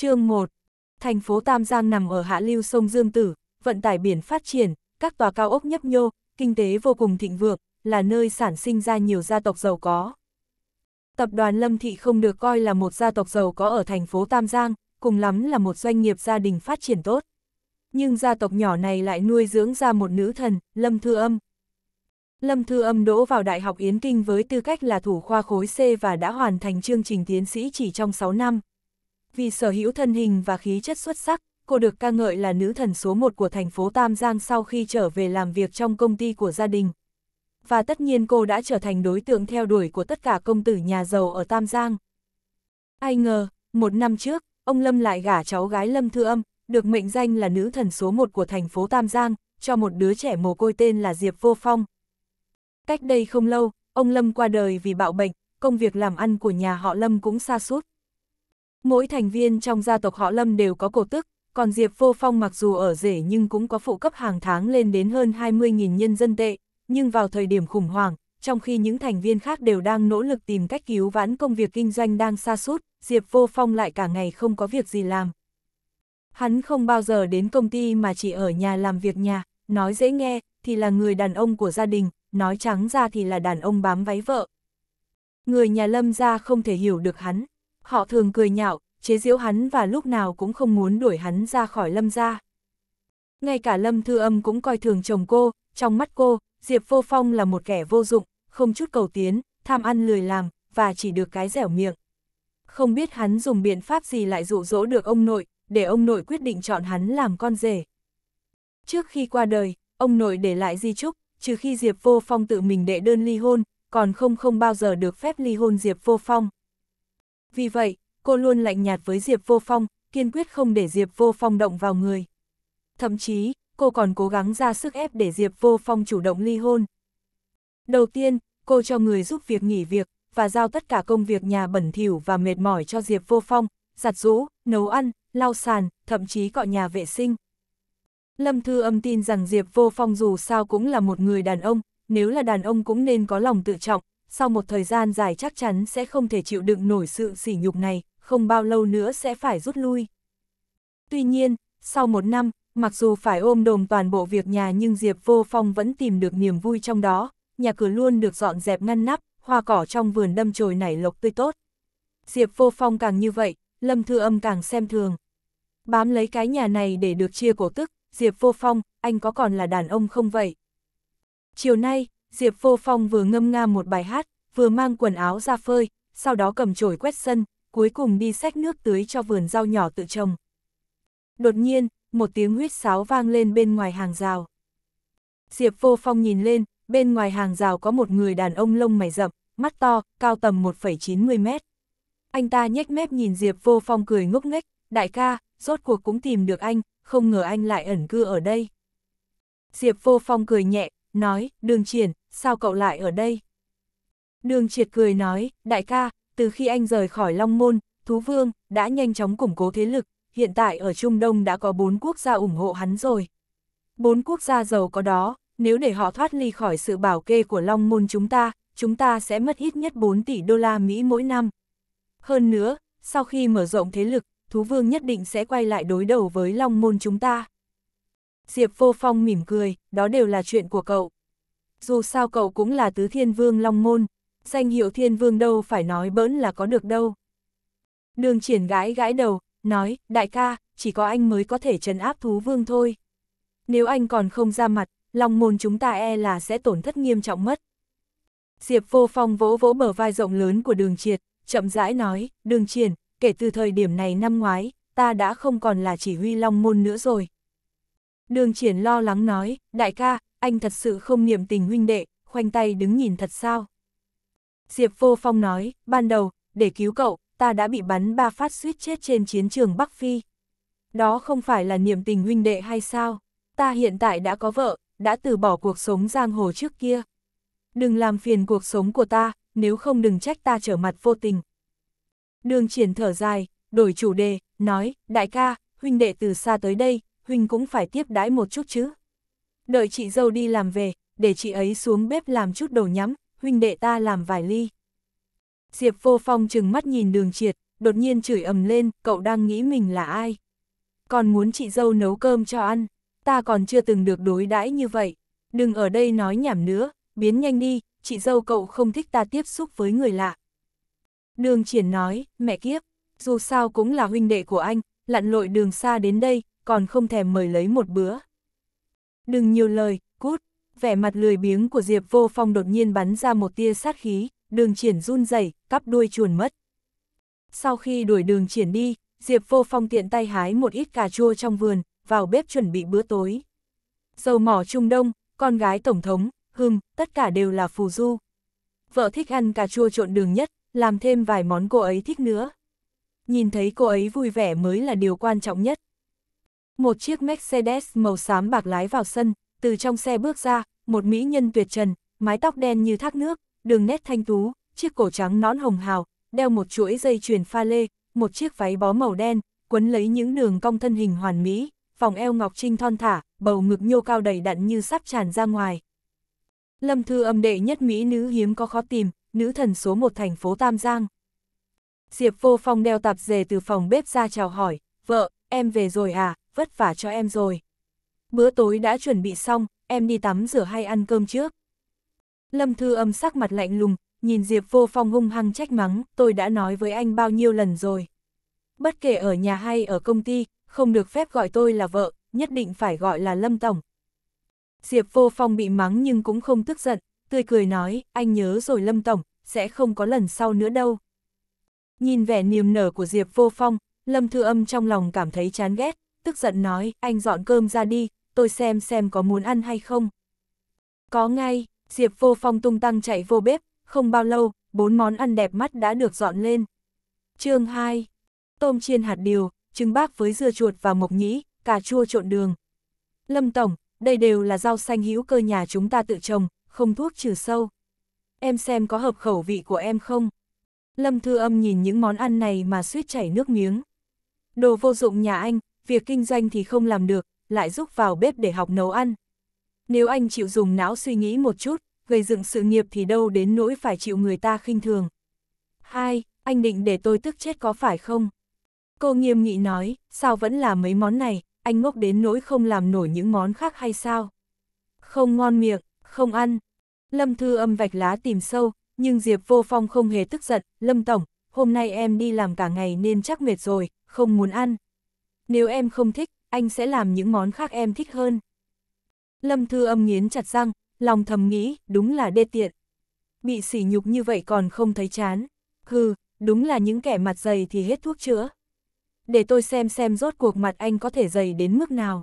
Chương 1. Thành phố Tam Giang nằm ở hạ lưu sông Dương Tử, vận tải biển phát triển, các tòa cao ốc nhấp nhô, kinh tế vô cùng thịnh vượng, là nơi sản sinh ra nhiều gia tộc giàu có. Tập đoàn Lâm Thị không được coi là một gia tộc giàu có ở thành phố Tam Giang, cùng lắm là một doanh nghiệp gia đình phát triển tốt. Nhưng gia tộc nhỏ này lại nuôi dưỡng ra một nữ thần, Lâm Thư Âm. Lâm Thư Âm đỗ vào Đại học Yến Kinh với tư cách là thủ khoa khối C và đã hoàn thành chương trình tiến sĩ chỉ trong 6 năm vì sở hữu thân hình và khí chất xuất sắc, cô được ca ngợi là nữ thần số một của thành phố Tam Giang sau khi trở về làm việc trong công ty của gia đình. Và tất nhiên cô đã trở thành đối tượng theo đuổi của tất cả công tử nhà giàu ở Tam Giang. Ai ngờ, một năm trước, ông Lâm lại gả cháu gái Lâm Thư Âm, được mệnh danh là nữ thần số một của thành phố Tam Giang, cho một đứa trẻ mồ côi tên là Diệp Vô Phong. Cách đây không lâu, ông Lâm qua đời vì bạo bệnh, công việc làm ăn của nhà họ Lâm cũng xa suốt. Mỗi thành viên trong gia tộc họ Lâm đều có cổ tức, còn Diệp Vô Phong mặc dù ở rể nhưng cũng có phụ cấp hàng tháng lên đến hơn 20.000 nhân dân tệ, nhưng vào thời điểm khủng hoảng, trong khi những thành viên khác đều đang nỗ lực tìm cách cứu vãn công việc kinh doanh đang sa sút Diệp Vô Phong lại cả ngày không có việc gì làm. Hắn không bao giờ đến công ty mà chỉ ở nhà làm việc nhà, nói dễ nghe thì là người đàn ông của gia đình, nói trắng ra thì là đàn ông bám váy vợ. Người nhà Lâm gia không thể hiểu được hắn. Họ thường cười nhạo, chế giễu hắn và lúc nào cũng không muốn đuổi hắn ra khỏi lâm gia. Ngay cả lâm thư âm cũng coi thường chồng cô, trong mắt cô, Diệp Vô Phong là một kẻ vô dụng, không chút cầu tiến, tham ăn lười làm, và chỉ được cái dẻo miệng. Không biết hắn dùng biện pháp gì lại dụ dỗ được ông nội, để ông nội quyết định chọn hắn làm con rể. Trước khi qua đời, ông nội để lại di chúc, trừ khi Diệp Vô Phong tự mình đệ đơn ly hôn, còn không không bao giờ được phép ly hôn Diệp Vô Phong. Vì vậy, cô luôn lạnh nhạt với Diệp Vô Phong, kiên quyết không để Diệp Vô Phong động vào người. Thậm chí, cô còn cố gắng ra sức ép để Diệp Vô Phong chủ động ly hôn. Đầu tiên, cô cho người giúp việc nghỉ việc, và giao tất cả công việc nhà bẩn thỉu và mệt mỏi cho Diệp Vô Phong, giặt rũ, nấu ăn, lau sàn, thậm chí cọ nhà vệ sinh. Lâm Thư âm tin rằng Diệp Vô Phong dù sao cũng là một người đàn ông, nếu là đàn ông cũng nên có lòng tự trọng, sau một thời gian dài chắc chắn sẽ không thể chịu đựng nổi sự sỉ nhục này, không bao lâu nữa sẽ phải rút lui. Tuy nhiên, sau một năm, mặc dù phải ôm đồm toàn bộ việc nhà nhưng Diệp Vô Phong vẫn tìm được niềm vui trong đó, nhà cửa luôn được dọn dẹp ngăn nắp, hoa cỏ trong vườn đâm chồi nảy lộc tươi tốt. Diệp Vô Phong càng như vậy, Lâm Thư Âm càng xem thường. Bám lấy cái nhà này để được chia cổ tức, Diệp Vô Phong, anh có còn là đàn ông không vậy? Chiều nay, Diệp Vô Phong vừa ngâm nga một bài hát, vừa mang quần áo ra phơi, sau đó cầm chổi quét sân, cuối cùng đi xách nước tưới cho vườn rau nhỏ tự trồng. Đột nhiên, một tiếng huyết sáo vang lên bên ngoài hàng rào. Diệp Vô Phong nhìn lên, bên ngoài hàng rào có một người đàn ông lông mày rậm, mắt to, cao tầm 1,90 mét. Anh ta nhếch mép nhìn Diệp Vô Phong cười ngốc nghếch, đại ca, rốt cuộc cũng tìm được anh, không ngờ anh lại ẩn cư ở đây. Diệp Vô Phong cười nhẹ, nói, đường triển, sao cậu lại ở đây? Đường triệt cười nói, đại ca, từ khi anh rời khỏi Long Môn, Thú Vương, đã nhanh chóng củng cố thế lực, hiện tại ở Trung Đông đã có bốn quốc gia ủng hộ hắn rồi. Bốn quốc gia giàu có đó, nếu để họ thoát ly khỏi sự bảo kê của Long Môn chúng ta, chúng ta sẽ mất ít nhất 4 tỷ đô la Mỹ mỗi năm. Hơn nữa, sau khi mở rộng thế lực, Thú Vương nhất định sẽ quay lại đối đầu với Long Môn chúng ta. Diệp Vô Phong mỉm cười, đó đều là chuyện của cậu. Dù sao cậu cũng là tứ thiên vương long môn, danh hiệu thiên vương đâu phải nói bỡn là có được đâu. Đường triển gái gãi đầu, nói, đại ca, chỉ có anh mới có thể trấn áp thú vương thôi. Nếu anh còn không ra mặt, long môn chúng ta e là sẽ tổn thất nghiêm trọng mất. Diệp Vô Phong vỗ vỗ bờ vai rộng lớn của đường triệt, chậm rãi nói, đường triển, kể từ thời điểm này năm ngoái, ta đã không còn là chỉ huy long môn nữa rồi, Đường triển lo lắng nói, đại ca, anh thật sự không niệm tình huynh đệ, khoanh tay đứng nhìn thật sao. Diệp vô phong nói, ban đầu, để cứu cậu, ta đã bị bắn ba phát suýt chết trên chiến trường Bắc Phi. Đó không phải là niệm tình huynh đệ hay sao? Ta hiện tại đã có vợ, đã từ bỏ cuộc sống giang hồ trước kia. Đừng làm phiền cuộc sống của ta, nếu không đừng trách ta trở mặt vô tình. Đường triển thở dài, đổi chủ đề, nói, đại ca, huynh đệ từ xa tới đây, huynh cũng phải tiếp đãi một chút chứ. Đợi chị dâu đi làm về, để chị ấy xuống bếp làm chút đồ nhắm, huynh đệ ta làm vài ly. Diệp vô phong chừng mắt nhìn đường triệt, đột nhiên chửi ầm lên, cậu đang nghĩ mình là ai. Còn muốn chị dâu nấu cơm cho ăn, ta còn chưa từng được đối đãi như vậy. Đừng ở đây nói nhảm nữa, biến nhanh đi, chị dâu cậu không thích ta tiếp xúc với người lạ. Đường triển nói, mẹ kiếp, dù sao cũng là huynh đệ của anh, lặn lội đường xa đến đây, còn không thèm mời lấy một bữa. Đừng nhiều lời, cút, vẻ mặt lười biếng của Diệp Vô Phong đột nhiên bắn ra một tia sát khí, đường triển run rẩy, cắp đuôi chuồn mất. Sau khi đuổi đường triển đi, Diệp Vô Phong tiện tay hái một ít cà chua trong vườn, vào bếp chuẩn bị bữa tối. Dầu mỏ Trung Đông, con gái Tổng thống, hưng, tất cả đều là phù du. Vợ thích ăn cà chua trộn đường nhất, làm thêm vài món cô ấy thích nữa. Nhìn thấy cô ấy vui vẻ mới là điều quan trọng nhất. Một chiếc Mercedes màu xám bạc lái vào sân, từ trong xe bước ra, một mỹ nhân tuyệt trần, mái tóc đen như thác nước, đường nét thanh tú, chiếc cổ trắng nõn hồng hào, đeo một chuỗi dây chuyền pha lê, một chiếc váy bó màu đen, quấn lấy những đường cong thân hình hoàn mỹ, vòng eo ngọc trinh thon thả, bầu ngực nhô cao đầy đặn như sắp tràn ra ngoài. Lâm Thư âm đệ nhất mỹ nữ hiếm có khó tìm, nữ thần số một thành phố Tam Giang. Diệp Vô Phong đeo tạp dề từ phòng bếp ra chào hỏi, vợ, em về rồi à, vất vả cho em rồi. Bữa tối đã chuẩn bị xong, em đi tắm rửa hay ăn cơm trước. Lâm Thư âm sắc mặt lạnh lùng, nhìn Diệp Vô Phong hung hăng trách mắng, tôi đã nói với anh bao nhiêu lần rồi. Bất kể ở nhà hay ở công ty, không được phép gọi tôi là vợ, nhất định phải gọi là Lâm Tổng. Diệp Vô Phong bị mắng nhưng cũng không tức giận, tươi cười nói, anh nhớ rồi Lâm Tổng, sẽ không có lần sau nữa đâu. Nhìn vẻ niềm nở của Diệp Vô Phong, Lâm Thư Âm trong lòng cảm thấy chán ghét, tức giận nói, anh dọn cơm ra đi, tôi xem xem có muốn ăn hay không. Có ngay, Diệp vô phong tung tăng chạy vô bếp, không bao lâu, bốn món ăn đẹp mắt đã được dọn lên. chương 2. Tôm chiên hạt điều, trứng bác với dưa chuột và mộc nhĩ, cà chua trộn đường. Lâm Tổng, đây đều là rau xanh hữu cơ nhà chúng ta tự trồng, không thuốc trừ sâu. Em xem có hợp khẩu vị của em không? Lâm Thư Âm nhìn những món ăn này mà suýt chảy nước miếng. Đồ vô dụng nhà anh, việc kinh doanh thì không làm được, lại giúp vào bếp để học nấu ăn. Nếu anh chịu dùng não suy nghĩ một chút, gây dựng sự nghiệp thì đâu đến nỗi phải chịu người ta khinh thường. Hai, anh định để tôi tức chết có phải không? Cô nghiêm nghị nói, sao vẫn là mấy món này, anh ngốc đến nỗi không làm nổi những món khác hay sao? Không ngon miệng, không ăn. Lâm Thư âm vạch lá tìm sâu, nhưng Diệp Vô Phong không hề tức giận, Lâm Tổng, hôm nay em đi làm cả ngày nên chắc mệt rồi, không muốn ăn. Nếu em không thích, anh sẽ làm những món khác em thích hơn. Lâm Thư âm nghiến chặt răng, lòng thầm nghĩ, đúng là đê tiện. Bị sỉ nhục như vậy còn không thấy chán. Hừ, đúng là những kẻ mặt dày thì hết thuốc chữa. Để tôi xem xem rốt cuộc mặt anh có thể dày đến mức nào.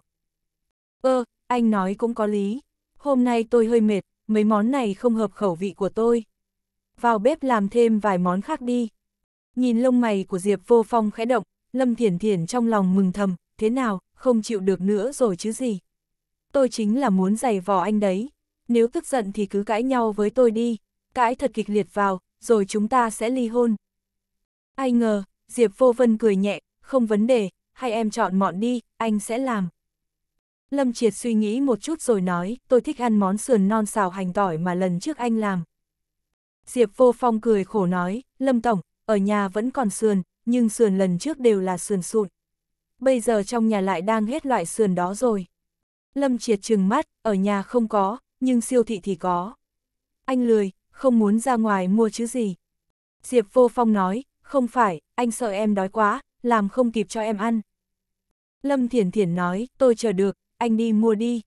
Ơ, ờ, anh nói cũng có lý. Hôm nay tôi hơi mệt, mấy món này không hợp khẩu vị của tôi. Vào bếp làm thêm vài món khác đi. Nhìn lông mày của Diệp vô phong khẽ động, Lâm Thiển Thiển trong lòng mừng thầm, thế nào, không chịu được nữa rồi chứ gì. Tôi chính là muốn giày vò anh đấy, nếu tức giận thì cứ cãi nhau với tôi đi, cãi thật kịch liệt vào, rồi chúng ta sẽ ly hôn. Ai ngờ, Diệp Vô Vân cười nhẹ, không vấn đề, hay em chọn mọn đi, anh sẽ làm. Lâm Triệt suy nghĩ một chút rồi nói, tôi thích ăn món sườn non xào hành tỏi mà lần trước anh làm. Diệp Vô Phong cười khổ nói, Lâm Tổng, ở nhà vẫn còn sườn, nhưng sườn lần trước đều là sườn sụn. Bây giờ trong nhà lại đang hết loại sườn đó rồi. Lâm triệt trừng mắt, ở nhà không có, nhưng siêu thị thì có. Anh lười, không muốn ra ngoài mua chứ gì. Diệp vô phong nói, không phải, anh sợ em đói quá, làm không kịp cho em ăn. Lâm Thiển Thiển nói, tôi chờ được, anh đi mua đi.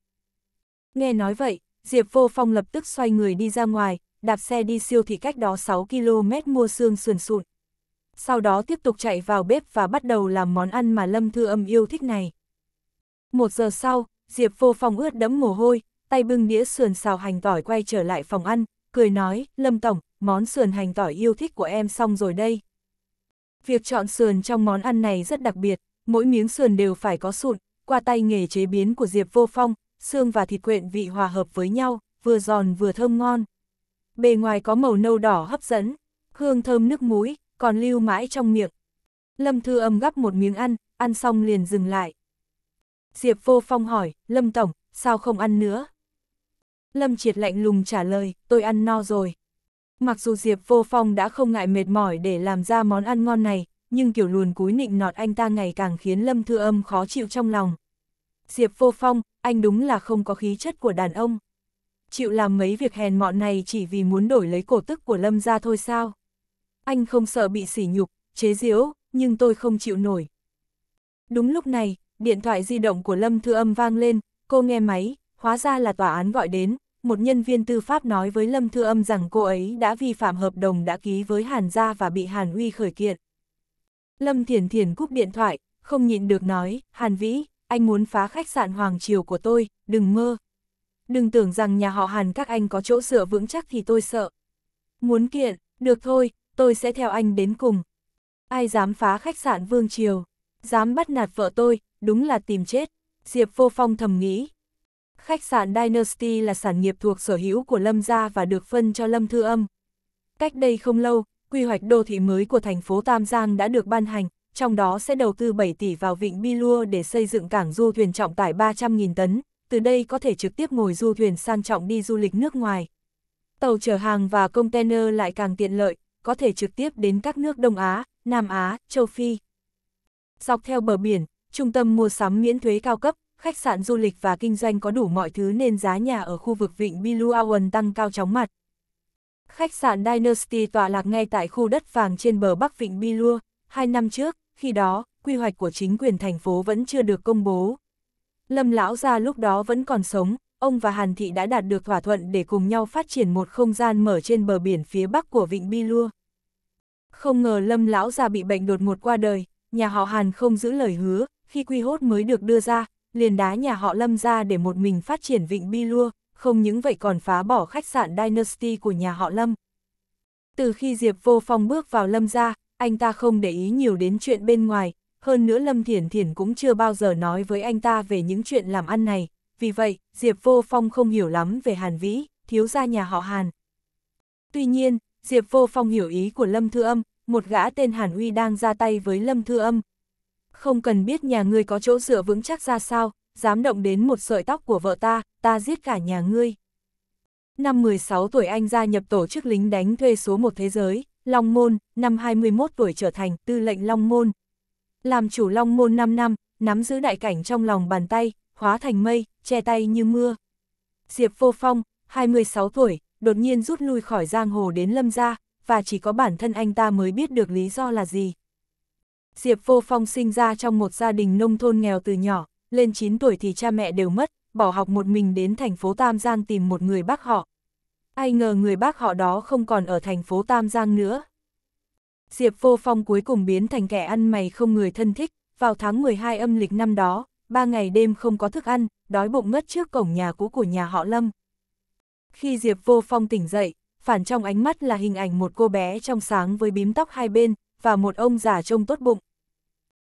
Nghe nói vậy, Diệp Vô Phong lập tức xoay người đi ra ngoài, đạp xe đi siêu thị cách đó 6 km mua xương sườn sụn sau đó tiếp tục chạy vào bếp và bắt đầu làm món ăn mà Lâm Thư Âm yêu thích này. Một giờ sau, Diệp vô phòng ướt đẫm mồ hôi, tay bưng đĩa sườn xào hành tỏi quay trở lại phòng ăn, cười nói, Lâm Tổng, món sườn hành tỏi yêu thích của em xong rồi đây. Việc chọn sườn trong món ăn này rất đặc biệt, mỗi miếng sườn đều phải có sụn, qua tay nghề chế biến của Diệp Vô Phong, xương và thịt quyện vị hòa hợp với nhau, vừa giòn vừa thơm ngon. Bề ngoài có màu nâu đỏ hấp dẫn, hương thơm nước muối, còn lưu mãi trong miệng. Lâm Thư Âm gắp một miếng ăn, ăn xong liền dừng lại. Diệp Vô Phong hỏi, Lâm Tổng, sao không ăn nữa? Lâm Triệt lạnh lùng trả lời, tôi ăn no rồi. Mặc dù Diệp Vô Phong đã không ngại mệt mỏi để làm ra món ăn ngon này, nhưng kiểu luồn cúi nịnh nọt anh ta ngày càng khiến Lâm Thư Âm khó chịu trong lòng. Diệp Vô Phong, anh đúng là không có khí chất của đàn ông. Chịu làm mấy việc hèn mọn này chỉ vì muốn đổi lấy cổ tức của Lâm ra thôi sao? anh không sợ bị sỉ nhục, chế giễu, nhưng tôi không chịu nổi. Đúng lúc này, điện thoại di động của Lâm Thư Âm vang lên, cô nghe máy, hóa ra là tòa án gọi đến, một nhân viên tư pháp nói với Lâm Thư Âm rằng cô ấy đã vi phạm hợp đồng đã ký với Hàn Gia và bị Hàn Uy khởi kiện. Lâm Thiển Thiển cúp điện thoại, không nhịn được nói, Hàn Vĩ, anh muốn phá khách sạn Hoàng Triều của tôi, đừng mơ. Đừng tưởng rằng nhà họ Hàn các anh có chỗ sửa vững chắc thì tôi sợ. Muốn kiện, được thôi, tôi sẽ theo anh đến cùng. Ai dám phá khách sạn Vương Triều, dám bắt nạt vợ tôi, đúng là tìm chết, Diệp Vô Phong thầm nghĩ. Khách sạn Dynasty là sản nghiệp thuộc sở hữu của Lâm Gia và được phân cho Lâm Thư Âm. Cách đây không lâu, quy hoạch đô thị mới của thành phố Tam Giang đã được ban hành, trong đó sẽ đầu tư 7 tỷ vào vịnh Bi Lua để xây dựng cảng du thuyền trọng tải 300.000 tấn, từ đây có thể trực tiếp ngồi du thuyền sang trọng đi du lịch nước ngoài. Tàu chở hàng và container lại càng tiện lợi, có thể trực tiếp đến các nước Đông Á, Nam Á, Châu Phi. Dọc theo bờ biển, trung tâm mua sắm miễn thuế cao cấp, khách sạn du lịch và kinh doanh có đủ mọi thứ nên giá nhà ở khu vực vịnh Biluawan tăng cao chóng mặt. Khách sạn Dynasty tọa lạc ngay tại khu đất vàng trên bờ bắc vịnh Bilua, hai năm trước, khi đó, quy hoạch của chính quyền thành phố vẫn chưa được công bố. Lâm lão gia lúc đó vẫn còn sống, ông và Hàn Thị đã đạt được thỏa thuận để cùng nhau phát triển một không gian mở trên bờ biển phía bắc của vịnh Bi Lua. Không ngờ Lâm lão già bị bệnh đột ngột qua đời, nhà họ Hàn không giữ lời hứa, khi quy hốt mới được đưa ra, liền đá nhà họ Lâm ra để một mình phát triển vịnh Bi Lua, không những vậy còn phá bỏ khách sạn Dynasty của nhà họ Lâm. Từ khi Diệp Vô Phong bước vào Lâm ra, anh ta không để ý nhiều đến chuyện bên ngoài, hơn nữa Lâm Thiển Thiển cũng chưa bao giờ nói với anh ta về những chuyện làm ăn này, vì vậy, Diệp Vô Phong không hiểu lắm về Hàn Vĩ, thiếu gia nhà họ Hàn. Tuy nhiên, Diệp Vô Phong hiểu ý của Lâm Thư Âm, một gã tên Hàn Uy đang ra tay với Lâm Thư Âm. Không cần biết nhà ngươi có chỗ dựa vững chắc ra sao, dám động đến một sợi tóc của vợ ta, ta giết cả nhà ngươi. Năm 16 tuổi anh gia nhập tổ chức lính đánh thuê số một thế giới, Long Môn, năm 21 tuổi trở thành tư lệnh Long Môn. Làm chủ Long Môn 5 năm, nắm giữ đại cảnh trong lòng bàn tay, hóa thành mây, che tay như mưa. Diệp Vô Phong, 26 tuổi, đột nhiên rút lui khỏi giang hồ đến lâm gia, và chỉ có bản thân anh ta mới biết được lý do là gì. Diệp Vô Phong sinh ra trong một gia đình nông thôn nghèo từ nhỏ, lên 9 tuổi thì cha mẹ đều mất, bỏ học một mình đến thành phố Tam Giang tìm một người bác họ. Ai ngờ người bác họ đó không còn ở thành phố Tam Giang nữa. Diệp Vô Phong cuối cùng biến thành kẻ ăn mày không người thân thích, vào tháng 12 âm lịch năm đó, ba ngày đêm không có thức ăn, đói bụng ngất trước cổng nhà cũ của nhà họ Lâm. Khi Diệp Vô Phong tỉnh dậy, phản trong ánh mắt là hình ảnh một cô bé trong sáng với bím tóc hai bên, và một ông già trông tốt bụng.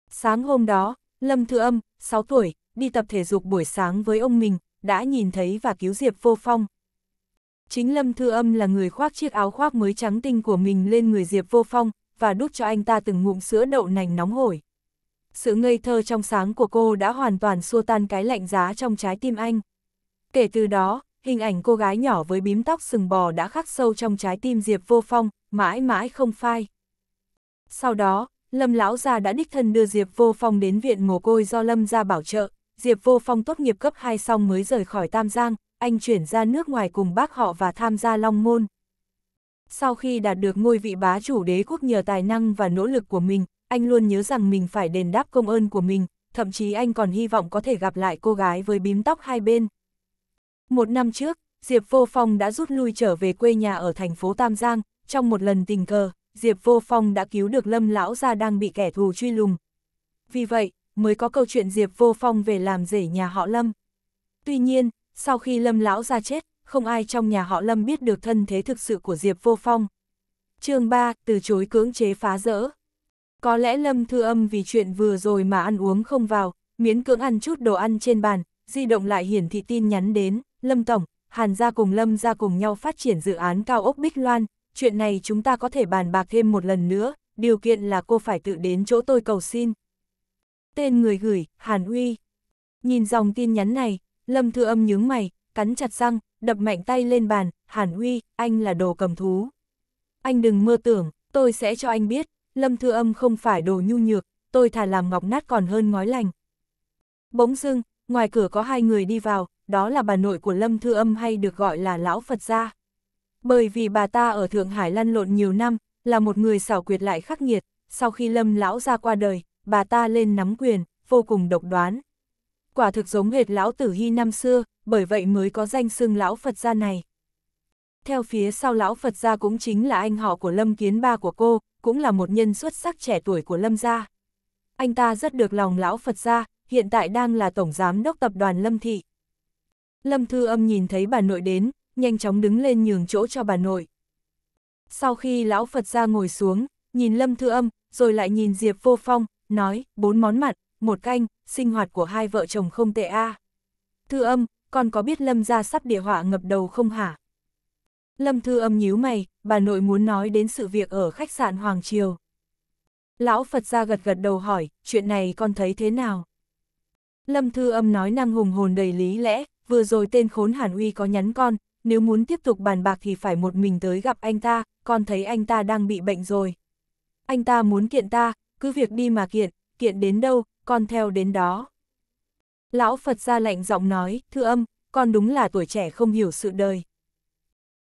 Sáng hôm đó, Lâm Thư Âm, 6 tuổi, đi tập thể dục buổi sáng với ông mình, đã nhìn thấy và cứu Diệp Vô Phong. Chính Lâm Thư Âm là người khoác chiếc áo khoác mới trắng tinh của mình lên người Diệp Vô Phong, và đút cho anh ta từng ngụm sữa đậu nành nóng hổi sự ngây thơ trong sáng của cô đã hoàn toàn xua tan cái lạnh giá trong trái tim anh. Kể từ đó, hình ảnh cô gái nhỏ với bím tóc sừng bò đã khắc sâu trong trái tim Diệp Vô Phong, mãi mãi không phai. Sau đó, Lâm Lão Gia đã đích thân đưa Diệp Vô Phong đến viện mồ côi do Lâm Gia bảo trợ, Diệp Vô Phong tốt nghiệp cấp 2 xong mới rời khỏi Tam Giang, anh chuyển ra nước ngoài cùng bác họ và tham gia Long Môn. Sau khi đạt được ngôi vị bá chủ đế quốc nhờ tài năng và nỗ lực của mình, anh luôn nhớ rằng mình phải đền đáp công ơn của mình, thậm chí anh còn hy vọng có thể gặp lại cô gái với bím tóc hai bên. Một năm trước, Diệp Vô Phong đã rút lui trở về quê nhà ở thành phố Tam Giang, trong một lần tình cờ, Diệp Vô Phong đã cứu được Lâm Lão Gia đang bị kẻ thù truy lùng. Vì vậy, mới có câu chuyện Diệp Vô Phong về làm rể nhà họ Lâm. Tuy nhiên, sau khi Lâm Lão Gia chết, không ai trong nhà họ Lâm biết được thân thế thực sự của Diệp Vô Phong. chương 3, từ chối cưỡng chế phá rỡ. Có lẽ Lâm Thư Âm vì chuyện vừa rồi mà ăn uống không vào, miễn cưỡng ăn chút đồ ăn trên bàn, di động lại hiển thị tin nhắn đến, Lâm Tổng, Hàn gia cùng Lâm gia cùng nhau phát triển dự án cao ốc Bích Loan, chuyện này chúng ta có thể bàn bạc thêm một lần nữa, điều kiện là cô phải tự đến chỗ tôi cầu xin. Tên người gửi, Hàn Uy. Nhìn dòng tin nhắn này, Lâm Thư Âm nhướng mày, cắn chặt răng, đập mạnh tay lên bàn, Hàn Uy, anh là đồ cầm thú. Anh đừng mơ tưởng, tôi sẽ cho anh biết, Lâm Thư Âm không phải đồ nhu nhược, tôi thà làm ngọc nát còn hơn ngói lành. Bỗng dưng, ngoài cửa có hai người đi vào, đó là bà nội của Lâm Thư Âm hay được gọi là Lão Phật gia. Bởi vì bà ta ở Thượng Hải lăn lộn nhiều năm, là một người xảo quyệt lại khắc nghiệt, sau khi Lâm Lão gia qua đời, bà ta lên nắm quyền, vô cùng độc đoán. Quả thực giống hệt Lão Tử Hy năm xưa, bởi vậy mới có danh xưng Lão Phật gia này. Theo phía sau Lão Phật gia cũng chính là anh họ của Lâm Kiến Ba của cô, cũng là một nhân xuất sắc trẻ tuổi của Lâm gia. Anh ta rất được lòng lão Phật gia, hiện tại đang là tổng giám đốc tập đoàn Lâm Thị. Lâm Thư Âm nhìn thấy bà nội đến, nhanh chóng đứng lên nhường chỗ cho bà nội. Sau khi lão Phật gia ngồi xuống, nhìn Lâm Thư Âm, rồi lại nhìn Diệp Vô Phong, nói, bốn món mặn, một canh, sinh hoạt của hai vợ chồng không tệ a. Thư Âm, con có biết Lâm gia sắp địa họa ngập đầu không hả? Lâm Thư Âm nhíu mày, bà nội muốn nói đến sự việc ở khách sạn Hoàng Triều. Lão Phật ra gật gật đầu hỏi, chuyện này con thấy thế nào? Lâm Thư Âm nói năng hùng hồn đầy lý lẽ, vừa rồi tên khốn Hàn Uy có nhắn con, nếu muốn tiếp tục bàn bạc thì phải một mình tới gặp anh ta, con thấy anh ta đang bị bệnh rồi. Anh ta muốn kiện ta, cứ việc đi mà kiện, kiện đến đâu, con theo đến đó. Lão Phật ra lạnh giọng nói, Thư Âm, con đúng là tuổi trẻ không hiểu sự đời.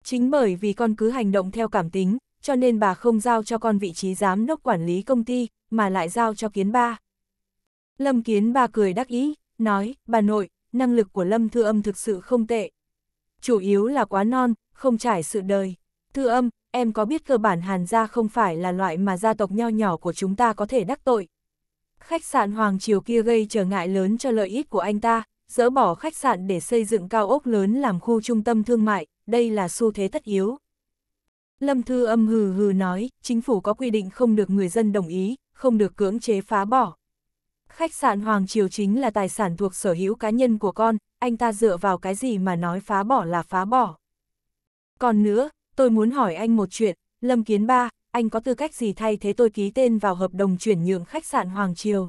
Chính bởi vì con cứ hành động theo cảm tính, cho nên bà không giao cho con vị trí giám đốc quản lý công ty, mà lại giao cho kiến ba. Lâm kiến ba cười đắc ý, nói, bà nội, năng lực của Lâm Thư Âm thực sự không tệ. Chủ yếu là quá non, không trải sự đời. Thư Âm, em có biết cơ bản Hàn gia không phải là loại mà gia tộc nho nhỏ của chúng ta có thể đắc tội. Khách sạn Hoàng Triều kia gây trở ngại lớn cho lợi ích của anh ta, dỡ bỏ khách sạn để xây dựng cao ốc lớn làm khu trung tâm thương mại, đây là xu thế tất yếu. Lâm Thư âm hừ hừ nói, chính phủ có quy định không được người dân đồng ý, không được cưỡng chế phá bỏ. Khách sạn Hoàng Triều chính là tài sản thuộc sở hữu cá nhân của con, anh ta dựa vào cái gì mà nói phá bỏ là phá bỏ. Còn nữa, tôi muốn hỏi anh một chuyện, Lâm Kiến Ba, anh có tư cách gì thay thế tôi ký tên vào hợp đồng chuyển nhượng khách sạn Hoàng Triều?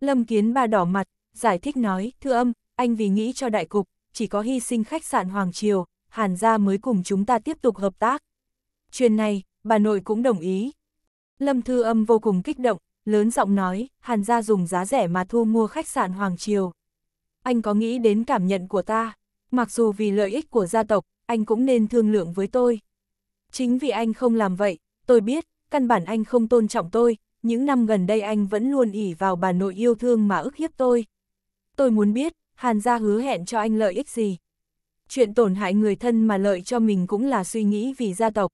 Lâm Kiến Ba đỏ mặt, giải thích nói, thưa âm, anh vì nghĩ cho đại cục, chỉ có hy sinh khách sạn Hoàng Triều, Hàn gia mới cùng chúng ta tiếp tục hợp tác. Chuyện này, bà nội cũng đồng ý. Lâm Thư Âm vô cùng kích động, lớn giọng nói, Hàn gia dùng giá rẻ mà thu mua khách sạn Hoàng Triều. Anh có nghĩ đến cảm nhận của ta, mặc dù vì lợi ích của gia tộc, anh cũng nên thương lượng với tôi. Chính vì anh không làm vậy, tôi biết, căn bản anh không tôn trọng tôi, những năm gần đây anh vẫn luôn ỉ vào bà nội yêu thương mà ức hiếp tôi. Tôi muốn biết, Hàn gia hứa hẹn cho anh lợi ích gì, chuyện tổn hại người thân mà lợi cho mình cũng là suy nghĩ vì gia tộc.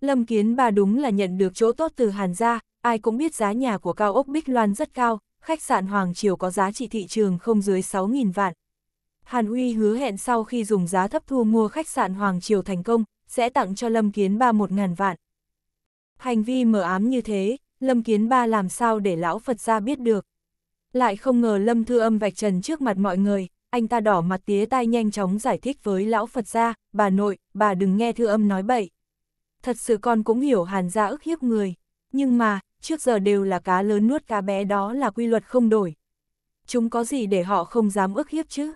Lâm Kiến Ba đúng là nhận được chỗ tốt từ Hàn gia, ai cũng biết giá nhà của cao ốc Bích Loan rất cao, khách sạn Hoàng Triều có giá trị thị trường không dưới 6.000 vạn. Hàn Uy hứa hẹn sau khi dùng giá thấp thu mua khách sạn Hoàng Triều thành công, sẽ tặng cho Lâm Kiến Ba 1.000 vạn. Hành vi mở ám như thế, Lâm Kiến Ba làm sao để lão Phật gia biết được. Lại không ngờ Lâm Thư Âm vạch trần trước mặt mọi người, anh ta đỏ mặt tía tai nhanh chóng giải thích với lão Phật gia, bà nội, bà đừng nghe thư âm nói bậy. Thật sự con cũng hiểu hàn gia ức hiếp người, nhưng mà, trước giờ đều là cá lớn nuốt cá bé đó là quy luật không đổi. Chúng có gì để họ không dám ức hiếp chứ?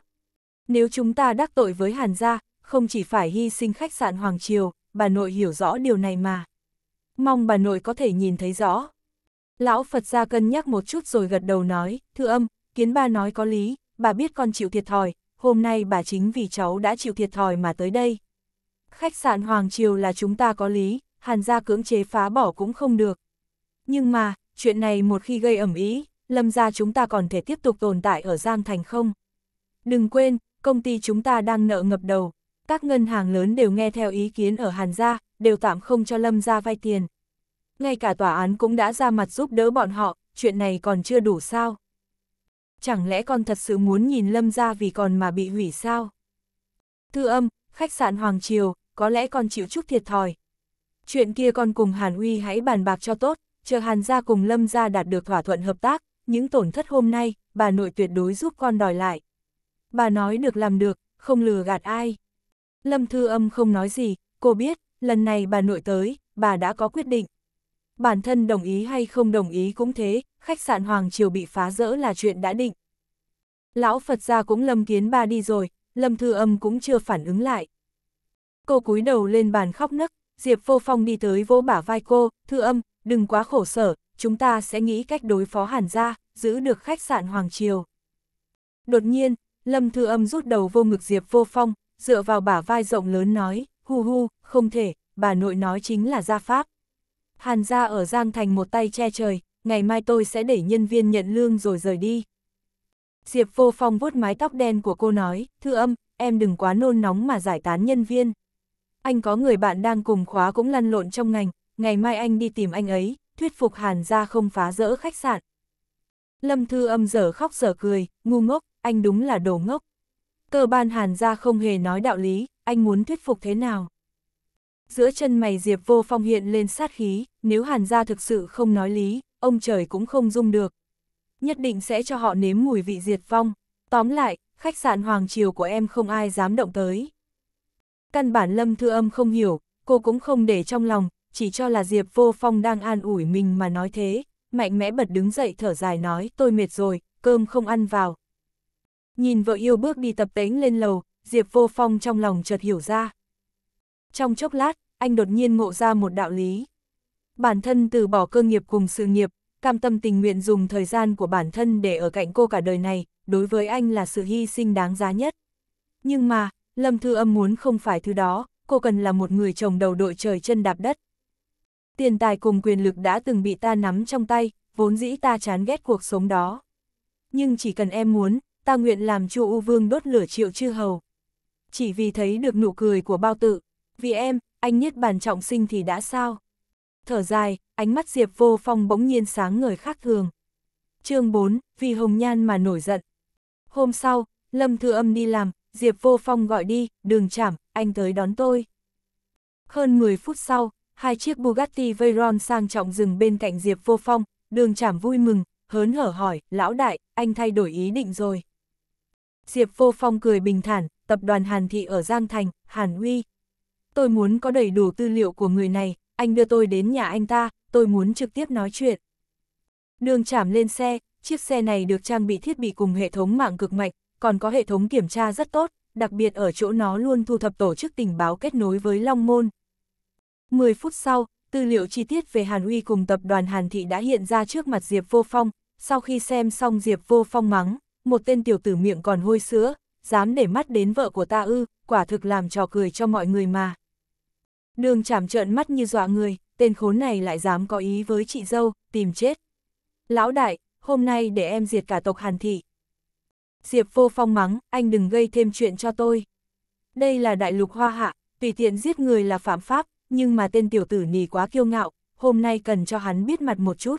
Nếu chúng ta đắc tội với hàn gia, không chỉ phải hy sinh khách sạn Hoàng Triều, bà nội hiểu rõ điều này mà. Mong bà nội có thể nhìn thấy rõ. Lão Phật gia cân nhắc một chút rồi gật đầu nói, thư âm, kiến ba nói có lý, bà biết con chịu thiệt thòi, hôm nay bà chính vì cháu đã chịu thiệt thòi mà tới đây. Khách sạn Hoàng Triều là chúng ta có lý, hàn gia cưỡng chế phá bỏ cũng không được. Nhưng mà, chuyện này một khi gây ẩm ý, lâm gia chúng ta còn thể tiếp tục tồn tại ở Giang Thành không? Đừng quên, công ty chúng ta đang nợ ngập đầu, các ngân hàng lớn đều nghe theo ý kiến ở hàn gia, đều tạm không cho lâm gia vay tiền. Ngay cả tòa án cũng đã ra mặt giúp đỡ bọn họ, chuyện này còn chưa đủ sao? chẳng lẽ con thật sự muốn nhìn lâm ra vì còn mà bị hủy sao? Thư âm, khách sạn Hoàng Triều, có lẽ con chịu chút thiệt thòi. Chuyện kia con cùng Hàn Uy hãy bàn bạc cho tốt, chờ Hàn gia cùng Lâm gia đạt được thỏa thuận hợp tác, những tổn thất hôm nay, bà nội tuyệt đối giúp con đòi lại. Bà nói được làm được, không lừa gạt ai. Lâm Thư Âm không nói gì, cô biết, lần này bà nội tới, bà đã có quyết định. Bản thân đồng ý hay không đồng ý cũng thế, khách sạn Hoàng Triều bị phá rỡ là chuyện đã định. Lão Phật gia cũng lâm kiến ba đi rồi, lâm thư âm cũng chưa phản ứng lại. Cô cúi đầu lên bàn khóc nấc, Diệp Vô Phong đi tới vỗ bả vai cô, thư âm, đừng quá khổ sở, chúng ta sẽ nghĩ cách đối phó hàn ra, giữ được khách sạn Hoàng Triều. Đột nhiên, lâm thư âm rút đầu vô ngực Diệp Vô Phong, dựa vào bả vai rộng lớn nói, hu hu, không thể, bà nội nói chính là gia pháp. Hàn gia ở Giang Thành một tay che trời, ngày mai tôi sẽ để nhân viên nhận lương rồi rời đi. Diệp Vô Phong vuốt mái tóc đen của cô nói, thư âm, em đừng quá nôn nóng mà giải tán nhân viên. Anh có người bạn đang cùng khóa cũng lăn lộn trong ngành, ngày mai anh đi tìm anh ấy, thuyết phục Hàn ra không phá rỡ khách sạn. Lâm Thư âm dở khóc dở cười, ngu ngốc, anh đúng là đồ ngốc. Cơ ban Hàn ra không hề nói đạo lý, anh muốn thuyết phục thế nào? Giữa chân mày Diệp Vô Phong hiện lên sát khí, nếu Hàn gia thực sự không nói lý, ông trời cũng không dung được. Nhất định sẽ cho họ nếm mùi vị diệt vong. Tóm lại, khách sạn Hoàng Triều của em không ai dám động tới. Căn bản Lâm Thư Âm không hiểu, cô cũng không để trong lòng, chỉ cho là Diệp Vô Phong đang an ủi mình mà nói thế. Mạnh mẽ bật đứng dậy thở dài nói tôi mệt rồi, cơm không ăn vào. Nhìn vợ yêu bước đi tập tễnh lên lầu, Diệp Vô Phong trong lòng chợt hiểu ra. Trong chốc lát, anh đột nhiên ngộ ra một đạo lý. Bản thân từ bỏ cơ nghiệp cùng sự nghiệp, cam tâm tình nguyện dùng thời gian của bản thân để ở cạnh cô cả đời này, đối với anh là sự hy sinh đáng giá nhất. Nhưng mà, Lâm Thư Âm muốn không phải thứ đó, cô cần là một người chồng đầu đội trời chân đạp đất. Tiền tài cùng quyền lực đã từng bị ta nắm trong tay, vốn dĩ ta chán ghét cuộc sống đó. Nhưng chỉ cần em muốn, ta nguyện làm chu U Vương đốt lửa triệu chư hầu. Chỉ vì thấy được nụ cười của bao tự, vì em, anh nhất bàn trọng sinh thì đã sao? Thở dài, ánh mắt Diệp Vô Phong bỗng nhiên sáng người khác thường. chương 4, vì Hồng Nhan mà nổi giận. Hôm sau, Lâm Thư Âm đi làm, Diệp Vô Phong gọi đi, đường chảm, anh tới đón tôi. Hơn 10 phút sau, hai chiếc Bugatti Veyron sang trọng dừng bên cạnh Diệp Vô Phong, đường chảm vui mừng, hớn hở hỏi, lão đại, anh thay đổi ý định rồi. Diệp Vô Phong cười bình thản, tập đoàn Hàn Thị ở Giang Thành, Hàn Uy. Tôi muốn có đầy đủ tư liệu của người này, anh đưa tôi đến nhà anh ta, tôi muốn trực tiếp nói chuyện. Đường chảm lên xe, chiếc xe này được trang bị thiết bị cùng hệ thống mạng cực mạnh, còn có hệ thống kiểm tra rất tốt, đặc biệt ở chỗ nó luôn thu thập tổ chức tình báo kết nối với Long Môn. 10 phút sau, tư liệu chi tiết về Hàn Uy cùng tập đoàn Hàn Thị đã hiện ra trước mặt Diệp Vô Phong, sau khi xem xong Diệp Vô Phong mắng, một tên tiểu tử miệng còn hôi sữa, dám để mắt đến vợ của ta ư, quả thực làm trò cười cho mọi người mà. Đường chảm trợn mắt như dọa người, tên khốn này lại dám có ý với chị dâu, tìm chết. Lão đại, hôm nay để em diệt cả tộc Hàn Thị. Diệp vô phong mắng, anh đừng gây thêm chuyện cho tôi. Đây là đại lục hoa hạ, tùy tiện giết người là phạm pháp, nhưng mà tên tiểu tử nì quá kiêu ngạo, hôm nay cần cho hắn biết mặt một chút.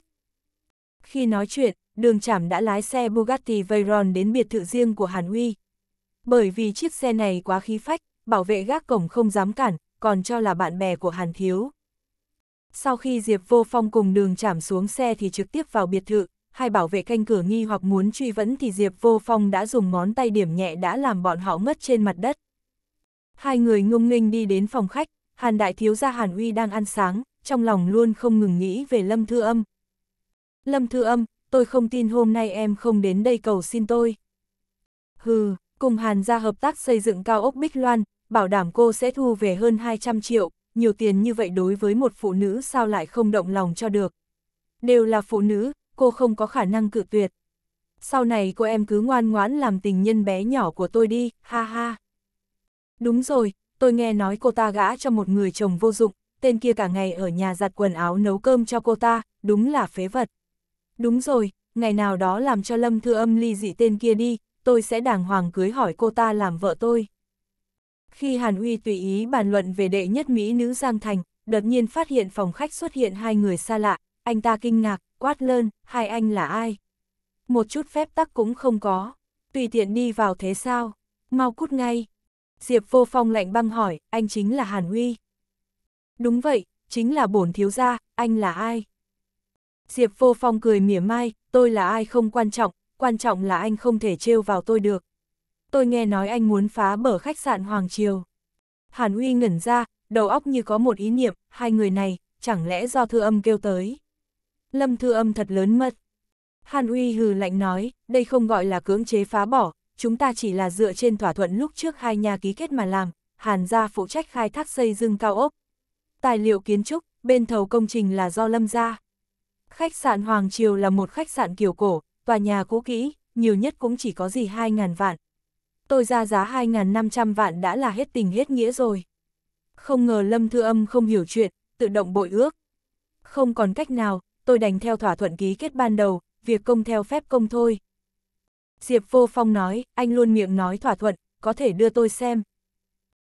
Khi nói chuyện, đường chảm đã lái xe Bugatti Veyron đến biệt thự riêng của Hàn Huy. Bởi vì chiếc xe này quá khí phách, bảo vệ gác cổng không dám cản, còn cho là bạn bè của Hàn Thiếu. Sau khi Diệp Vô Phong cùng đường chảm xuống xe thì trực tiếp vào biệt thự, hai bảo vệ canh cửa nghi hoặc muốn truy vấn thì Diệp Vô Phong đã dùng ngón tay điểm nhẹ đã làm bọn họ ngất trên mặt đất. Hai người ngung nghênh đi đến phòng khách, Hàn Đại Thiếu gia Hàn Uy đang ăn sáng, trong lòng luôn không ngừng nghĩ về Lâm Thư Âm. Lâm Thư Âm, tôi không tin hôm nay em không đến đây cầu xin tôi. Hừ, cùng Hàn gia hợp tác xây dựng cao ốc Bích Loan, bảo đảm cô sẽ thu về hơn 200 triệu, nhiều tiền như vậy đối với một phụ nữ sao lại không động lòng cho được. Đều là phụ nữ, cô không có khả năng cự tuyệt. Sau này cô em cứ ngoan ngoãn làm tình nhân bé nhỏ của tôi đi, ha ha. Đúng rồi, tôi nghe nói cô ta gã cho một người chồng vô dụng, tên kia cả ngày ở nhà giặt quần áo nấu cơm cho cô ta, đúng là phế vật. Đúng rồi, ngày nào đó làm cho Lâm Thư Âm ly dị tên kia đi, tôi sẽ đàng hoàng cưới hỏi cô ta làm vợ tôi. Khi Hàn Huy tùy ý bàn luận về đệ nhất Mỹ nữ Giang Thành, đột nhiên phát hiện phòng khách xuất hiện hai người xa lạ, anh ta kinh ngạc, quát lơn, hai anh là ai? Một chút phép tắc cũng không có, tùy tiện đi vào thế sao? Mau cút ngay. Diệp vô phong lạnh băng hỏi, anh chính là Hàn Huy? Đúng vậy, chính là bổn thiếu gia, anh là ai? Diệp vô phong cười mỉa mai, tôi là ai không quan trọng, quan trọng là anh không thể trêu vào tôi được tôi nghe nói anh muốn phá bở khách sạn Hoàng Triều. Hàn Uy ngẩn ra, đầu óc như có một ý niệm, hai người này, chẳng lẽ do thư âm kêu tới. Lâm thư âm thật lớn mật. Hàn Uy hừ lạnh nói, đây không gọi là cưỡng chế phá bỏ, chúng ta chỉ là dựa trên thỏa thuận lúc trước hai nhà ký kết mà làm, Hàn gia phụ trách khai thác xây dựng cao ốc. Tài liệu kiến trúc, bên thầu công trình là do Lâm gia. Khách sạn Hoàng Triều là một khách sạn kiểu cổ, tòa nhà cũ kỹ, nhiều nhất cũng chỉ có gì 2.000 vạn, tôi ra giá 2.500 vạn đã là hết tình hết nghĩa rồi. Không ngờ Lâm Thư Âm không hiểu chuyện, tự động bội ước. Không còn cách nào, tôi đành theo thỏa thuận ký kết ban đầu, việc công theo phép công thôi. Diệp Vô Phong nói, anh luôn miệng nói thỏa thuận, có thể đưa tôi xem.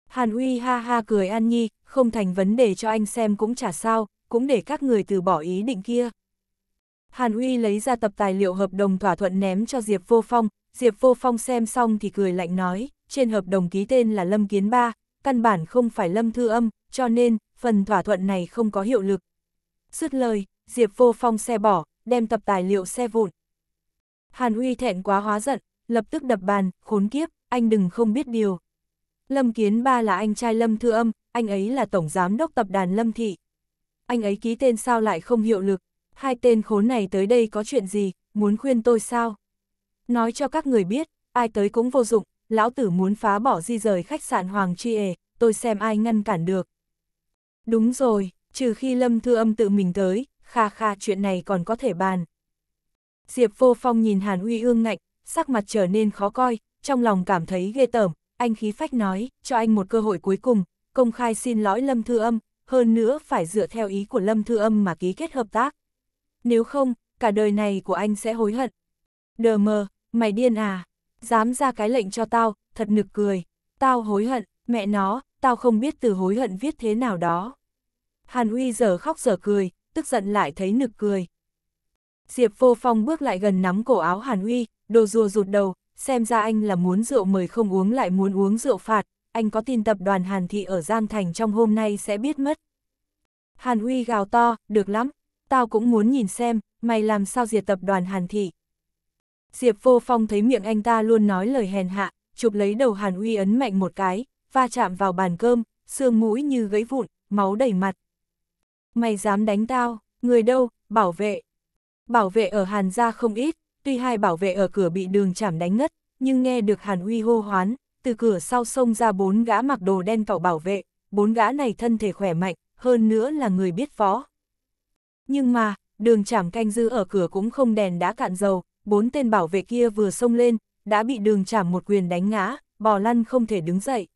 Hàn Uy ha ha cười An Nhi, không thành vấn đề cho anh xem cũng chả sao, cũng để các người từ bỏ ý định kia. Hàn Uy lấy ra tập tài liệu hợp đồng thỏa thuận ném cho Diệp Vô Phong, Diệp Vô Phong xem xong thì cười lạnh nói, trên hợp đồng ký tên là Lâm Kiến Ba, căn bản không phải Lâm Thư Âm, cho nên, phần thỏa thuận này không có hiệu lực. Dứt lời, Diệp Vô Phong xe bỏ, đem tập tài liệu xe vụn. Hàn Uy thẹn quá hóa giận, lập tức đập bàn, khốn kiếp, anh đừng không biết điều. Lâm Kiến Ba là anh trai Lâm Thư Âm, anh ấy là tổng giám đốc tập đoàn Lâm Thị. Anh ấy ký tên sao lại không hiệu lực, hai tên khốn này tới đây có chuyện gì, muốn khuyên tôi sao? nói cho các người biết, ai tới cũng vô dụng, lão tử muốn phá bỏ di rời khách sạn Hoàng Chi Ê tôi xem ai ngăn cản được. Đúng rồi, trừ khi Lâm Thư Âm tự mình tới, kha kha chuyện này còn có thể bàn. Diệp Vô Phong nhìn Hàn Uy ương ngạnh, sắc mặt trở nên khó coi, trong lòng cảm thấy ghê tởm, anh khí phách nói, cho anh một cơ hội cuối cùng, công khai xin lỗi Lâm Thư Âm, hơn nữa phải dựa theo ý của Lâm Thư Âm mà ký kết hợp tác. Nếu không, cả đời này của anh sẽ hối hận. Đờ mờ, Mày điên à? Dám ra cái lệnh cho tao, thật nực cười. Tao hối hận, mẹ nó, tao không biết từ hối hận viết thế nào đó. Hàn Huy giờ khóc giờ cười, tức giận lại thấy nực cười. Diệp Vô Phong bước lại gần nắm cổ áo Hàn Huy, đồ rùa rụt đầu, xem ra anh là muốn rượu mời không uống lại muốn uống rượu phạt, anh có tin tập đoàn Hàn Thị ở Giang Thành trong hôm nay sẽ biết mất. Hàn Huy gào to, được lắm, tao cũng muốn nhìn xem, mày làm sao diệt tập đoàn Hàn Thị. Diệp Vô Phong thấy miệng anh ta luôn nói lời hèn hạ, chụp lấy đầu Hàn Uy ấn mạnh một cái, va chạm vào bàn cơm, xương mũi như gãy vụn, máu đầy mặt. Mày dám đánh tao, người đâu, bảo vệ. Bảo vệ ở Hàn gia không ít, tuy hai bảo vệ ở cửa bị đường chảm đánh ngất, nhưng nghe được Hàn Uy hô hoán, từ cửa sau sông ra bốn gã mặc đồ đen cậu bảo vệ, bốn gã này thân thể khỏe mạnh, hơn nữa là người biết võ. Nhưng mà, đường chảm canh dư ở cửa cũng không đèn đã cạn dầu, bốn tên bảo vệ kia vừa xông lên, đã bị đường chảm một quyền đánh ngã, bò lăn không thể đứng dậy.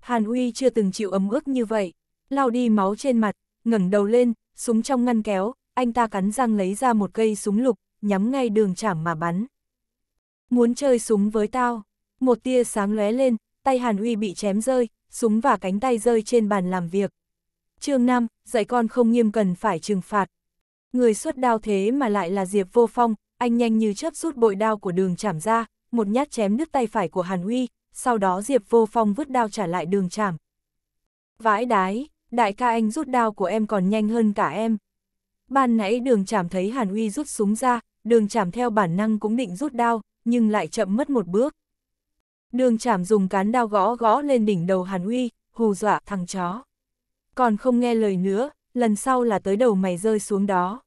Hàn huy chưa từng chịu ấm ức như vậy, lao đi máu trên mặt, ngẩng đầu lên, súng trong ngăn kéo, anh ta cắn răng lấy ra một cây súng lục, nhắm ngay đường chảm mà bắn. Muốn chơi súng với tao, một tia sáng lóe lên, tay Hàn huy bị chém rơi, súng và cánh tay rơi trên bàn làm việc. Chương 5, dạy con không nghiêm cần phải trừng phạt. Người xuất đao thế mà lại là Diệp Vô Phong, anh nhanh như chớp rút bội đao của đường chảm ra, một nhát chém nước tay phải của Hàn huy sau đó Diệp Vô Phong vứt đao trả lại đường chảm. Vãi đái, đại ca anh rút đao của em còn nhanh hơn cả em. Ban nãy đường chảm thấy Hàn huy rút súng ra, đường chảm theo bản năng cũng định rút đao, nhưng lại chậm mất một bước. Đường chảm dùng cán đao gõ gõ lên đỉnh đầu Hàn huy hù dọa thằng chó. Còn không nghe lời nữa, lần sau là tới đầu mày rơi xuống đó.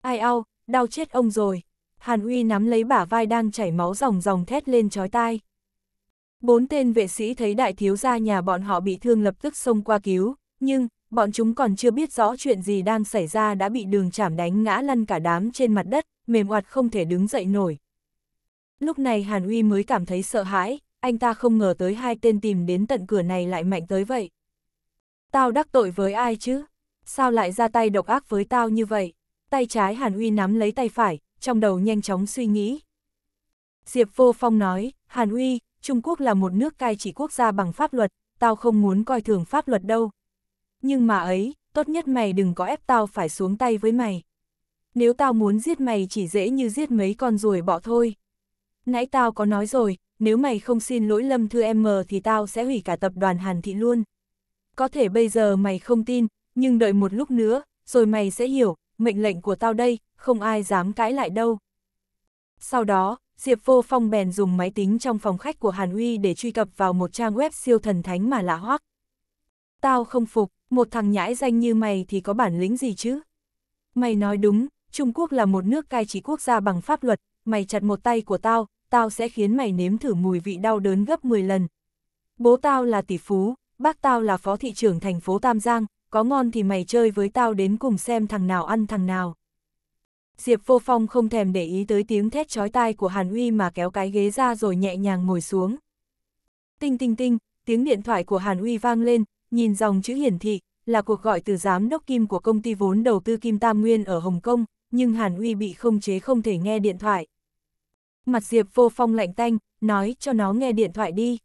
Ai ao, đau chết ông rồi. Hàn Uy nắm lấy bả vai đang chảy máu ròng ròng thét lên chói tai. Bốn tên vệ sĩ thấy đại thiếu gia nhà bọn họ bị thương lập tức xông qua cứu, nhưng, bọn chúng còn chưa biết rõ chuyện gì đang xảy ra đã bị đường chảm đánh ngã lăn cả đám trên mặt đất, mềm oặt không thể đứng dậy nổi. Lúc này Hàn Uy mới cảm thấy sợ hãi, anh ta không ngờ tới hai tên tìm đến tận cửa này lại mạnh tới vậy. Tao đắc tội với ai chứ? Sao lại ra tay độc ác với tao như vậy? tay trái Hàn Uy nắm lấy tay phải, trong đầu nhanh chóng suy nghĩ. Diệp Vô Phong nói, Hàn Uy, Trung Quốc là một nước cai trị quốc gia bằng pháp luật, tao không muốn coi thường pháp luật đâu. Nhưng mà ấy, tốt nhất mày đừng có ép tao phải xuống tay với mày. Nếu tao muốn giết mày chỉ dễ như giết mấy con ruồi bỏ thôi. Nãy tao có nói rồi, nếu mày không xin lỗi Lâm Thư em mờ thì tao sẽ hủy cả tập đoàn Hàn Thị luôn. Có thể bây giờ mày không tin, nhưng đợi một lúc nữa, rồi mày sẽ hiểu, mệnh lệnh của tao đây, không ai dám cãi lại đâu. Sau đó, Diệp Vô Phong bèn dùng máy tính trong phòng khách của Hàn Uy để truy cập vào một trang web siêu thần thánh mà lạ hoắc. Tao không phục, một thằng nhãi danh như mày thì có bản lĩnh gì chứ? Mày nói đúng, Trung Quốc là một nước cai trị quốc gia bằng pháp luật, mày chặt một tay của tao, tao sẽ khiến mày nếm thử mùi vị đau đớn gấp 10 lần. Bố tao là tỷ phú, bác tao là phó thị trưởng thành phố Tam Giang, có ngon thì mày chơi với tao đến cùng xem thằng nào ăn thằng nào. Diệp Vô Phong không thèm để ý tới tiếng thét chói tai của Hàn Uy mà kéo cái ghế ra rồi nhẹ nhàng ngồi xuống. Tinh tinh tinh, tiếng điện thoại của Hàn Uy vang lên, nhìn dòng chữ hiển thị, là cuộc gọi từ giám đốc Kim của công ty vốn đầu tư Kim Tam Nguyên ở Hồng Kông, nhưng Hàn Uy bị không chế không thể nghe điện thoại. Mặt Diệp Vô Phong lạnh tanh, nói cho nó nghe điện thoại đi.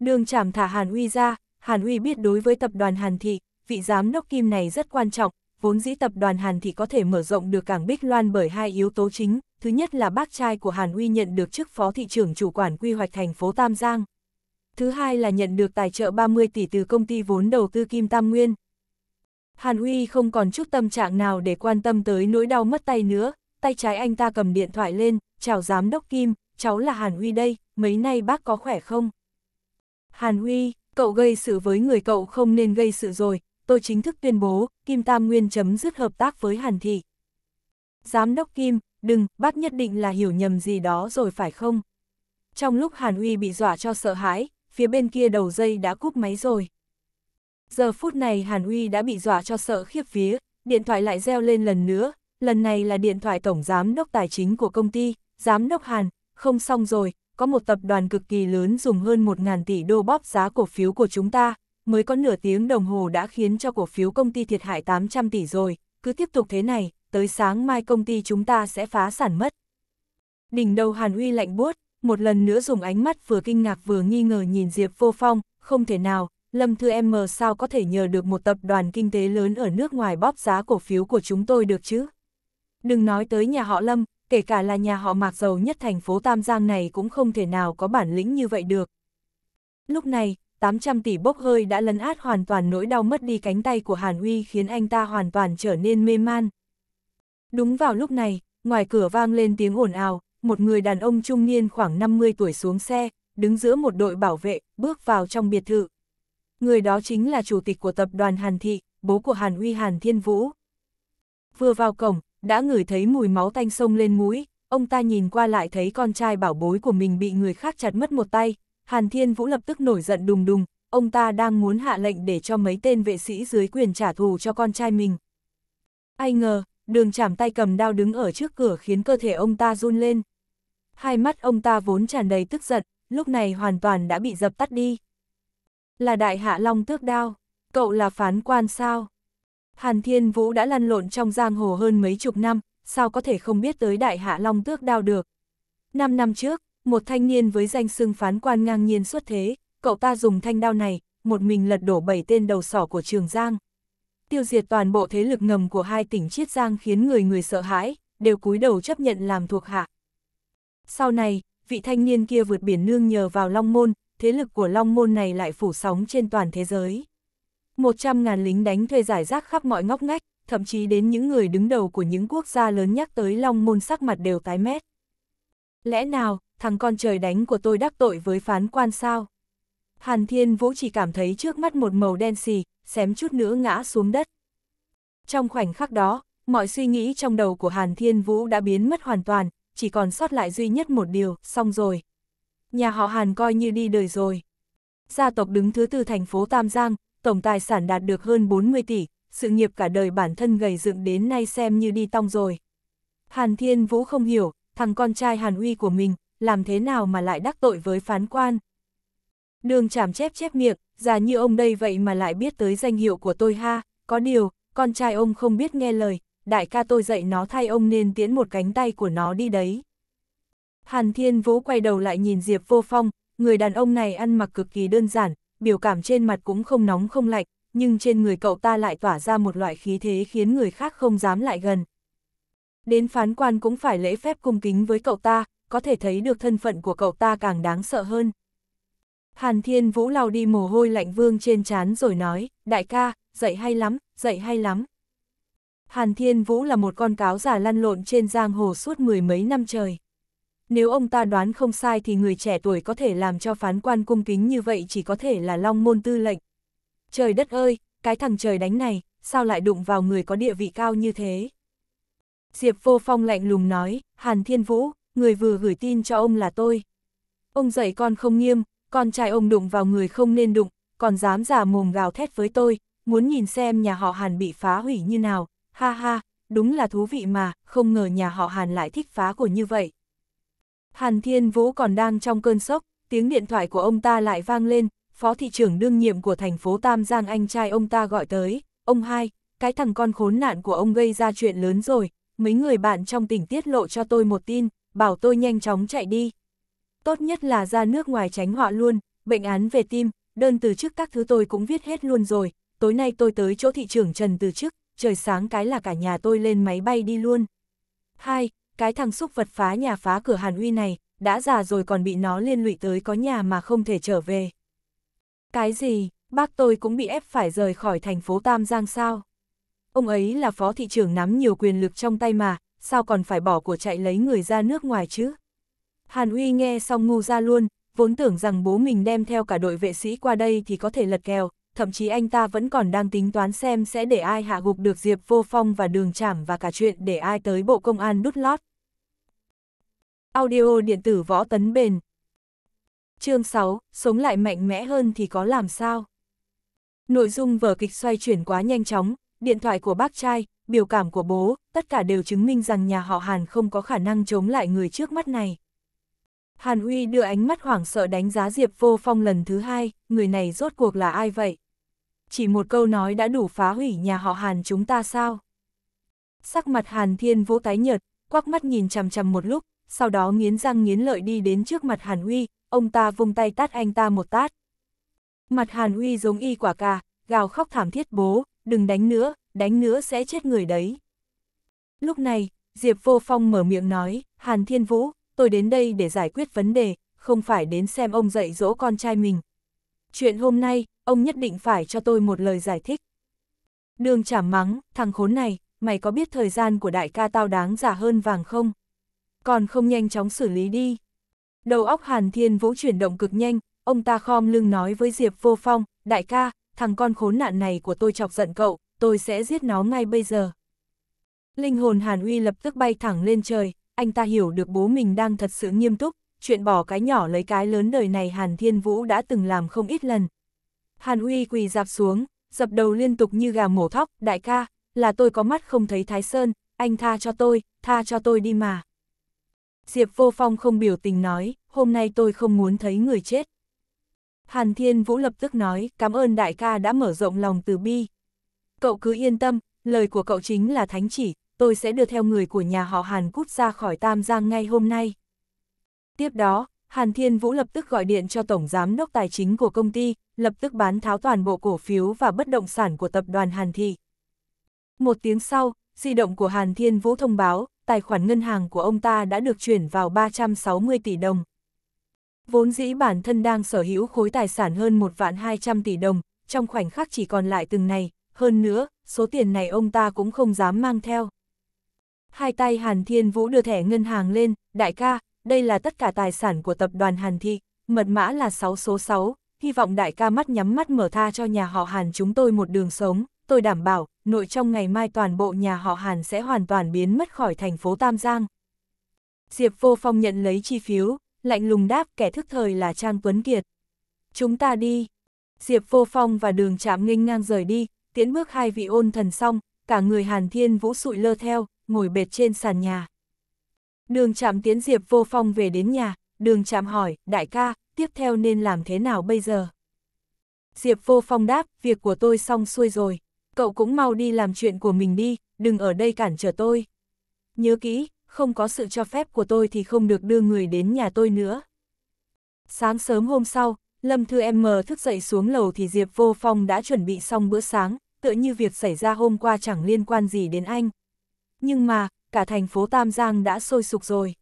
Đường chảm thả Hàn Uy ra, Hàn Uy biết đối với tập đoàn Hàn Thị, vị giám đốc Kim này rất quan trọng, vốn dĩ tập đoàn Hàn thì có thể mở rộng được cảng Bích Loan bởi hai yếu tố chính, thứ nhất là bác trai của Hàn Uy nhận được chức phó thị trưởng chủ quản quy hoạch thành phố Tam Giang. Thứ hai là nhận được tài trợ 30 tỷ từ công ty vốn đầu tư Kim Tam Nguyên. Hàn Uy không còn chút tâm trạng nào để quan tâm tới nỗi đau mất tay nữa, tay trái anh ta cầm điện thoại lên, chào giám đốc Kim, cháu là Hàn Uy đây, mấy nay bác có khỏe không? Hàn Uy, cậu gây sự với người cậu không nên gây sự rồi, tôi chính thức tuyên bố, Kim Tam Nguyên chấm dứt hợp tác với Hàn Thị. Giám đốc Kim, đừng, bác nhất định là hiểu nhầm gì đó rồi phải không? Trong lúc Hàn Huy bị dọa cho sợ hãi, phía bên kia đầu dây đã cúp máy rồi. Giờ phút này Hàn Huy đã bị dọa cho sợ khiếp vía, điện thoại lại reo lên lần nữa, lần này là điện thoại tổng giám đốc tài chính của công ty, giám đốc Hàn, không xong rồi, có một tập đoàn cực kỳ lớn dùng hơn 1.000 tỷ đô bóp giá cổ phiếu của chúng ta, mới có nửa tiếng đồng hồ đã khiến cho cổ phiếu công ty thiệt hại 800 tỷ rồi, cứ tiếp tục thế này, tới sáng mai công ty chúng ta sẽ phá sản mất. Đỉnh đầu Hàn Uy lạnh buốt, một lần nữa dùng ánh mắt vừa kinh ngạc vừa nghi ngờ nhìn Diệp Vô Phong, không thể nào, Lâm Thư em mờ sao có thể nhờ được một tập đoàn kinh tế lớn ở nước ngoài bóp giá cổ phiếu của chúng tôi được chứ? Đừng nói tới nhà họ Lâm, kể cả là nhà họ mạc giàu nhất thành phố Tam Giang này cũng không thể nào có bản lĩnh như vậy được. Lúc này, 800 tỷ bốc hơi đã lấn át hoàn toàn nỗi đau mất đi cánh tay của Hàn Uy khiến anh ta hoàn toàn trở nên mê man. Đúng vào lúc này, ngoài cửa vang lên tiếng ồn ào, một người đàn ông trung niên khoảng 50 tuổi xuống xe, đứng giữa một đội bảo vệ, bước vào trong biệt thự. Người đó chính là chủ tịch của tập đoàn Hàn Thị, bố của Hàn Uy Hàn Thiên Vũ. Vừa vào cổng, đã ngửi thấy mùi máu tanh sông lên mũi, ông ta nhìn qua lại thấy con trai bảo bối của mình bị người khác chặt mất một tay, Hàn Thiên Vũ lập tức nổi giận đùng đùng, ông ta đang muốn hạ lệnh để cho mấy tên vệ sĩ dưới quyền trả thù cho con trai mình. Ai ngờ, đường chảm tay cầm đao đứng ở trước cửa khiến cơ thể ông ta run lên. Hai mắt ông ta vốn tràn đầy tức giận, lúc này hoàn toàn đã bị dập tắt đi. Là đại hạ long tước đao, cậu là phán quan sao? Hàn Thiên Vũ đã lăn lộn trong giang hồ hơn mấy chục năm, sao có thể không biết tới đại hạ long tước đao được? Năm năm trước, một thanh niên với danh xưng phán quan ngang nhiên xuất thế, cậu ta dùng thanh đao này, một mình lật đổ bảy tên đầu sỏ của Trường Giang. Tiêu diệt toàn bộ thế lực ngầm của hai tỉnh Chiết Giang khiến người người sợ hãi, đều cúi đầu chấp nhận làm thuộc hạ. Sau này, vị thanh niên kia vượt biển nương nhờ vào Long Môn, thế lực của Long Môn này lại phủ sóng trên toàn thế giới. Một trăm ngàn lính đánh thuê giải rác khắp mọi ngóc ngách, thậm chí đến những người đứng đầu của những quốc gia lớn nhắc tới Long Môn sắc mặt đều tái mét. Lẽ nào, thằng con trời đánh của tôi đắc tội với phán quan sao. Hàn Thiên Vũ chỉ cảm thấy trước mắt một màu đen xì, xém chút nữa ngã xuống đất. Trong khoảnh khắc đó, mọi suy nghĩ trong đầu của Hàn Thiên Vũ đã biến mất hoàn toàn, chỉ còn sót lại duy nhất một điều, xong rồi. Nhà họ Hàn coi như đi đời rồi. Gia tộc đứng thứ tư thành phố Tam Giang, tổng tài sản đạt được hơn 40 tỷ, sự nghiệp cả đời bản thân gầy dựng đến nay xem như đi tong rồi. Hàn Thiên Vũ không hiểu, thằng con trai Hàn Uy của mình, làm thế nào mà lại đắc tội với phán quan. Đường chảm chép chép miệng, già như ông đây vậy mà lại biết tới danh hiệu của tôi ha, có điều, con trai ông không biết nghe lời, đại ca tôi dạy nó thay ông nên tiễn một cánh tay của nó đi đấy. Hàn Thiên Vũ quay đầu lại nhìn Diệp Vô Phong, người đàn ông này ăn mặc cực kỳ đơn giản, biểu cảm trên mặt cũng không nóng không lạnh, nhưng trên người cậu ta lại tỏa ra một loại khí thế khiến người khác không dám lại gần. Đến phán quan cũng phải lễ phép cung kính với cậu ta, có thể thấy được thân phận của cậu ta càng đáng sợ hơn. Hàn Thiên Vũ lau đi mồ hôi lạnh vương trên trán rồi nói, đại ca, dậy hay lắm, dậy hay lắm. Hàn Thiên Vũ là một con cáo già lăn lộn trên giang hồ suốt mười mấy năm trời. Nếu ông ta đoán không sai thì người trẻ tuổi có thể làm cho phán quan cung kính như vậy chỉ có thể là long môn tư lệnh. Trời đất ơi, cái thằng trời đánh này, sao lại đụng vào người có địa vị cao như thế? Diệp Vô Phong lạnh lùng nói, Hàn Thiên Vũ, người vừa gửi tin cho ông là tôi. Ông dạy con không nghiêm, con trai ông đụng vào người không nên đụng, còn dám giả mồm gào thét với tôi, muốn nhìn xem nhà họ Hàn bị phá hủy như nào, ha ha, đúng là thú vị mà, không ngờ nhà họ Hàn lại thích phá của như vậy. Hàn Thiên Vũ còn đang trong cơn sốc, tiếng điện thoại của ông ta lại vang lên, phó thị trưởng đương nhiệm của thành phố Tam Giang anh trai ông ta gọi tới, ông hai, cái thằng con khốn nạn của ông gây ra chuyện lớn rồi, mấy người bạn trong tỉnh tiết lộ cho tôi một tin, bảo tôi nhanh chóng chạy đi. Tốt nhất là ra nước ngoài tránh họa luôn, bệnh án về tim, đơn từ chức các thứ tôi cũng viết hết luôn rồi, tối nay tôi tới chỗ thị trưởng Trần từ chức, trời sáng cái là cả nhà tôi lên máy bay đi luôn. Hai, cái thằng xúc vật phá nhà phá cửa Hàn Uy này, đã già rồi còn bị nó liên lụy tới có nhà mà không thể trở về. Cái gì, bác tôi cũng bị ép phải rời khỏi thành phố Tam Giang sao? Ông ấy là phó thị trưởng nắm nhiều quyền lực trong tay mà, sao còn phải bỏ của chạy lấy người ra nước ngoài chứ? Hàn Uy nghe xong ngu ra luôn, vốn tưởng rằng bố mình đem theo cả đội vệ sĩ qua đây thì có thể lật kèo, thậm chí anh ta vẫn còn đang tính toán xem sẽ để ai hạ gục được Diệp Vô Phong và Đường Trảm và cả chuyện để ai tới Bộ Công an đút lót. Audio điện tử võ tấn bền Chương 6, sống lại mạnh mẽ hơn thì có làm sao? Nội dung vở kịch xoay chuyển quá nhanh chóng, điện thoại của bác trai, biểu cảm của bố, tất cả đều chứng minh rằng nhà họ Hàn không có khả năng chống lại người trước mắt này. Hàn Huy đưa ánh mắt hoảng sợ đánh giá Diệp Vô Phong lần thứ hai, người này rốt cuộc là ai vậy? Chỉ một câu nói đã đủ phá hủy nhà họ Hàn chúng ta sao? Sắc mặt Hàn Thiên Vũ tái nhợt, quắc mắt nhìn chằm chằm một lúc, sau đó nghiến răng nghiến lợi đi đến trước mặt Hàn Huy ông ta vung tay tát anh ta một tát. Mặt Hàn Huy giống y quả cà, gào khóc thảm thiết bố, đừng đánh nữa, đánh nữa sẽ chết người đấy. Lúc này, Diệp Vô Phong mở miệng nói, Hàn Thiên Vũ, tôi đến đây để giải quyết vấn đề, không phải đến xem ông dạy dỗ con trai mình. Chuyện hôm nay, ông nhất định phải cho tôi một lời giải thích. Đường chảm mắng, thằng khốn này, mày có biết thời gian của đại ca tao đáng giả hơn vàng không? Còn không nhanh chóng xử lý đi. Đầu óc Hàn Thiên Vũ chuyển động cực nhanh, ông ta khom lưng nói với Diệp Vô Phong, đại ca, thằng con khốn nạn này của tôi chọc giận cậu, tôi sẽ giết nó ngay bây giờ. Linh hồn Hàn Uy lập tức bay thẳng lên trời, anh ta hiểu được bố mình đang thật sự nghiêm túc, chuyện bỏ cái nhỏ lấy cái lớn đời này Hàn Thiên Vũ đã từng làm không ít lần. Hàn Uy quỳ dạp xuống, dập đầu liên tục như gà mổ thóc, đại ca, là tôi có mắt không thấy Thái Sơn, anh tha cho tôi, tha cho tôi đi mà. Diệp Vô Phong không biểu tình nói, hôm nay tôi không muốn thấy người chết. Hàn Thiên Vũ lập tức nói, cảm ơn đại ca đã mở rộng lòng từ bi cậu cứ yên tâm, lời của cậu chính là thánh chỉ, tôi sẽ đưa theo người của nhà họ Hàn cút ra khỏi Tam Giang ngay hôm nay. Tiếp đó, Hàn Thiên Vũ lập tức gọi điện cho Tổng Giám đốc Tài chính của công ty, lập tức bán tháo toàn bộ cổ phiếu và bất động sản của tập đoàn Hàn Thị. Một tiếng sau, di động của Hàn Thiên Vũ thông báo, tài khoản ngân hàng của ông ta đã được chuyển vào 360 tỷ đồng. Vốn dĩ bản thân đang sở hữu khối tài sản hơn 1 vạn 200 tỷ đồng, trong khoảnh khắc chỉ còn lại từng này, hơn nữa, số tiền này ông ta cũng không dám mang theo. Hai tay Hàn Thiên Vũ đưa thẻ ngân hàng lên, đại ca, đây là tất cả tài sản của tập đoàn Hàn Thị, mật mã là 6 số 6, hy vọng đại ca mắt nhắm mắt mở tha cho nhà họ Hàn chúng tôi một đường sống, tôi đảm bảo, nội trong ngày mai toàn bộ nhà họ Hàn sẽ hoàn toàn biến mất khỏi thành phố Tam Giang. Diệp Vô Phong nhận lấy chi phiếu, lạnh lùng đáp kẻ thức thời là Trang Tuấn Kiệt. Chúng ta đi. Diệp Vô Phong và đường chạm nghênh ngang rời đi, Tiến bước hai vị ôn thần xong, cả người Hàn Thiên Vũ sụi lơ theo, ngồi bệt trên sàn nhà. Đường chạm tiến Diệp vô phong về đến nhà, đường chạm hỏi, đại ca, tiếp theo nên làm thế nào bây giờ? Diệp vô phong đáp, việc của tôi xong xuôi rồi, cậu cũng mau đi làm chuyện của mình đi, đừng ở đây cản trở tôi. Nhớ kỹ, không có sự cho phép của tôi thì không được đưa người đến nhà tôi nữa. Sáng sớm hôm sau, Lâm Thư Em mờ thức dậy xuống lầu thì Diệp Vô Phong đã chuẩn bị xong bữa sáng, tựa như việc xảy ra hôm qua chẳng liên quan gì đến anh. Nhưng mà, cả thành phố Tam Giang đã sôi sục rồi.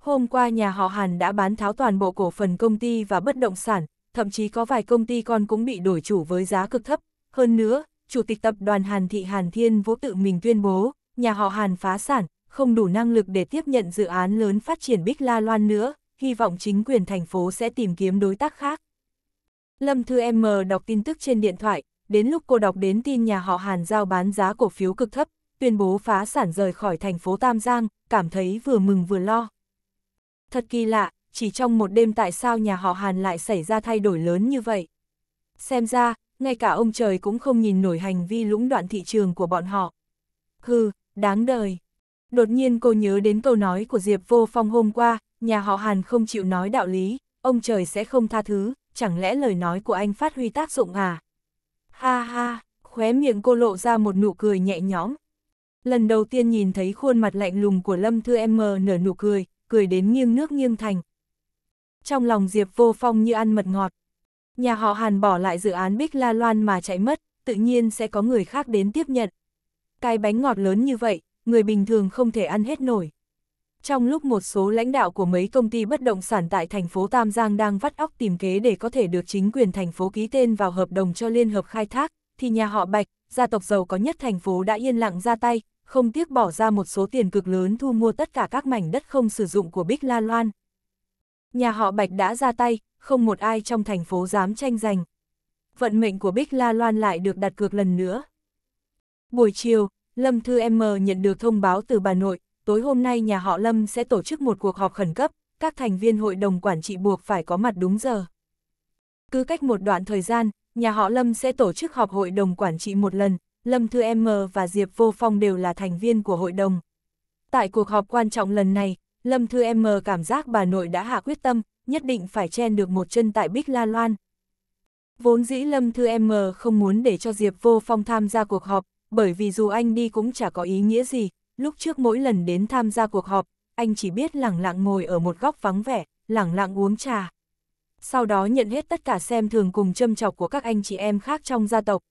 Hôm qua nhà họ Hàn đã bán tháo toàn bộ cổ phần công ty và bất động sản, thậm chí có vài công ty con cũng bị đổi chủ với giá cực thấp. Hơn nữa, Chủ tịch tập đoàn Hàn Thị Hàn Thiên Vũ tự mình tuyên bố, nhà họ Hàn phá sản, không đủ năng lực để tiếp nhận dự án lớn phát triển Bích La Loan nữa, hy vọng chính quyền thành phố sẽ tìm kiếm đối tác khác. Lâm Thư M đọc tin tức trên điện thoại, đến lúc cô đọc đến tin nhà họ Hàn giao bán giá cổ phiếu cực thấp, tuyên bố phá sản rời khỏi thành phố Tam Giang, cảm thấy vừa mừng vừa lo. Thật kỳ lạ, chỉ trong một đêm tại sao nhà họ Hàn lại xảy ra thay đổi lớn như vậy. Xem ra, ngay cả ông trời cũng không nhìn nổi hành vi lũng đoạn thị trường của bọn họ. Hừ, đáng đời. Đột nhiên cô nhớ đến câu nói của Diệp Vô Phong hôm qua, nhà họ Hàn không chịu nói đạo lý, ông trời sẽ không tha thứ, chẳng lẽ lời nói của anh phát huy tác dụng à? Ha ha, khóe miệng cô lộ ra một nụ cười nhẹ nhõm. Lần đầu tiên nhìn thấy khuôn mặt lạnh lùng của Lâm Thư M nở nụ cười, cười đến nghiêng nước nghiêng thành. Trong lòng Diệp vô phong như ăn mật ngọt. Nhà họ Hàn bỏ lại dự án Bích La Loan mà chạy mất, tự nhiên sẽ có người khác đến tiếp nhận. Cái bánh ngọt lớn như vậy, người bình thường không thể ăn hết nổi. Trong lúc một số lãnh đạo của mấy công ty bất động sản tại thành phố Tam Giang đang vắt óc tìm kế để có thể được chính quyền thành phố ký tên vào hợp đồng cho Liên hợp khai thác, thì nhà họ Bạch, gia tộc giàu có nhất thành phố đã yên lặng ra tay, không tiếc bỏ ra một số tiền cực lớn thu mua tất cả các mảnh đất không sử dụng của Bích La Loan. Nhà họ Bạch đã ra tay, không một ai trong thành phố dám tranh giành. Vận mệnh của Bích La Loan lại được đặt cược lần nữa. Buổi chiều, Lâm Thư M nhận được thông báo từ bà nội, tối hôm nay nhà họ Lâm sẽ tổ chức một cuộc họp khẩn cấp, các thành viên hội đồng quản trị buộc phải có mặt đúng giờ. Cứ cách một đoạn thời gian, nhà họ Lâm sẽ tổ chức họp hội đồng quản trị một lần, Lâm Thư M và Diệp Vô Phong đều là thành viên của hội đồng. Tại cuộc họp quan trọng lần này, Lâm Thư M cảm giác bà nội đã hạ quyết tâm, nhất định phải chen được một chân tại Bích La Loan. Vốn dĩ Lâm Thư M không muốn để cho Diệp Vô Phong tham gia cuộc họp, bởi vì dù anh đi cũng chả có ý nghĩa gì, Lúc trước mỗi lần đến tham gia cuộc họp, anh chỉ biết lẳng lặng ngồi ở một góc vắng vẻ, lẳng lặng uống trà. Sau đó nhận hết tất cả xem thường cùng châm chọc của các anh chị em khác trong gia tộc.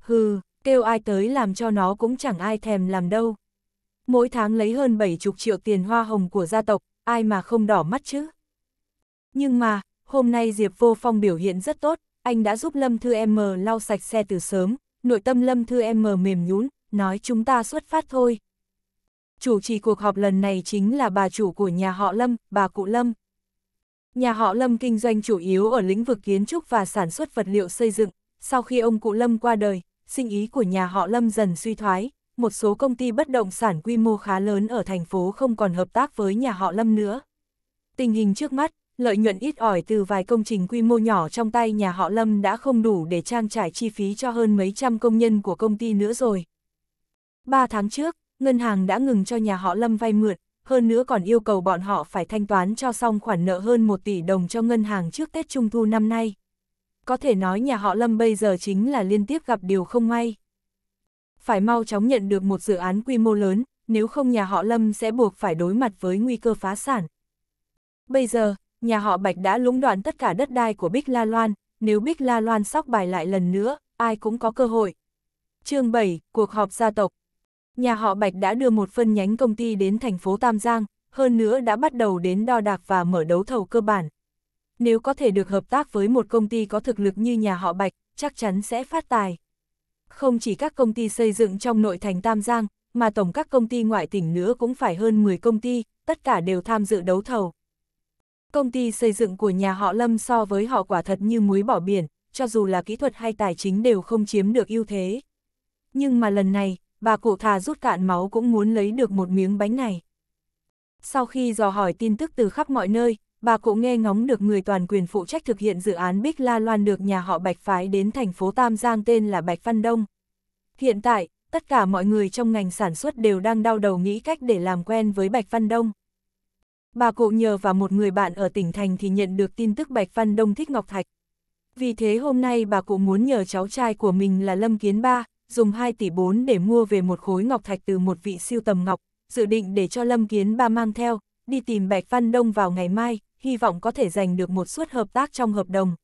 Hừ, kêu ai tới làm cho nó cũng chẳng ai thèm làm đâu. Mỗi tháng lấy hơn 70 triệu tiền hoa hồng của gia tộc, ai mà không đỏ mắt chứ. Nhưng mà, hôm nay Diệp Vô Phong biểu hiện rất tốt, anh đã giúp Lâm Thư M lau sạch xe từ sớm, nội tâm Lâm Thư M mềm nhún, nói chúng ta xuất phát thôi, chủ trì cuộc họp lần này chính là bà chủ của nhà họ Lâm, bà Cụ Lâm. Nhà họ Lâm kinh doanh chủ yếu ở lĩnh vực kiến trúc và sản xuất vật liệu xây dựng. Sau khi ông Cụ Lâm qua đời, sinh ý của nhà họ Lâm dần suy thoái, một số công ty bất động sản quy mô khá lớn ở thành phố không còn hợp tác với nhà họ Lâm nữa. Tình hình trước mắt, lợi nhuận ít ỏi từ vài công trình quy mô nhỏ trong tay nhà họ Lâm đã không đủ để trang trải chi phí cho hơn mấy trăm công nhân của công ty nữa rồi. Ba tháng trước, ngân hàng đã ngừng cho nhà họ Lâm vay mượn, hơn nữa còn yêu cầu bọn họ phải thanh toán cho xong khoản nợ hơn 1 tỷ đồng cho ngân hàng trước Tết Trung Thu năm nay. Có thể nói nhà họ Lâm bây giờ chính là liên tiếp gặp điều không may. Phải mau chóng nhận được một dự án quy mô lớn, nếu không nhà họ Lâm sẽ buộc phải đối mặt với nguy cơ phá sản. Bây giờ, nhà họ Bạch đã lũng đoạn tất cả đất đai của Bích La Loan, nếu Bích La Loan sóc bài lại lần nữa, ai cũng có cơ hội. chương 7, cuộc họp gia tộc, nhà họ Bạch đã đưa một phân nhánh công ty đến thành phố Tam Giang, hơn nữa đã bắt đầu đến đo đạc và mở đấu thầu cơ bản. Nếu có thể được hợp tác với một công ty có thực lực như nhà họ Bạch, chắc chắn sẽ phát tài. Không chỉ các công ty xây dựng trong nội thành Tam Giang, mà tổng các công ty ngoại tỉnh nữa cũng phải hơn 10 công ty, tất cả đều tham dự đấu thầu. Công ty xây dựng của nhà họ Lâm so với họ quả thật như muối bỏ biển, cho dù là kỹ thuật hay tài chính đều không chiếm được ưu thế. Nhưng mà lần này, bà cụ thà rút cạn máu cũng muốn lấy được một miếng bánh này. Sau khi dò hỏi tin tức từ khắp mọi nơi, bà cụ nghe ngóng được người toàn quyền phụ trách thực hiện dự án Bích La Loan được nhà họ Bạch phái đến thành phố Tam Giang tên là Bạch Văn Đông. Hiện tại, tất cả mọi người trong ngành sản xuất đều đang đau đầu nghĩ cách để làm quen với Bạch Văn Đông. Bà cụ nhờ vào một người bạn ở tỉnh thành thì nhận được tin tức Bạch Văn Đông thích Ngọc Thạch. Vì thế hôm nay bà cụ muốn nhờ cháu trai của mình là Lâm Kiến Ba, dùng 2 tỷ 4 để mua về một khối ngọc thạch từ một vị siêu tầm ngọc, dự định để cho Lâm Kiến Ba mang theo, đi tìm Bạch Văn Đông vào ngày mai, hy vọng có thể giành được một suất hợp tác trong hợp đồng.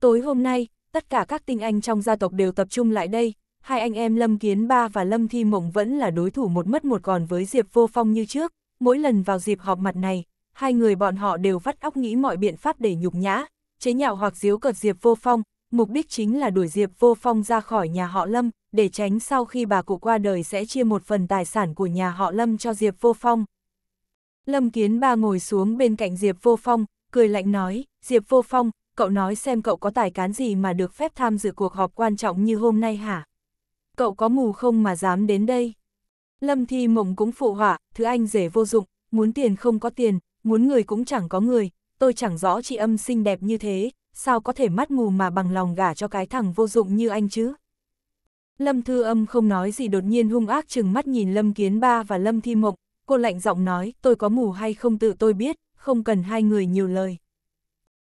Tối hôm nay, tất cả các tinh anh trong gia tộc đều tập trung lại đây, hai anh em Lâm Kiến Ba và Lâm Thi Mộng vẫn là đối thủ một mất một còn với Diệp Vô Phong như trước, mỗi lần vào dịp họp mặt này, hai người bọn họ đều vắt óc nghĩ mọi biện pháp để nhục nhã, chế nhạo hoặc giếu cợt Diệp Vô Phong, mục đích chính là đuổi Diệp Vô Phong ra khỏi nhà họ Lâm, để tránh sau khi bà cụ qua đời sẽ chia một phần tài sản của nhà họ Lâm cho Diệp Vô Phong. Lâm Kiến Ba ngồi xuống bên cạnh Diệp Vô Phong, cười lạnh nói, Diệp Vô Phong, cậu nói xem cậu có tài cán gì mà được phép tham dự cuộc họp quan trọng như hôm nay hả? Cậu có mù không mà dám đến đây? Lâm Thi Mộng cũng phụ họa, thứ anh rể vô dụng, muốn tiền không có tiền, muốn người cũng chẳng có người, tôi chẳng rõ chị âm xinh đẹp như thế, sao có thể mắt mù mà bằng lòng gả cho cái thằng vô dụng như anh chứ? Lâm Thư Âm không nói gì đột nhiên hung ác chừng mắt nhìn Lâm Kiến Ba và Lâm Thi Mộc, cô lạnh giọng nói, tôi có mù hay không tự tôi biết, không cần hai người nhiều lời.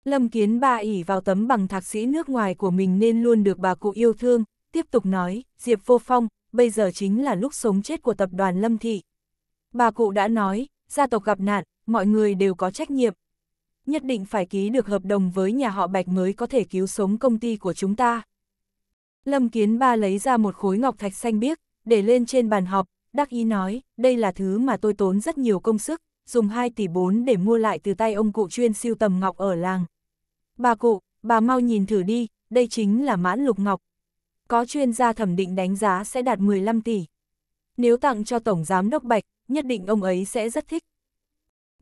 Lâm Kiến Ba ỉ vào tấm bằng thạc sĩ nước ngoài của mình nên luôn được bà cụ yêu thương, tiếp tục nói, Diệp Vô Phong, bây giờ chính là lúc sống chết của tập đoàn Lâm Thị. Bà cụ đã nói, gia tộc gặp nạn, mọi người đều có trách nhiệm, nhất định phải ký được hợp đồng với nhà họ Bạch mới có thể cứu sống công ty của chúng ta. Lâm Kiến Ba lấy ra một khối ngọc thạch xanh biếc, để lên trên bàn họp, đắc ý nói, đây là thứ mà tôi tốn rất nhiều công sức, dùng 2 tỷ 4 để mua lại từ tay ông cụ chuyên siêu tầm ngọc ở làng. Bà cụ, bà mau nhìn thử đi, đây chính là mãn lục ngọc. Có chuyên gia thẩm định đánh giá sẽ đạt 15 tỷ. Nếu tặng cho Tổng Giám Đốc Bạch, nhất định ông ấy sẽ rất thích.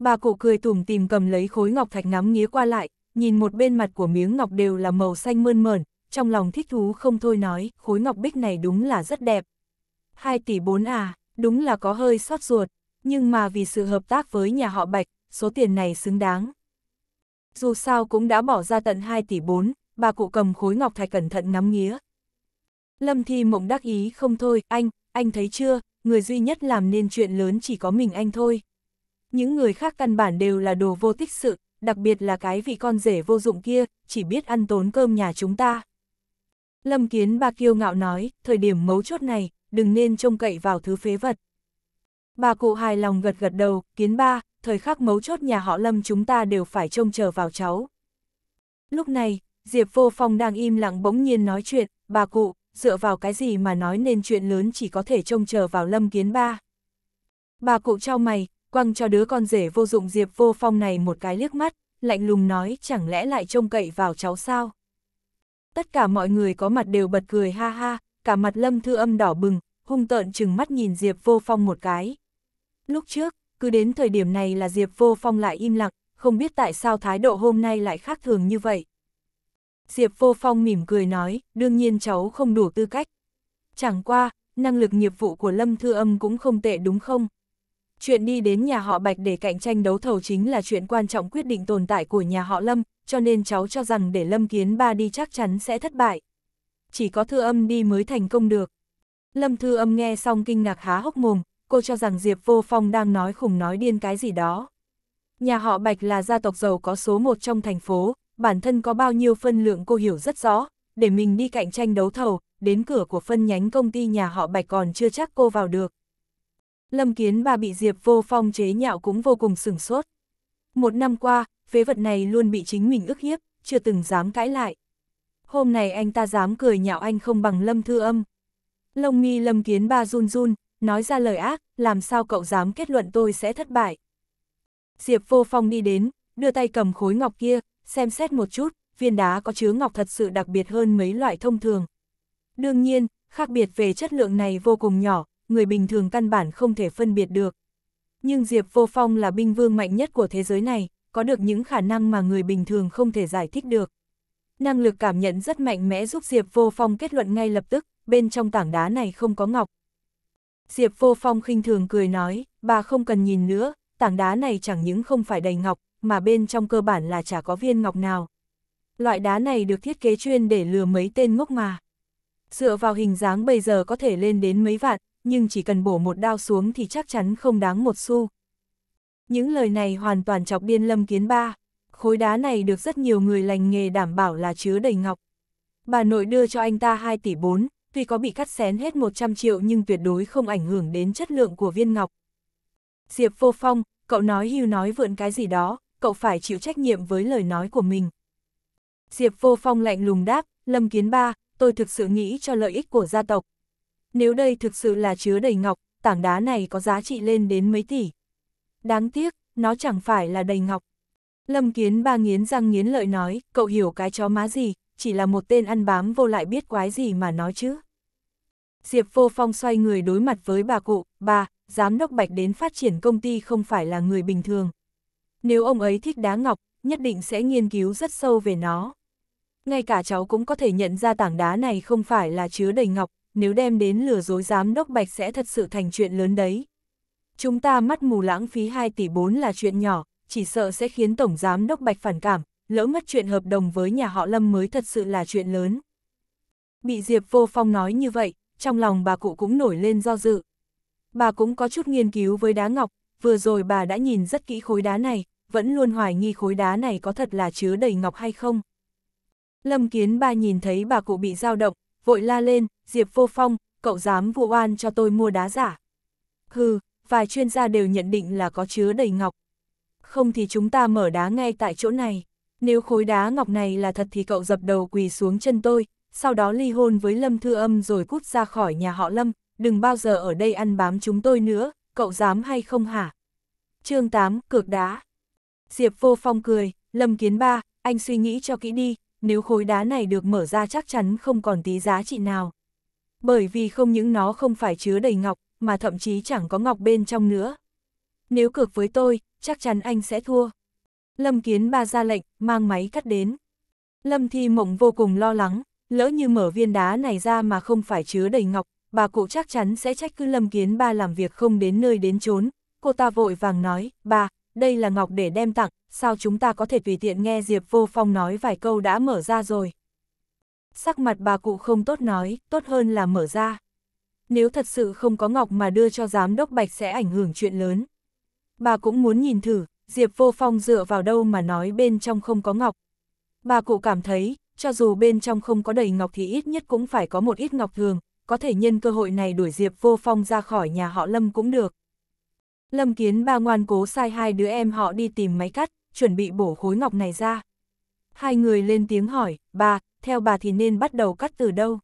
Bà cụ cười tủm tìm cầm lấy khối ngọc thạch ngắm nghía qua lại, nhìn một bên mặt của miếng ngọc đều là màu xanh mơn mởn trong lòng thích thú không thôi nói, khối ngọc bích này đúng là rất đẹp. 2 tỷ 4 à, đúng là có hơi xót ruột, nhưng mà vì sự hợp tác với nhà họ Bạch, số tiền này xứng đáng. Dù sao cũng đã bỏ ra tận 2 tỷ 4, bà cụ cầm khối ngọc thạch cẩn thận ngắm nghía. Lâm Thi Mộng đắc ý không thôi, anh, anh thấy chưa, người duy nhất làm nên chuyện lớn chỉ có mình anh thôi những người khác căn bản đều là đồ vô tích sự, đặc biệt là cái vị con rể vô dụng kia, chỉ biết ăn tốn cơm nhà chúng ta. Lâm Kiến Ba kiêu ngạo nói, thời điểm mấu chốt này, đừng nên trông cậy vào thứ phế vật. Bà cụ hài lòng gật gật đầu, kiến ba, thời khắc mấu chốt nhà họ Lâm chúng ta đều phải trông chờ vào cháu. Lúc này, Diệp Vô Phong đang im lặng bỗng nhiên nói chuyện, bà cụ, dựa vào cái gì mà nói nên chuyện lớn chỉ có thể trông chờ vào Lâm Kiến Ba. Bà cụ trao mày, quăng cho đứa con rể vô dụng Diệp Vô Phong này một cái liếc mắt, lạnh lùng nói chẳng lẽ lại trông cậy vào cháu sao. Tất cả mọi người có mặt đều bật cười ha ha, cả mặt lâm thư âm đỏ bừng, hung tợn chừng mắt nhìn Diệp Vô Phong một cái. Lúc trước, cứ đến thời điểm này là Diệp Vô Phong lại im lặng, không biết tại sao thái độ hôm nay lại khác thường như vậy. Diệp Vô Phong mỉm cười nói, đương nhiên cháu không đủ tư cách. Chẳng qua, năng lực nghiệp vụ của Lâm Thư Âm cũng không tệ đúng không? Chuyện đi đến nhà họ Bạch để cạnh tranh đấu thầu chính là chuyện quan trọng quyết định tồn tại của nhà họ Lâm, cho nên cháu cho rằng để Lâm Kiến Ba đi chắc chắn sẽ thất bại. Chỉ có Thư Âm đi mới thành công được. Lâm Thư Âm nghe xong kinh ngạc há hốc mồm, cô cho rằng Diệp Vô Phong đang nói khủng nói điên cái gì đó. Nhà họ Bạch là gia tộc giàu có số một trong thành phố, bản thân có bao nhiêu phân lượng cô hiểu rất rõ, để mình đi cạnh tranh đấu thầu, đến cửa của phân nhánh công ty nhà họ Bạch còn chưa chắc cô vào được. Lâm Kiến Ba bị Diệp Vô Phong chế nhạo cũng vô cùng sửng sốt. Một năm qua, phế vật này luôn bị chính mình ức hiếp, chưa từng dám cãi lại. Hôm nay anh ta dám cười nhạo anh không bằng Lâm Thư Âm. Lông mi Lâm Kiến ba run run, nói ra lời ác, làm sao cậu dám kết luận tôi sẽ thất bại. Diệp Vô Phong đi đến, đưa tay cầm khối ngọc kia, xem xét một chút, viên đá có chứa ngọc thật sự đặc biệt hơn mấy loại thông thường. Đương nhiên, khác biệt về chất lượng này vô cùng nhỏ, người bình thường căn bản không thể phân biệt được. Nhưng Diệp Vô Phong là binh vương mạnh nhất của thế giới này, có được những khả năng mà người bình thường không thể giải thích được. Năng lực cảm nhận rất mạnh mẽ giúp Diệp Vô Phong kết luận ngay lập tức, bên trong tảng đá này không có ngọc. Diệp Vô Phong khinh thường cười nói, bà không cần nhìn nữa, tảng đá này chẳng những không phải đầy ngọc, mà bên trong cơ bản là chả có viên ngọc nào. Loại đá này được thiết kế chuyên để lừa mấy tên ngốc mà. Dựa vào hình dáng bây giờ có thể lên đến mấy vạn, nhưng chỉ cần bổ một đao xuống thì chắc chắn không đáng một xu. Những lời này hoàn toàn chọc biên lâm kiến ba, khối đá này được rất nhiều người lành nghề đảm bảo là chứa đầy ngọc. Bà nội đưa cho anh ta 2 tỷ 4, tuy có bị cắt xén hết 100 triệu nhưng tuyệt đối không ảnh hưởng đến chất lượng của viên ngọc. Diệp vô phong, cậu nói hưu nói vượn cái gì đó, cậu phải chịu trách nhiệm với lời nói của mình. Diệp vô phong lạnh lùng đáp, Lâm Kiến Ba, tôi thực sự nghĩ cho lợi ích của gia tộc, nếu đây thực sự là chứa đầy ngọc, tảng đá này có giá trị lên đến mấy tỷ. Đáng tiếc, nó chẳng phải là đầy ngọc. Lâm Kiến ba nghiến răng nghiến lợi nói, cậu hiểu cái chó má gì, chỉ là một tên ăn bám vô lại biết quái gì mà nói chứ. Diệp Vô Phong xoay người đối mặt với bà cụ, bà, giám đốc Bạch đến phát triển công ty không phải là người bình thường. Nếu ông ấy thích đá ngọc, nhất định sẽ nghiên cứu rất sâu về nó. Ngay cả cháu cũng có thể nhận ra tảng đá này không phải là chứa đầy ngọc, nếu đem đến lừa dối giám đốc Bạch sẽ thật sự thành chuyện lớn đấy. Chúng ta mắt mù lãng phí 2 tỷ 4 là chuyện nhỏ, chỉ sợ sẽ khiến Tổng Giám đốc Bạch phản cảm, lỡ mất chuyện hợp đồng với nhà họ Lâm mới thật sự là chuyện lớn. Bị Diệp Vô Phong nói như vậy, trong lòng bà cụ cũng nổi lên do dự. Bà cũng có chút nghiên cứu với đá ngọc, vừa rồi bà đã nhìn rất kỹ khối đá này, vẫn luôn hoài nghi khối đá này có thật là chứa đầy ngọc hay không. Lâm Kiến ba nhìn thấy bà cụ bị dao động, vội la lên, Diệp Vô Phong, cậu dám vụ oan cho tôi mua đá giả. Hừ, vài chuyên gia đều nhận định là có chứa đầy ngọc. Không thì chúng ta mở đá ngay tại chỗ này. Nếu khối đá ngọc này là thật thì cậu dập đầu quỳ xuống chân tôi, sau đó ly hôn với Lâm Thư Âm rồi cút ra khỏi nhà họ Lâm, đừng bao giờ ở đây ăn bám chúng tôi nữa, cậu dám hay không hả? chương 8, cược đá. Diệp Vô Phong cười, Lâm Kiến Ba, anh suy nghĩ cho kỹ đi, nếu khối đá này được mở ra chắc chắn không còn tí giá trị nào. Bởi vì không những nó không phải chứa đầy ngọc, mà thậm chí chẳng có ngọc bên trong nữa. Nếu cược với tôi, chắc chắn anh sẽ thua. Lâm Kiến ba ra lệnh, mang máy cắt đến. Lâm Thi Mộng vô cùng lo lắng, lỡ như mở viên đá này ra mà không phải chứa đầy ngọc, bà cụ chắc chắn sẽ trách cứ Lâm Kiến ba làm việc không đến nơi đến chốn. Cô ta vội vàng nói, bà, đây là ngọc để đem tặng, sao chúng ta có thể tùy tiện nghe Diệp Vô Phong nói vài câu đã mở ra rồi. Sắc mặt bà cụ không tốt nói, tốt hơn là mở ra. Nếu thật sự không có ngọc mà đưa cho giám đốc Bạch sẽ ảnh hưởng chuyện lớn. Bà cũng muốn nhìn thử, Diệp Vô Phong dựa vào đâu mà nói bên trong không có ngọc. Bà cụ cảm thấy, cho dù bên trong không có đầy ngọc thì ít nhất cũng phải có một ít ngọc thường, có thể nhân cơ hội này đuổi Diệp Vô Phong ra khỏi nhà họ Lâm cũng được. Lâm Kiến ba ngoan cố sai hai đứa em họ đi tìm máy cắt, chuẩn bị bổ khối ngọc này ra. Hai người lên tiếng hỏi, bà, theo bà thì nên bắt đầu cắt từ đâu?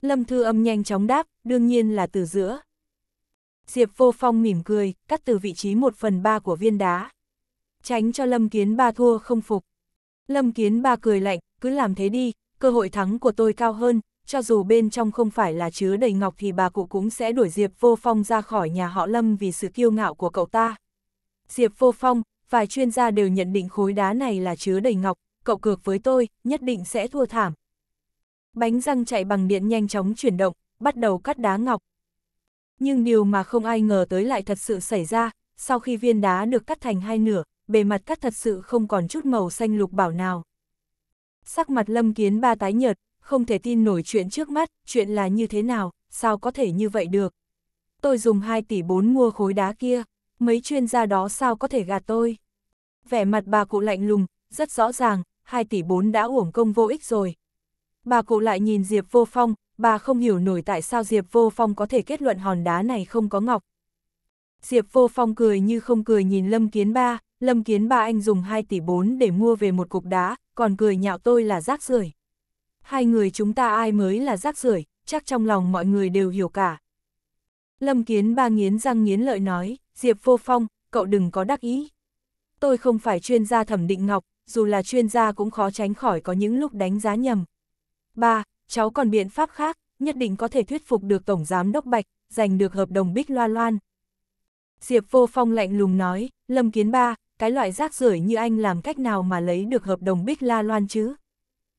Lâm Thư Âm nhanh chóng đáp, đương nhiên là từ giữa. Diệp Vô Phong mỉm cười, cắt từ vị trí 1 phần 3 của viên đá. Tránh cho Lâm Kiến ba thua không phục. Lâm Kiến ba cười lạnh, cứ làm thế đi, cơ hội thắng của tôi cao hơn, cho dù bên trong không phải là chứa đầy ngọc thì bà cụ cũng sẽ đuổi Diệp Vô Phong ra khỏi nhà họ Lâm vì sự kiêu ngạo của cậu ta. Diệp Vô Phong, vài chuyên gia đều nhận định khối đá này là chứa đầy ngọc, cậu cược với tôi, nhất định sẽ thua thảm. Bánh răng chạy bằng điện nhanh chóng chuyển động, bắt đầu cắt đá ngọc. Nhưng điều mà không ai ngờ tới lại thật sự xảy ra, sau khi viên đá được cắt thành hai nửa, bề mặt cắt thật sự không còn chút màu xanh lục bảo nào. Sắc mặt lâm kiến ba tái nhợt, không thể tin nổi chuyện trước mắt, chuyện là như thế nào, sao có thể như vậy được. Tôi dùng 2 tỷ 4 mua khối đá kia, mấy chuyên gia đó sao có thể gạt tôi. Vẻ mặt bà cụ lạnh lùng, rất rõ ràng, 2 tỷ 4 đã uổng công vô ích rồi. Bà cụ lại nhìn Diệp Vô Phong, bà không hiểu nổi tại sao Diệp Vô Phong có thể kết luận hòn đá này không có ngọc. Diệp Vô Phong cười như không cười nhìn Lâm Kiến Ba, Lâm Kiến Ba anh dùng 2 tỷ 4 để mua về một cục đá, còn cười nhạo tôi là rác rưởi hai người chúng ta ai mới là rác rưởi chắc trong lòng mọi người đều hiểu cả. Lâm Kiến ba nghiến răng nghiến lợi nói, Diệp Vô Phong, cậu đừng có đắc ý. Tôi không phải chuyên gia thẩm định ngọc, dù là chuyên gia cũng khó tránh khỏi có những lúc đánh giá nhầm. Ba, cháu còn biện pháp khác, nhất định có thể thuyết phục được Tổng Giám Đốc Bạch, giành được hợp đồng Bích Loa Loan. Diệp Vô Phong lạnh lùng nói, Lâm Kiến Ba, cái loại rác rưởi như anh làm cách nào mà lấy được hợp đồng Bích La Loan chứ?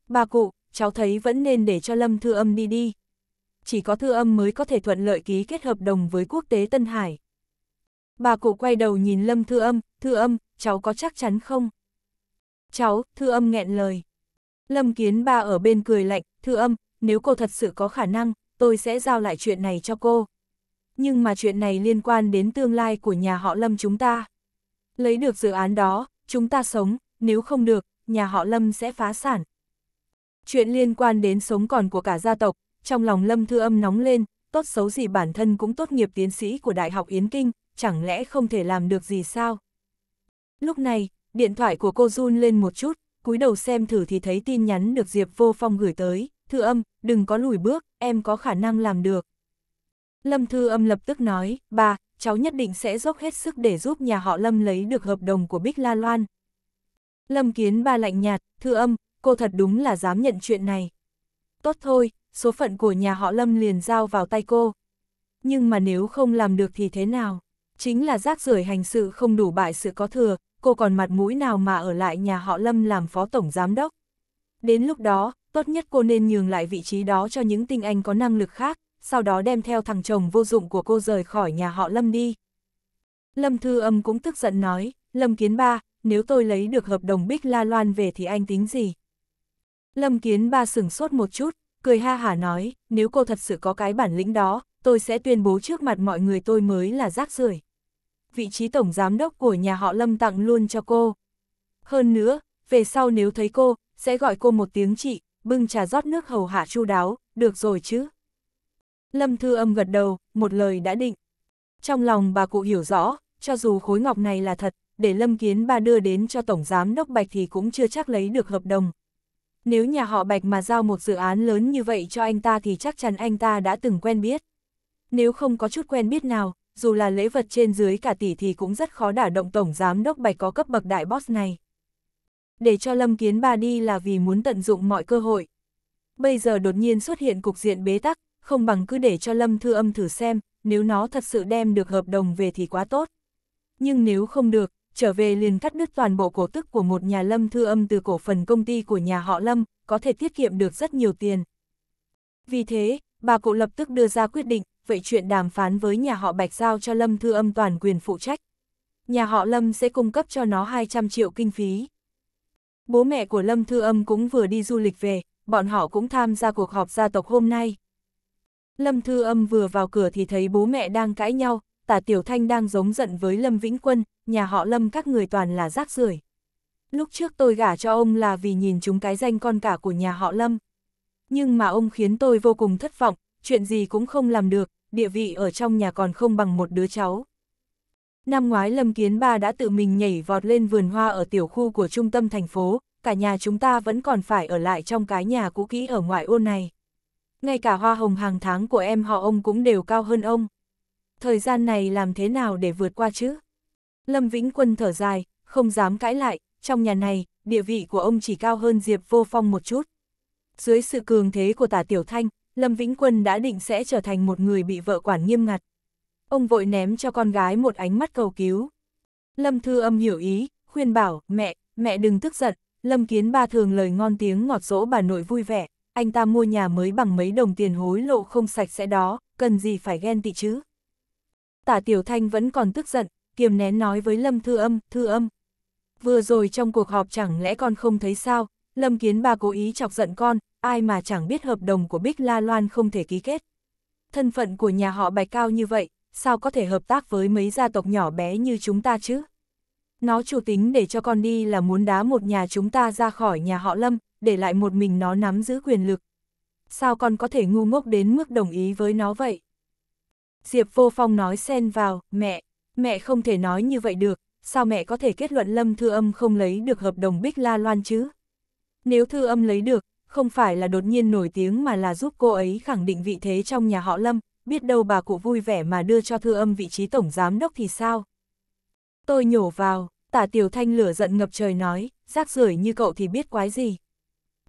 Ba cụ, cháu thấy vẫn nên để cho Lâm Thư Âm đi đi. Chỉ có Thư Âm mới có thể thuận lợi ký kết hợp đồng với quốc tế Tân Hải. Bà cụ quay đầu nhìn Lâm Thư Âm, Thư Âm, cháu có chắc chắn không? Cháu, Thư Âm nghẹn lời. Lâm Kiến Ba ở bên cười lạnh, Thư Âm, nếu cô thật sự có khả năng, tôi sẽ giao lại chuyện này cho cô. Nhưng mà chuyện này liên quan đến tương lai của nhà họ Lâm chúng ta. Lấy được dự án đó, chúng ta sống, nếu không được, nhà họ Lâm sẽ phá sản, Chuyện liên quan đến sống còn của cả gia tộc, trong lòng Lâm Thư Âm nóng lên, tốt xấu gì bản thân cũng tốt nghiệp tiến sĩ của Đại học Yến Kinh, chẳng lẽ không thể làm được gì sao? Lúc này, điện thoại của cô run lên một chút, cúi đầu xem thử thì thấy tin nhắn được Diệp Vô Phong gửi tới, Thư Âm, đừng có lùi bước, em có khả năng làm được. Lâm Thư Âm lập tức nói, bà, cháu nhất định sẽ dốc hết sức để giúp nhà họ Lâm lấy được hợp đồng của Bích La Loan. Lâm Kiến Ba lạnh nhạt, Thư Âm, cô thật đúng là dám nhận chuyện này. Tốt thôi, số phận của nhà họ Lâm liền giao vào tay cô. Nhưng mà nếu không làm được thì thế nào? Chính là rác rưởi hành sự không đủ bại sự có thừa, cô còn mặt mũi nào mà ở lại nhà họ Lâm làm phó tổng giám đốc. Đến lúc đó, tốt nhất cô nên nhường lại vị trí đó cho những tinh anh có năng lực khác, sau đó đem theo thằng chồng vô dụng của cô rời khỏi nhà họ Lâm đi. Lâm Thư Âm cũng tức giận nói, Lâm Kiến Ba, nếu tôi lấy được hợp đồng Bích La Loan về thì anh tính gì? Lâm Kiến Ba sửng sốt một chút, cười ha hả nói, nếu cô thật sự có cái bản lĩnh đó, tôi sẽ tuyên bố trước mặt mọi người tôi mới là rác rưởi. Vị trí tổng giám đốc của nhà họ Lâm tặng luôn cho cô. Hơn nữa, về sau nếu thấy cô, sẽ gọi cô một tiếng chị, bưng trà rót nước hầu hạ chu đáo, được rồi chứ. Lâm Thư Âm gật đầu, một lời đã định. Trong lòng bà cụ hiểu rõ, cho dù khối ngọc này là thật, để Lâm Kiến Ba đưa đến cho Tổng Giám Đốc Bạch thì cũng chưa chắc lấy được hợp đồng, nếu nhà họ Bạch mà giao một dự án lớn như vậy cho anh ta thì chắc chắn anh ta đã từng quen biết. Nếu không có chút quen biết nào, dù là lễ vật trên dưới cả tỷ thì cũng rất khó đả động Tổng Giám Đốc Bạch có cấp bậc đại boss này. Để cho Lâm Kiến Ba đi là vì muốn tận dụng mọi cơ hội. Bây giờ đột nhiên xuất hiện cục diện bế tắc, không bằng cứ để cho Lâm Thư Âm thử xem, nếu nó thật sự đem được hợp đồng về thì quá tốt. Nhưng nếu không được, trở về liền cắt đứt toàn bộ cổ tức của một nhà lâm thư âm từ cổ phần công ty của nhà họ lâm, có thể tiết kiệm được rất nhiều tiền. Vì thế, bà cụ lập tức đưa ra quyết định, vậy chuyện đàm phán với nhà họ Bạch giao cho lâm thư âm toàn quyền phụ trách. Nhà họ Lâm sẽ cung cấp cho nó 200 triệu kinh phí. Bố mẹ của Lâm Thư Âm cũng vừa đi du lịch về, bọn họ cũng tham gia cuộc họp gia tộc hôm nay. Lâm Thư Âm vừa vào cửa thì thấy bố mẹ đang cãi nhau, tả Tiểu Thanh đang giống giận với Lâm Vĩnh Quân, nhà họ Lâm các người toàn là rác rưởi. Lúc trước tôi gả cho ông là vì nhìn chúng cái danh con cả của nhà họ Lâm. Nhưng mà ông khiến tôi vô cùng thất vọng, chuyện gì cũng không làm được, địa vị ở trong nhà còn không bằng một đứa cháu. Năm ngoái Lâm Kiến Ba đã tự mình nhảy vọt lên vườn hoa ở tiểu khu của trung tâm thành phố, cả nhà chúng ta vẫn còn phải ở lại trong cái nhà cũ kỹ ở ngoại ô này. Ngay cả hoa hồng hàng tháng của em họ ông cũng đều cao hơn ông thời gian này làm thế nào để vượt qua chứ? Lâm Vĩnh Quân thở dài, không dám cãi lại, trong nhà này, địa vị của ông chỉ cao hơn Diệp Vô Phong một chút. Dưới sự cường thế của tả Tiểu Thanh, Lâm Vĩnh Quân đã định sẽ trở thành một người bị vợ quản nghiêm ngặt. Ông vội ném cho con gái một ánh mắt cầu cứu. Lâm Thư Âm hiểu ý, khuyên bảo, mẹ, mẹ đừng tức giận, Lâm Kiến Ba thường lời ngon tiếng ngọt dỗ bà nội vui vẻ, anh ta mua nhà mới bằng mấy đồng tiền hối lộ không sạch sẽ đó, cần gì phải ghen tị chứ tả Tiểu Thanh vẫn còn tức giận, kiềm nén nói với Lâm Thư Âm, Thư Âm. Vừa rồi trong cuộc họp chẳng lẽ con không thấy sao, Lâm Kiến Ba cố ý chọc giận con, ai mà chẳng biết hợp đồng của Bích La Loan không thể ký kết. Thân phận của nhà họ bạch cao như vậy, sao có thể hợp tác với mấy gia tộc nhỏ bé như chúng ta chứ? Nó chủ tính để cho con đi là muốn đá một nhà chúng ta ra khỏi nhà họ Lâm, để lại một mình nó nắm giữ quyền lực. Sao con có thể ngu ngốc đến mức đồng ý với nó vậy? Diệp Vô Phong nói xen vào, mẹ, mẹ không thể nói như vậy được, sao mẹ có thể kết luận Lâm Thư Âm không lấy được hợp đồng Bích La Loan chứ? Nếu Thư Âm lấy được, không phải là đột nhiên nổi tiếng mà là giúp cô ấy khẳng định vị thế trong nhà họ Lâm, biết đâu bà cụ vui vẻ mà đưa cho Thư Âm vị trí tổng giám đốc thì sao? Tôi nhổ vào, tả Tiểu Thanh lửa giận ngập trời nói, rác rưởi như cậu thì biết quái gì?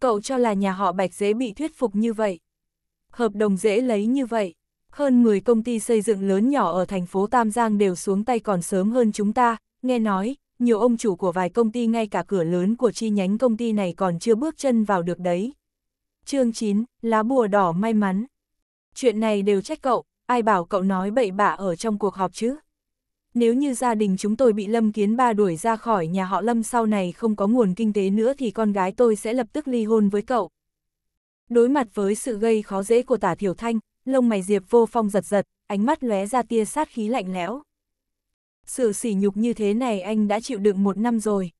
Cậu cho là nhà họ Bạch dễ bị thuyết phục như vậy? Hợp đồng dễ lấy như vậy? hơn 10 công ty xây dựng lớn nhỏ ở thành phố Tam Giang đều xuống tay còn sớm hơn chúng ta, nghe nói, nhiều ông chủ của vài công ty ngay cả cửa lớn của chi nhánh công ty này còn chưa bước chân vào được đấy. chương 9, lá bùa đỏ may mắn. Chuyện này đều trách cậu, ai bảo cậu nói bậy bạ ở trong cuộc họp chứ? Nếu như gia đình chúng tôi bị Lâm Kiến Ba đuổi ra khỏi nhà họ Lâm sau này không có nguồn kinh tế nữa thì con gái tôi sẽ lập tức ly hôn với cậu. Đối mặt với sự gây khó dễ của Tả Thiểu Thanh, lông mày Diệp Vô Phong giật giật, ánh mắt lóe ra tia sát khí lạnh lẽo. Sự sỉ nhục như thế này anh đã chịu đựng một năm rồi.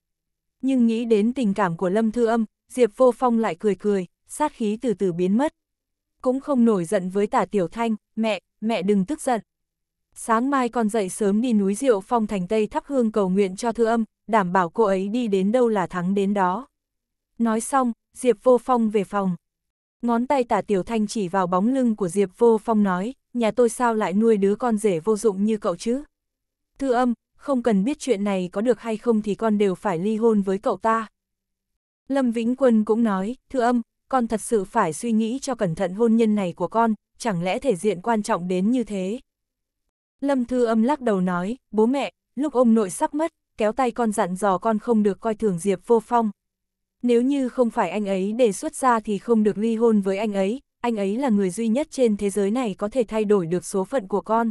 Nhưng nghĩ đến tình cảm của Lâm Thư Âm, Diệp Vô Phong lại cười cười, sát khí từ từ biến mất. Cũng không nổi giận với tả Tiểu Thanh, mẹ, mẹ đừng tức giận. Sáng mai con dậy sớm đi núi Diệu Phong thành Tây thắp hương cầu nguyện cho Thư Âm, đảm bảo cô ấy đi đến đâu là thắng đến đó. Nói xong, Diệp Vô Phong về phòng. Ngón tay tả Tiểu Thanh chỉ vào bóng lưng của Diệp Vô Phong nói, nhà tôi sao lại nuôi đứa con rể vô dụng như cậu chứ? Thư âm, không cần biết chuyện này có được hay không thì con đều phải ly hôn với cậu ta. Lâm Vĩnh Quân cũng nói, thư âm, con thật sự phải suy nghĩ cho cẩn thận hôn nhân này của con, chẳng lẽ thể diện quan trọng đến như thế? Lâm Thư âm lắc đầu nói, bố mẹ, lúc ông nội sắp mất, kéo tay con dặn dò con không được coi thường Diệp Vô Phong. Nếu như không phải anh ấy đề xuất ra thì không được ly hôn với anh ấy, anh ấy là người duy nhất trên thế giới này có thể thay đổi được số phận của con.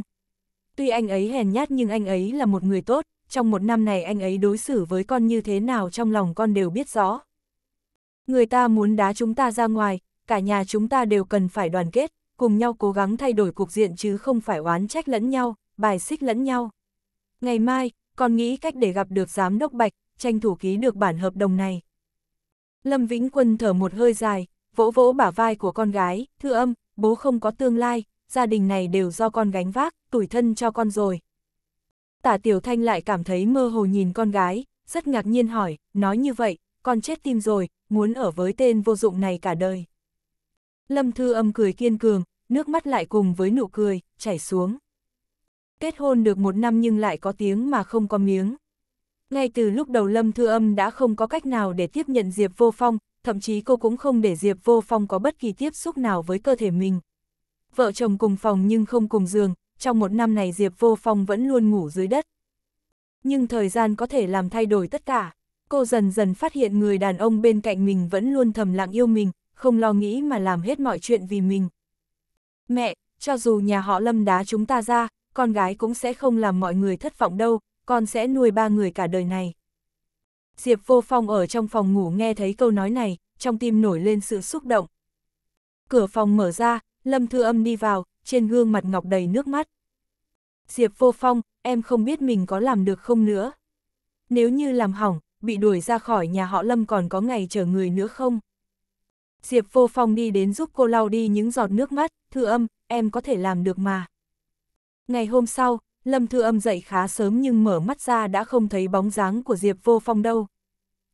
Tuy anh ấy hèn nhát nhưng anh ấy là một người tốt, trong một năm này anh ấy đối xử với con như thế nào trong lòng con đều biết rõ. Người ta muốn đá chúng ta ra ngoài, cả nhà chúng ta đều cần phải đoàn kết, cùng nhau cố gắng thay đổi cục diện chứ không phải oán trách lẫn nhau, bài xích lẫn nhau. Ngày mai, con nghĩ cách để gặp được giám đốc Bạch, tranh thủ ký được bản hợp đồng này. Lâm Vĩnh Quân thở một hơi dài, vỗ vỗ bả vai của con gái, thư âm, bố không có tương lai, gia đình này đều do con gánh vác, tuổi thân cho con rồi. Tả Tiểu Thanh lại cảm thấy mơ hồ nhìn con gái, rất ngạc nhiên hỏi, nói như vậy, con chết tim rồi, muốn ở với tên vô dụng này cả đời. Lâm Thư âm cười kiên cường, nước mắt lại cùng với nụ cười, chảy xuống. Kết hôn được một năm nhưng lại có tiếng mà không có miếng. Ngay từ lúc đầu Lâm Thư Âm đã không có cách nào để tiếp nhận Diệp Vô Phong, thậm chí cô cũng không để Diệp Vô Phong có bất kỳ tiếp xúc nào với cơ thể mình. Vợ chồng cùng phòng nhưng không cùng giường, trong một năm này Diệp Vô Phong vẫn luôn ngủ dưới đất. Nhưng thời gian có thể làm thay đổi tất cả. Cô dần dần phát hiện người đàn ông bên cạnh mình vẫn luôn thầm lặng yêu mình, không lo nghĩ mà làm hết mọi chuyện vì mình. Mẹ, cho dù nhà họ lâm đá chúng ta ra, con gái cũng sẽ không làm mọi người thất vọng đâu, con sẽ nuôi ba người cả đời này. Diệp Vô Phong ở trong phòng ngủ nghe thấy câu nói này, trong tim nổi lên sự xúc động. Cửa phòng mở ra, Lâm Thư Âm đi vào, trên gương mặt ngọc đầy nước mắt. Diệp Vô Phong, em không biết mình có làm được không nữa. Nếu như làm hỏng, bị đuổi ra khỏi nhà họ Lâm còn có ngày chờ người nữa không? Diệp Vô Phong đi đến giúp cô lau đi những giọt nước mắt, Thư Âm, em có thể làm được mà. Ngày hôm sau, Lâm Thư Âm dậy khá sớm nhưng mở mắt ra đã không thấy bóng dáng của Diệp Vô Phong đâu.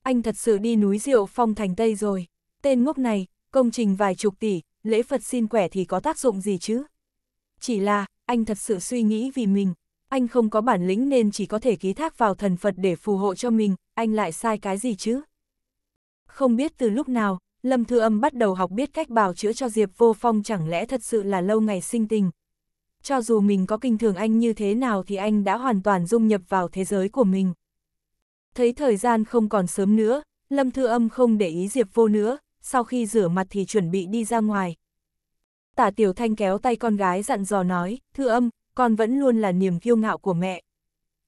Anh thật sự đi núi Diệu Phong thành Tây rồi. Tên ngốc này, công trình vài chục tỷ, lễ Phật xin quẻ thì có tác dụng gì chứ? Chỉ là, anh thật sự suy nghĩ vì mình. Anh không có bản lĩnh nên chỉ có thể ký thác vào thần Phật để phù hộ cho mình, anh lại sai cái gì chứ? Không biết từ lúc nào, Lâm Thư Âm bắt đầu học biết cách bào chữa cho Diệp Vô Phong chẳng lẽ thật sự là lâu ngày sinh tình, cho dù mình có kinh thường anh như thế nào thì anh đã hoàn toàn dung nhập vào thế giới của mình. Thấy thời gian không còn sớm nữa, Lâm Thư Âm không để ý Diệp Vô nữa, sau khi rửa mặt thì chuẩn bị đi ra ngoài. Tả Tiểu Thanh kéo tay con gái dặn dò nói, Thư Âm, con vẫn luôn là niềm kiêu ngạo của mẹ.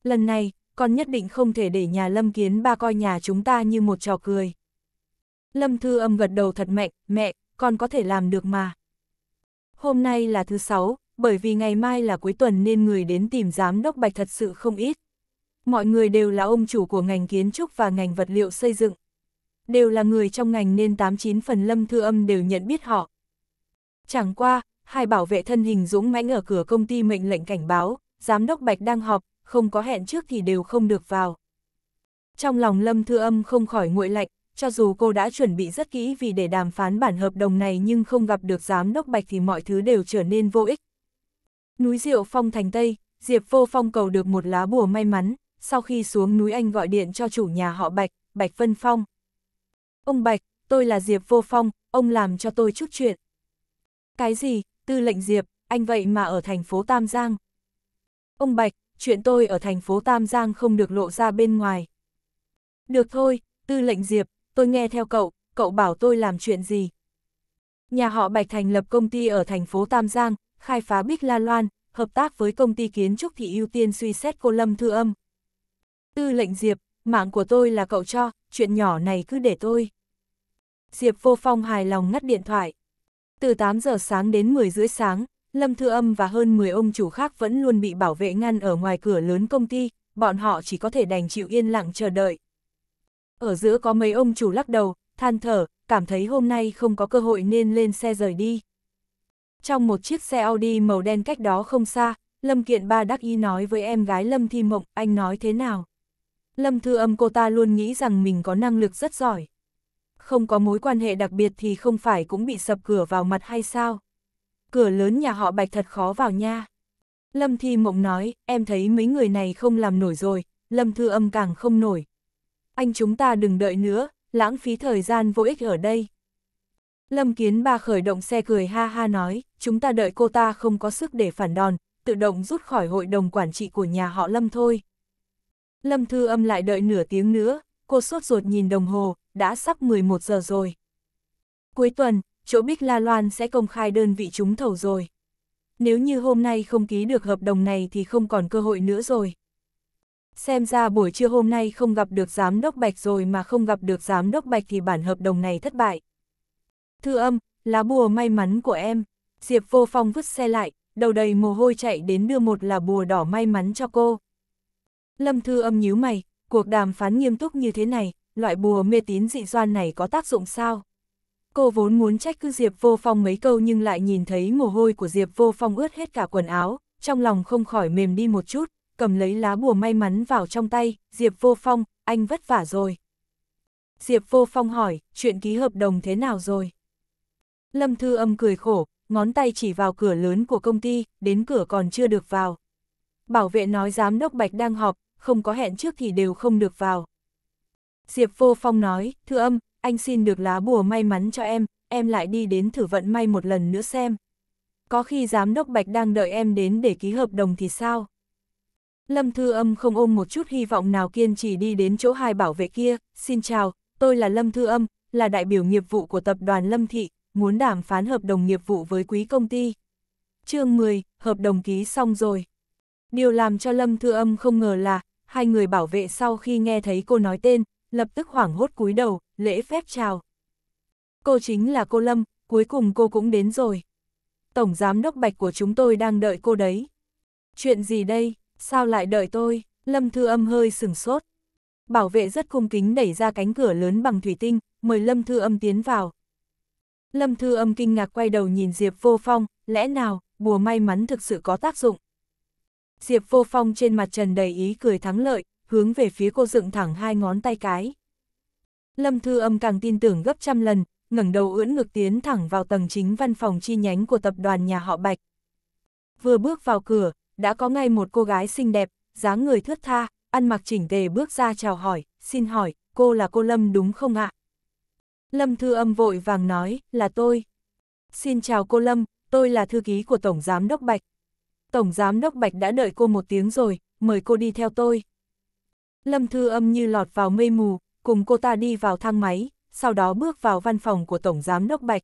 Lần này, con nhất định không thể để nhà Lâm Kiến ba coi nhà chúng ta như một trò cười. Lâm Thư Âm gật đầu thật mạnh, mẹ, con có thể làm được mà. Hôm nay là thứ sáu, bởi vì ngày mai là cuối tuần nên người đến tìm giám đốc Bạch thật sự không ít. Mọi người đều là ông chủ của ngành kiến trúc và ngành vật liệu xây dựng. Đều là người trong ngành nên 89 phần lâm thư âm đều nhận biết họ. Chẳng qua, hai bảo vệ thân hình dũng mãnh ở cửa công ty mệnh lệnh cảnh báo, giám đốc Bạch đang họp, không có hẹn trước thì đều không được vào. Trong lòng Lâm Thư Âm không khỏi nguội lạnh, cho dù cô đã chuẩn bị rất kỹ vì để đàm phán bản hợp đồng này nhưng không gặp được giám đốc Bạch thì mọi thứ đều trở nên vô ích, Núi Diệu Phong thành Tây, Diệp Vô Phong cầu được một lá bùa may mắn, sau khi xuống núi anh gọi điện cho chủ nhà họ Bạch, Bạch Vân Phong. Ông Bạch, tôi là Diệp Vô Phong, ông làm cho tôi chút chuyện. Cái gì, tư lệnh Diệp, anh vậy mà ở thành phố Tam Giang. Ông Bạch, chuyện tôi ở thành phố Tam Giang không được lộ ra bên ngoài. Được thôi, tư lệnh Diệp, tôi nghe theo cậu, cậu bảo tôi làm chuyện gì. Nhà họ Bạch thành lập công ty ở thành phố Tam Giang, khai phá Bích La Loan, hợp tác với công ty kiến trúc thị ưu tiên suy xét cô Lâm Thư Âm. Tư lệnh Diệp, mạng của tôi là cậu cho, chuyện nhỏ này cứ để tôi. Diệp Vô Phong hài lòng ngắt điện thoại. Từ 8 giờ sáng đến 10 rưỡi sáng, Lâm Thư Âm và hơn 10 ông chủ khác vẫn luôn bị bảo vệ ngăn ở ngoài cửa lớn công ty, bọn họ chỉ có thể đành chịu yên lặng chờ đợi. Ở giữa có mấy ông chủ lắc đầu, than thở, cảm thấy hôm nay không có cơ hội nên lên xe rời đi. Trong một chiếc xe Audi màu đen cách đó không xa, Lâm Kiện Ba đắc ý nói với em gái Lâm Thi Mộng, anh nói thế nào? Lâm Thư Âm cô ta luôn nghĩ rằng mình có năng lực rất giỏi. Không có mối quan hệ đặc biệt thì không phải cũng bị sập cửa vào mặt hay sao? Cửa lớn nhà họ Bạch thật khó vào nha. Lâm Thi Mộng nói, em thấy mấy người này không làm nổi rồi, Lâm Thư Âm càng không nổi. Anh chúng ta đừng đợi nữa, lãng phí thời gian vô ích ở đây. Lâm Kiến Ba khởi động xe cười ha ha nói, chúng ta đợi cô ta không có sức để phản đòn, tự động rút khỏi hội đồng quản trị của nhà họ Lâm thôi. Lâm Thư Âm lại đợi nửa tiếng nữa, cô sốt ruột nhìn đồng hồ, đã sắp 11 giờ rồi. Cuối tuần, chỗ Bích La Loan sẽ công khai đơn vị trúng thầu rồi. Nếu như hôm nay không ký được hợp đồng này thì không còn cơ hội nữa rồi. Xem ra buổi trưa hôm nay không gặp được giám đốc Bạch rồi mà không gặp được giám đốc Bạch thì bản hợp đồng này thất bại. Thư âm, lá bùa may mắn của em. Diệp vô phong vứt xe lại, đầu đầy mồ hôi chạy đến đưa một lá bùa đỏ may mắn cho cô. Lâm Thư âm nhíu mày, cuộc đàm phán nghiêm túc như thế này, loại bùa mê tín dị doan này có tác dụng sao? Cô vốn muốn trách cứ Diệp Vô Phong mấy câu nhưng lại nhìn thấy mồ hôi của Diệp Vô Phong ướt hết cả quần áo, trong lòng không khỏi mềm đi một chút, cầm lấy lá bùa may mắn vào trong tay, Diệp Vô Phong, anh vất vả rồi. Diệp Vô Phong hỏi, chuyện ký hợp đồng thế nào rồi? Lâm Thư Âm cười khổ, ngón tay chỉ vào cửa lớn của công ty, đến cửa còn chưa được vào. Bảo vệ nói giám đốc Bạch đang họp, không có hẹn trước thì đều không được vào. Diệp Vô Phong nói, Thư Âm, anh xin được lá bùa may mắn cho em, em lại đi đến thử vận may một lần nữa xem. Có khi giám đốc Bạch đang đợi em đến để ký hợp đồng thì sao? Lâm Thư Âm không ôm một chút hy vọng nào kiên trì đi đến chỗ hai bảo vệ kia, xin chào, tôi là Lâm Thư Âm, là đại biểu nghiệp vụ của tập đoàn Lâm Thị, muốn đàm phán hợp đồng nghiệp vụ với quý công ty. chương 10, hợp đồng ký xong rồi. Điều làm cho Lâm Thư Âm không ngờ là, hai người bảo vệ sau khi nghe thấy cô nói tên, lập tức hoảng hốt cúi đầu, lễ phép chào. Cô chính là cô Lâm, cuối cùng cô cũng đến rồi. Tổng giám đốc bạch của chúng tôi đang đợi cô đấy. Chuyện gì đây, sao lại đợi tôi, Lâm Thư Âm hơi sừng sốt. Bảo vệ rất cung kính đẩy ra cánh cửa lớn bằng thủy tinh, mời Lâm Thư Âm tiến vào. Lâm Thư Âm kinh ngạc quay đầu nhìn Diệp Vô Phong, lẽ nào, bùa may mắn thực sự có tác dụng. Diệp Vô Phong trên mặt trần đầy ý cười thắng lợi, hướng về phía cô dựng thẳng hai ngón tay cái. Lâm Thư Âm càng tin tưởng gấp trăm lần, ngẩng đầu ưỡn ngực tiến thẳng vào tầng chính văn phòng chi nhánh của tập đoàn nhà họ Bạch. Vừa bước vào cửa, đã có ngay một cô gái xinh đẹp, dáng người thướt tha, ăn mặc chỉnh tề bước ra chào hỏi, xin hỏi, cô là cô Lâm đúng không ạ? À? Lâm Thư Âm vội vàng nói, là tôi. Xin chào cô Lâm, tôi là thư ký của Tổng Giám Đốc Bạch. Tổng Giám Đốc Bạch đã đợi cô một tiếng rồi, mời cô đi theo tôi. Lâm Thư Âm như lọt vào mây mù, cùng cô ta đi vào thang máy, sau đó bước vào văn phòng của Tổng Giám Đốc Bạch.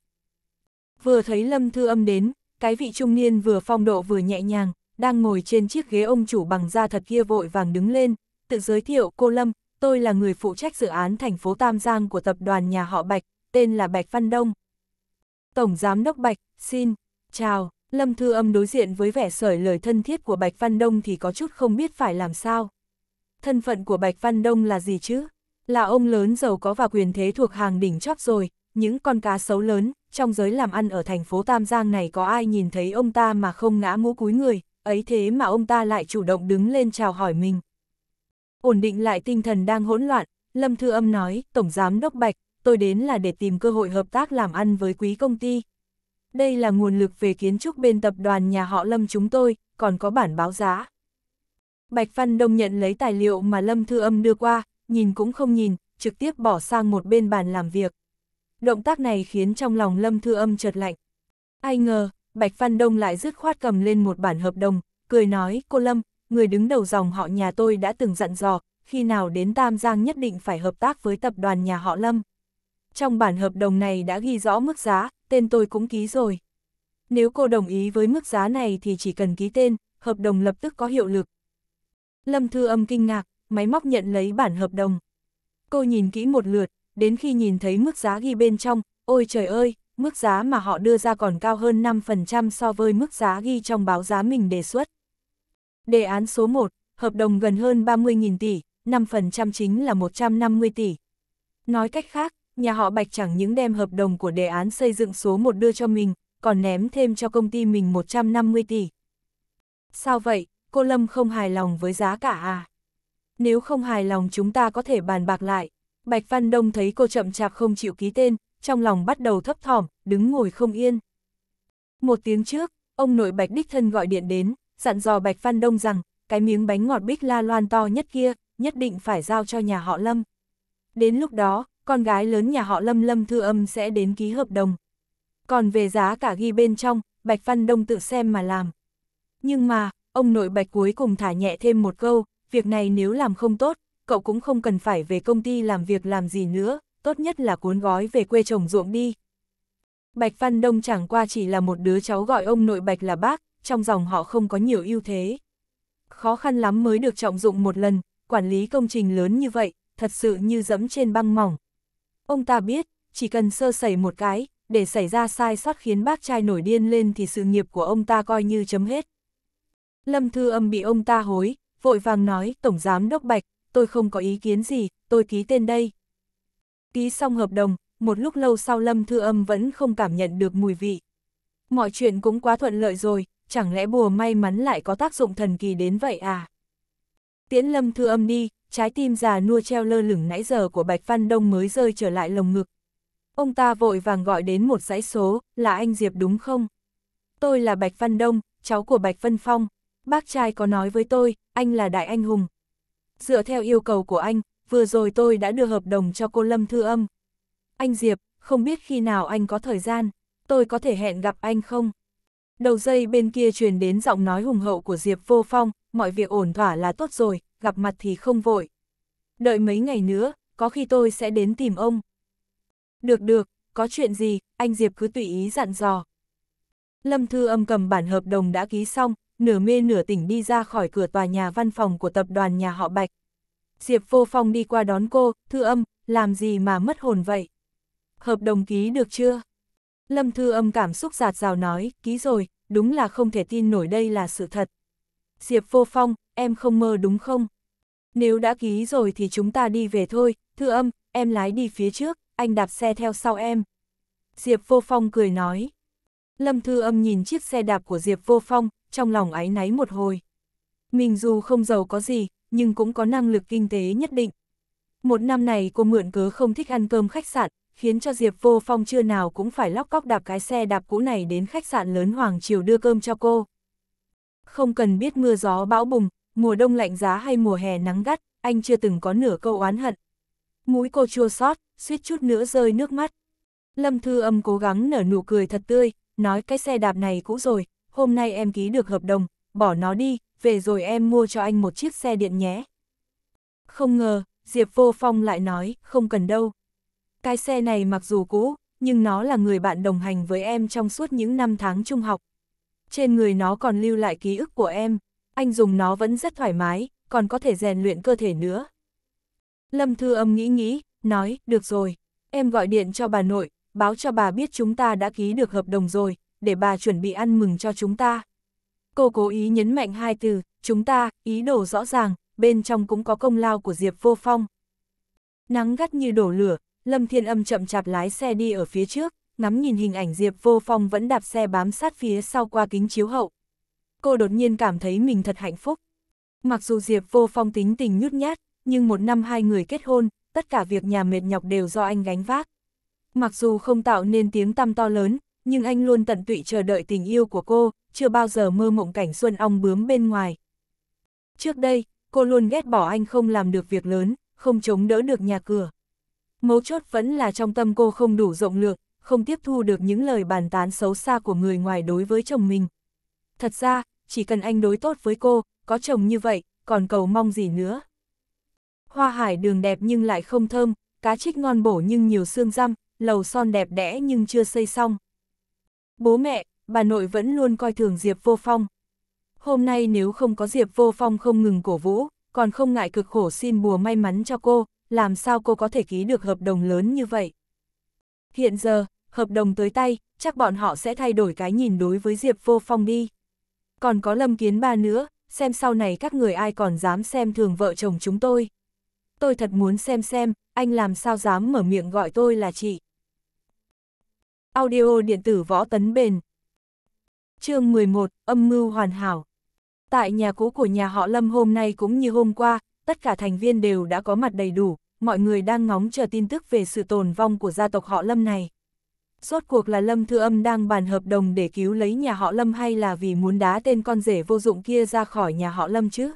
Vừa thấy Lâm Thư Âm đến, cái vị trung niên vừa phong độ vừa nhẹ nhàng, đang ngồi trên chiếc ghế ông chủ bằng da thật kia vội vàng đứng lên, tự giới thiệu cô Lâm, tôi là người phụ trách dự án thành phố Tam Giang của tập đoàn nhà họ Bạch, tên là Bạch Văn Đông. Tổng Giám đốc Bạch, xin, chào, Lâm Thư Âm đối diện với vẻ sởi lời thân thiết của Bạch Văn Đông thì có chút không biết phải làm sao. Thân phận của Bạch Văn Đông là gì chứ? Là ông lớn giàu có và quyền thế thuộc hàng đỉnh chóp rồi, những con cá sấu lớn, trong giới làm ăn ở thành phố Tam Giang này có ai nhìn thấy ông ta mà không ngã mũ cúi người, ấy thế mà ông ta lại chủ động đứng lên chào hỏi mình. Ổn định lại tinh thần đang hỗn loạn, Lâm Thư Âm nói, Tổng Giám Đốc Bạch, tôi đến là để tìm cơ hội hợp tác làm ăn với quý công ty. Đây là nguồn lực về kiến trúc bên tập đoàn nhà họ Lâm chúng tôi, còn có bản báo giá. Bạch Văn Đông nhận lấy tài liệu mà Lâm Thư Âm đưa qua, nhìn cũng không nhìn, trực tiếp bỏ sang một bên bàn làm việc. Động tác này khiến trong lòng Lâm Thư Âm chợt lạnh. Ai ngờ, Bạch Văn Đông lại dứt khoát cầm lên một bản hợp đồng, cười nói, cô Lâm, người đứng đầu dòng họ nhà tôi đã từng dặn dò, khi nào đến Tam Giang nhất định phải hợp tác với tập đoàn nhà họ Lâm. Trong bản hợp đồng này đã ghi rõ mức giá, tên tôi cũng ký rồi. Nếu cô đồng ý với mức giá này thì chỉ cần ký tên, hợp đồng lập tức có hiệu lực. Lâm Thư Âm kinh ngạc, máy móc nhận lấy bản hợp đồng. Cô nhìn kỹ một lượt, đến khi nhìn thấy mức giá ghi bên trong, ôi trời ơi, mức giá mà họ đưa ra còn cao hơn 5% so với mức giá ghi trong báo giá mình đề xuất. Đề án số 1, hợp đồng gần hơn 30.000 tỷ, 5% chính là 150 tỷ. Nói cách khác, nhà họ Bạch chẳng những đem hợp đồng của đề án xây dựng số 1 đưa cho mình, còn ném thêm cho công ty mình 150 tỷ. Sao vậy, cô Lâm không hài lòng với giá cả à? Nếu không hài lòng chúng ta có thể bàn bạc lại. Bạch Văn Đông thấy cô chậm chạp không chịu ký tên, trong lòng bắt đầu thấp thỏm, đứng ngồi không yên. Một tiếng trước, ông nội Bạch Đích Thân gọi điện đến, dặn dò Bạch Văn Đông rằng, cái miếng bánh ngọt bích la loan to nhất kia, nhất định phải giao cho nhà họ Lâm. Đến lúc đó, con gái lớn nhà họ Lâm Lâm Thư Âm sẽ đến ký hợp đồng. Còn về giá cả ghi bên trong, Bạch Văn Đông tự xem mà làm. Nhưng mà, ông nội Bạch cuối cùng thả nhẹ thêm một câu, việc này nếu làm không tốt, cậu cũng không cần phải về công ty làm việc làm gì nữa, tốt nhất là cuốn gói về quê trồng ruộng đi. Bạch Văn Đông chẳng qua chỉ là một đứa cháu gọi ông nội Bạch là bác, trong dòng họ không có nhiều ưu thế. Khó khăn lắm mới được trọng dụng một lần, quản lý công trình lớn như vậy, thật sự như dẫm trên băng mỏng. Ông ta biết, chỉ cần sơ sẩy một cái, để xảy ra sai sót khiến bác trai nổi điên lên thì sự nghiệp của ông ta coi như chấm hết. Lâm Thư Âm bị ông ta hối, vội vàng nói, Tổng Giám Đốc Bạch, tôi không có ý kiến gì, tôi ký tên đây. Ký xong hợp đồng, một lúc lâu sau Lâm Thư Âm vẫn không cảm nhận được mùi vị. Mọi chuyện cũng quá thuận lợi rồi, chẳng lẽ bùa may mắn lại có tác dụng thần kỳ đến vậy à? Tiễn lâm thư âm đi, trái tim già nua treo lơ lửng nãy giờ của Bạch Văn Đông mới rơi trở lại lồng ngực. Ông ta vội vàng gọi đến một dãy số, là anh Diệp đúng không? Tôi là Bạch Văn Đông, cháu của Bạch Vân Phong. Bác trai có nói với tôi, anh là đại anh hùng. Dựa theo yêu cầu của anh, vừa rồi tôi đã đưa hợp đồng cho cô Lâm Thư Âm. Anh Diệp, không biết khi nào anh có thời gian, tôi có thể hẹn gặp anh không? Đầu dây bên kia truyền đến giọng nói hùng hậu của Diệp Vô Phong, mọi việc ổn thỏa là tốt rồi, gặp mặt thì không vội. Đợi mấy ngày nữa, có khi tôi sẽ đến tìm ông. Được được, có chuyện gì, anh Diệp cứ tùy ý dặn dò. Lâm Thư âm cầm bản hợp đồng đã ký xong, nửa mê nửa tỉnh đi ra khỏi cửa tòa nhà văn phòng của tập đoàn nhà họ Bạch. Diệp Vô Phong đi qua đón cô, Thư âm, làm gì mà mất hồn vậy? Hợp đồng ký được chưa? Lâm Thư Âm cảm xúc giạt rào nói, ký rồi, đúng là không thể tin nổi đây là sự thật. Diệp Vô Phong, em không mơ đúng không? Nếu đã ký rồi thì chúng ta đi về thôi, Thư Âm, em lái đi phía trước, anh đạp xe theo sau em. Diệp Vô Phong cười nói. Lâm Thư Âm nhìn chiếc xe đạp của Diệp Vô Phong, trong lòng áy náy một hồi. Mình dù không giàu có gì, nhưng cũng có năng lực kinh tế nhất định. Một năm này cô mượn cớ không thích ăn cơm khách sạn, khiến cho Diệp Vô Phong chưa nào cũng phải lóc cóc đạp cái xe đạp cũ này đến khách sạn lớn Hoàng Triều đưa cơm cho cô. Không cần biết mưa gió bão bùng, mùa đông lạnh giá hay mùa hè nắng gắt, anh chưa từng có nửa câu oán hận. Mũi cô chua xót, suýt chút nữa rơi nước mắt. Lâm Thư Âm cố gắng nở nụ cười thật tươi, nói cái xe đạp này cũ rồi, hôm nay em ký được hợp đồng, bỏ nó đi, về rồi em mua cho anh một chiếc xe điện nhé. Không ngờ, Diệp Vô Phong lại nói, không cần đâu. Cái xe này mặc dù cũ, nhưng nó là người bạn đồng hành với em trong suốt những năm tháng trung học. Trên người nó còn lưu lại ký ức của em, anh dùng nó vẫn rất thoải mái, còn có thể rèn luyện cơ thể nữa. Lâm Thư Âm nghĩ nghĩ, nói, được rồi, em gọi điện cho bà nội, báo cho bà biết chúng ta đã ký được hợp đồng rồi, để bà chuẩn bị ăn mừng cho chúng ta. Cô cố ý nhấn mạnh hai từ, chúng ta, ý đồ rõ ràng, bên trong cũng có công lao của Diệp Vô Phong. Nắng gắt như đổ lửa, Lâm Thiên Âm chậm chạp lái xe đi ở phía trước, ngắm nhìn hình ảnh Diệp Vô Phong vẫn đạp xe bám sát phía sau qua kính chiếu hậu. Cô đột nhiên cảm thấy mình thật hạnh phúc. Mặc dù Diệp Vô Phong tính tình nhút nhát, nhưng một năm hai người kết hôn, tất cả việc nhà mệt nhọc đều do anh gánh vác. Mặc dù không tạo nên tiếng tăm to lớn, nhưng anh luôn tận tụy chờ đợi tình yêu của cô, chưa bao giờ mơ mộng cảnh xuân ong bướm bên ngoài. Trước đây, cô luôn ghét bỏ anh không làm được việc lớn, không chống đỡ được nhà cửa. Mấu chốt vẫn là trong tâm cô không đủ rộng lượng, không tiếp thu được những lời bàn tán xấu xa của người ngoài đối với chồng mình. Thật ra, chỉ cần anh đối tốt với cô, có chồng như vậy, còn cầu mong gì nữa. Hoa hải đường đẹp nhưng lại không thơm, cá trích ngon bổ nhưng nhiều xương răm, lầu son đẹp đẽ nhưng chưa xây xong. Bố mẹ, bà nội vẫn luôn coi thường Diệp Vô Phong. Hôm nay nếu không có Diệp Vô Phong không ngừng cổ vũ, còn không ngại cực khổ xin bùa may mắn cho cô, làm sao cô có thể ký được hợp đồng lớn như vậy? Hiện giờ, hợp đồng tới tay, chắc bọn họ sẽ thay đổi cái nhìn đối với Diệp Vô Phong đi. Còn có Lâm Kiến Ba nữa, xem sau này các người ai còn dám xem thường vợ chồng chúng tôi. Tôi thật muốn xem xem, anh làm sao dám mở miệng gọi tôi là chị. Audio điện tử võ tấn bền chương 11, âm mưu hoàn hảo. Tại nhà cũ của nhà họ Lâm hôm nay cũng như hôm qua, tất cả thành viên đều đã có mặt đầy đủ, mọi người đang ngóng chờ tin tức về sự tồn vong của gia tộc họ Lâm này. Rốt cuộc là Lâm Thư Âm đang bàn hợp đồng để cứu lấy nhà họ Lâm hay là vì muốn đá tên con rể vô dụng kia ra khỏi nhà họ Lâm chứ?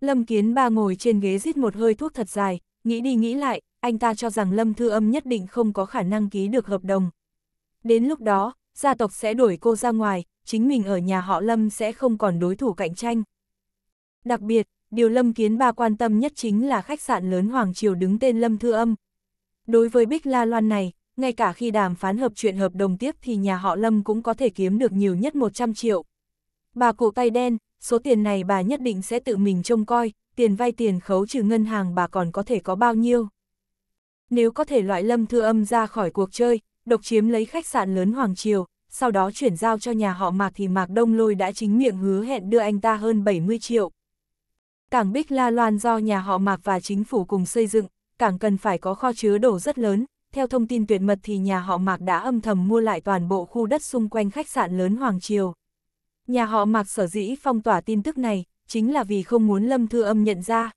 Lâm Kiến Ba ngồi trên ghế rít một hơi thuốc thật dài, nghĩ đi nghĩ lại, anh ta cho rằng Lâm Thư Âm nhất định không có khả năng ký được hợp đồng. Đến lúc đó, gia tộc sẽ đuổi cô ra ngoài, chính mình ở nhà họ Lâm sẽ không còn đối thủ cạnh tranh. Đặc biệt, điều Lâm Kiến Ba quan tâm nhất chính là khách sạn lớn Hoàng Triều đứng tên Lâm Thư Âm. Đối với Bích La Loan này, ngay cả khi đàm phán hợp chuyện hợp đồng tiếp thì nhà họ Lâm cũng có thể kiếm được nhiều nhất 100 triệu. Bà cụ tay đen, số tiền này bà nhất định sẽ tự mình trông coi, tiền vay tiền khấu trừ ngân hàng bà còn có thể có bao nhiêu. Nếu có thể loại Lâm Thư Âm ra khỏi cuộc chơi, độc chiếm lấy khách sạn lớn Hoàng Triều, sau đó chuyển giao cho nhà họ Mạc thì Mạc Đông Lôi đã chính miệng hứa hẹn đưa anh ta hơn 70 triệu. Cảng Bích La Loan do nhà họ Mạc và chính phủ cùng xây dựng, cảng cần phải có kho chứa đồ rất lớn. Theo thông tin tuyệt mật thì nhà họ Mạc đã âm thầm mua lại toàn bộ khu đất xung quanh khách sạn lớn Hoàng Triều. Nhà họ Mạc sở dĩ phong tỏa tin tức này, chính là vì không muốn Lâm Thư Âm nhận ra.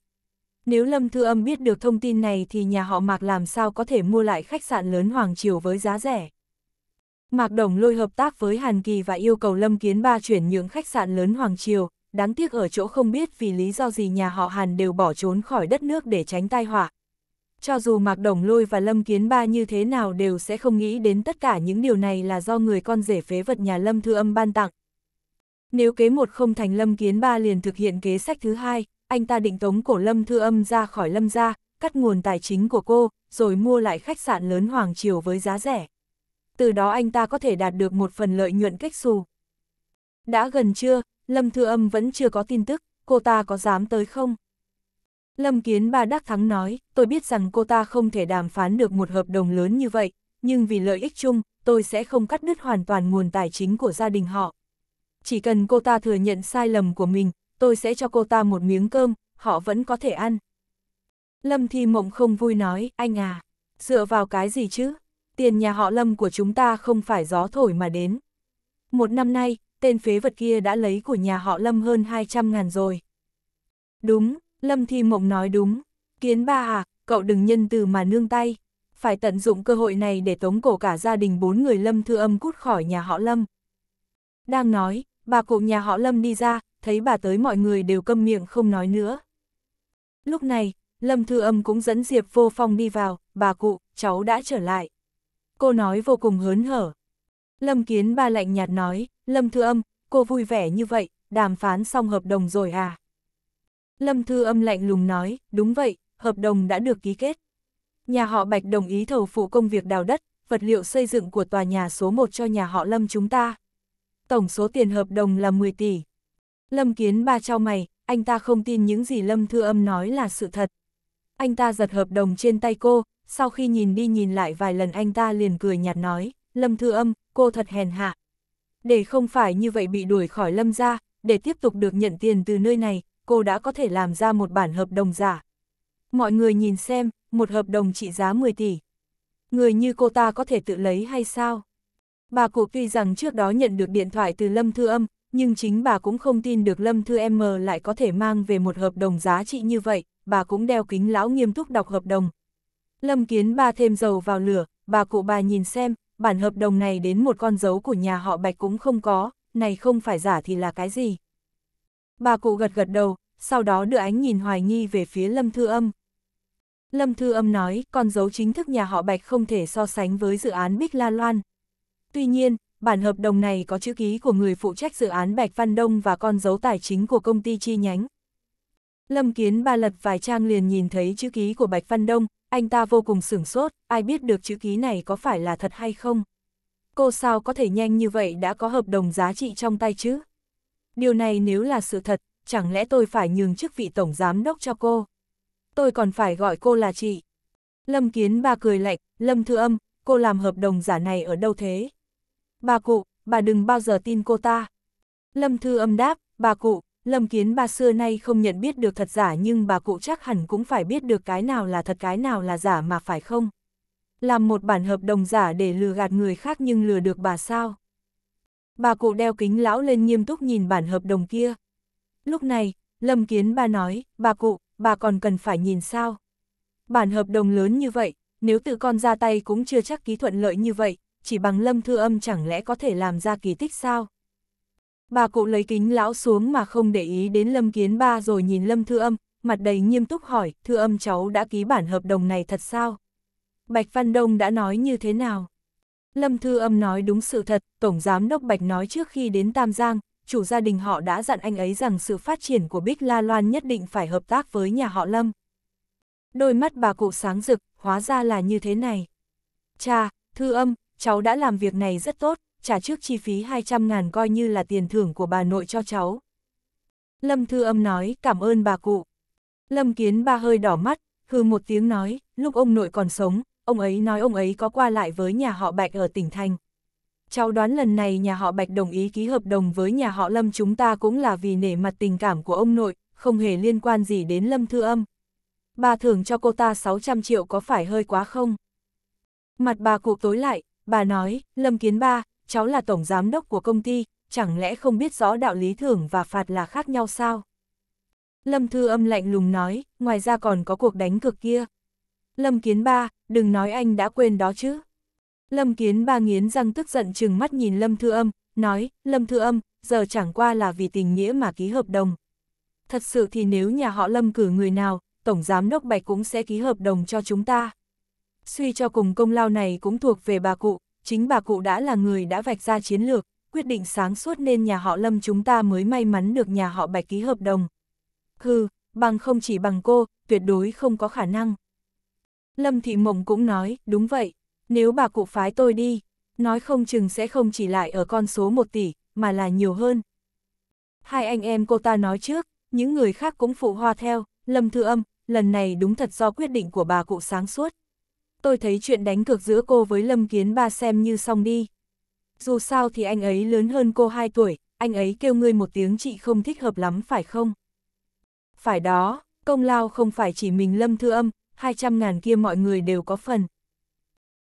Nếu Lâm Thư Âm biết được thông tin này thì nhà họ Mạc làm sao có thể mua lại khách sạn lớn Hoàng Triều với giá rẻ. Mạc Đồng lôi hợp tác với Hàn Kỳ và yêu cầu Lâm Kiến Ba chuyển nhượng khách sạn lớn Hoàng Triều, đáng tiếc ở chỗ không biết vì lý do gì nhà họ Hàn đều bỏ trốn khỏi đất nước để tránh tai họa. Cho dù Mạc Đồng Lôi và Lâm Kiến Ba như thế nào đều sẽ không nghĩ đến tất cả những điều này là do người con rể phế vật nhà Lâm Thư Âm ban tặng. Nếu kế một không thành Lâm Kiến Ba liền thực hiện kế sách thứ hai, anh ta định tống cổ Lâm Thư Âm ra khỏi Lâm gia, cắt nguồn tài chính của cô, rồi mua lại khách sạn lớn Hoàng Triều với giá rẻ. Từ đó anh ta có thể đạt được một phần lợi nhuận cách xù. Đã gần chưa, Lâm Thư Âm vẫn chưa có tin tức, cô ta có dám tới không? Lâm Kiến Ba Đắc Thắng nói, tôi biết rằng cô ta không thể đàm phán được một hợp đồng lớn như vậy, nhưng vì lợi ích chung, tôi sẽ không cắt đứt hoàn toàn nguồn tài chính của gia đình họ. Chỉ cần cô ta thừa nhận sai lầm của mình, tôi sẽ cho cô ta một miếng cơm, họ vẫn có thể ăn. Lâm Thi Mộng không vui nói, anh à, dựa vào cái gì chứ? Tiền nhà họ Lâm của chúng ta không phải gió thổi mà đến. Một năm nay, tên phế vật kia đã lấy của nhà họ Lâm hơn 200 ngàn rồi. Đúng, Lâm Thi Mộng nói đúng. Kiến ba à, cậu đừng nhân từ mà nương tay. Phải tận dụng cơ hội này để tống cổ cả gia đình bốn người Lâm Thư Âm cút khỏi nhà họ Lâm. Đang nói, bà cụ nhà họ Lâm đi ra, thấy bà tới mọi người đều câm miệng không nói nữa. Lúc này, Lâm Thư Âm cũng dẫn Diệp Vô Phong đi vào, bà cụ, cháu đã trở lại. Cô nói vô cùng hớn hở. Lâm Kiến ba lạnh nhạt nói, Lâm Thư Âm, cô vui vẻ như vậy, đàm phán xong hợp đồng rồi à? Lâm Thư Âm lạnh lùng nói, đúng vậy, hợp đồng đã được ký kết. Nhà họ Bạch đồng ý thầu phụ công việc đào đất, vật liệu xây dựng của tòa nhà số 1 cho nhà họ Lâm chúng ta. Tổng số tiền hợp đồng là 10 tỷ. Lâm Kiến ba trao mày, anh ta không tin những gì Lâm Thư Âm nói là sự thật. Anh ta giật hợp đồng trên tay cô, sau khi nhìn đi nhìn lại vài lần anh ta liền cười nhạt nói, Lâm Thư Âm, cô thật hèn hạ, để không phải như vậy bị đuổi khỏi lâm gia, để tiếp tục được nhận tiền từ nơi này, cô đã có thể làm ra một bản hợp đồng giả. Mọi người nhìn xem, một hợp đồng trị giá 10 tỷ. Người như cô ta có thể tự lấy hay sao? Bà cụ tuy rằng trước đó nhận được điện thoại từ Lâm Thư Âm, nhưng chính bà cũng không tin được Lâm Thư M lại có thể mang về một hợp đồng giá trị như vậy, bà cũng đeo kính lão nghiêm túc đọc hợp đồng. Lâm Kiến ba thêm dầu vào lửa, bà cụ bà nhìn xem, bản hợp đồng này đến một con dấu của nhà họ Bạch cũng không có, này không phải giả thì là cái gì? Bà cụ gật gật đầu, sau đó đưa ánh nhìn hoài nghi về phía Lâm Thư Âm. Lâm Thư Âm nói, con dấu chính thức nhà họ Bạch không thể so sánh với dự án Bích La Loan. Tuy nhiên, bản hợp đồng này có chữ ký của người phụ trách dự án Bạch Văn Đông và con dấu tài chính của công ty chi nhánh. Lâm Kiến ba lật vài trang liền nhìn thấy chữ ký của Bạch Văn Đông, anh ta vô cùng sửng sốt, ai biết được chữ ký này có phải là thật hay không. Cô sao có thể nhanh như vậy đã có hợp đồng giá trị trong tay chứ? Điều này nếu là sự thật, chẳng lẽ tôi phải nhường chức vị tổng giám đốc cho cô? Tôi còn phải gọi cô là chị. Lâm Kiến bà cười lạnh, Lâm Thư Âm, cô làm hợp đồng giả này ở đâu thế? Bà cụ, bà đừng bao giờ tin cô ta. Lâm Thư Âm đáp, bà cụ, Lâm Kiến Ba xưa nay không nhận biết được thật giả nhưng bà cụ chắc hẳn cũng phải biết được cái nào là thật cái nào là giả mà phải không? Làm một bản hợp đồng giả để lừa gạt người khác nhưng lừa được bà sao? Bà cụ đeo kính lão lên nghiêm túc nhìn bản hợp đồng kia. Lúc này, Lâm Kiến Ba nói, bà cụ, bà còn cần phải nhìn sao? Bản hợp đồng lớn như vậy, nếu tự con ra tay cũng chưa chắc ký thuận lợi như vậy, chỉ bằng lâm thư âm chẳng lẽ có thể làm ra kỳ tích sao? Bà cụ lấy kính lão xuống mà không để ý đến Lâm Kiến Ba rồi nhìn Lâm Thư Âm, mặt đầy nghiêm túc hỏi, Thư Âm cháu đã ký bản hợp đồng này thật sao? Bạch Văn Đông đã nói như thế nào? Lâm Thư Âm nói đúng sự thật, Tổng Giám Đốc Bạch nói trước khi đến Tam Giang, chủ gia đình họ đã dặn anh ấy rằng sự phát triển của Bích La Loan nhất định phải hợp tác với nhà họ Lâm. Đôi mắt bà cụ sáng rực, hóa ra là như thế này. Cha, Thư Âm, cháu đã làm việc này rất tốt, trả trước chi phí 200 ngàn coi như là tiền thưởng của bà nội cho cháu. Lâm Thư Âm nói, cảm ơn bà cụ. Lâm Kiến Ba hơi đỏ mắt, hư một tiếng nói, lúc ông nội còn sống, ông ấy nói ông ấy có qua lại với nhà họ Bạch ở tỉnh Thành. Cháu đoán lần này nhà họ Bạch đồng ý ký hợp đồng với nhà họ Lâm chúng ta cũng là vì nể mặt tình cảm của ông nội, không hề liên quan gì đến Lâm Thư Âm. Bà thưởng cho cô ta 600 triệu có phải hơi quá không? Mặt bà cụ tối lại, bà nói, Lâm Kiến Ba, cháu là tổng giám đốc của công ty, chẳng lẽ không biết rõ đạo lý thưởng và phạt là khác nhau sao? Lâm Thư Âm lạnh lùng nói, ngoài ra còn có cuộc đánh cực kia. Lâm Kiến Ba, đừng nói anh đã quên đó chứ. Lâm Kiến Ba nghiến răng tức giận chừng mắt nhìn Lâm Thư Âm, nói, Lâm Thư Âm, giờ chẳng qua là vì tình nghĩa mà ký hợp đồng. Thật sự thì nếu nhà họ Lâm cử người nào, Tổng Giám Đốc Bạch cũng sẽ ký hợp đồng cho chúng ta. Suy cho cùng công lao này cũng thuộc về bà cụ, chính bà cụ đã là người đã vạch ra chiến lược, quyết định sáng suốt nên nhà họ Lâm chúng ta mới may mắn được nhà họ Bạch ký hợp đồng. Hừ, bằng không chỉ bằng cô, tuyệt đối không có khả năng. Lâm Thị Mộng cũng nói, đúng vậy, nếu bà cụ phái tôi đi, nói không chừng sẽ không chỉ lại ở con số 1 tỷ, mà là nhiều hơn. Hai anh em cô ta nói trước, những người khác cũng phụ hoa theo, Lâm Thư Âm, lần này đúng thật do quyết định của bà cụ sáng suốt tôi thấy chuyện đánh cược giữa cô với Lâm Kiến Ba xem như xong đi. Dù sao thì anh ấy lớn hơn cô 2 tuổi, anh ấy kêu ngươi một tiếng chị không thích hợp lắm phải không? Phải đó, công lao không phải chỉ mình Lâm Thư Âm, 200 ngàn kia mọi người đều có phần.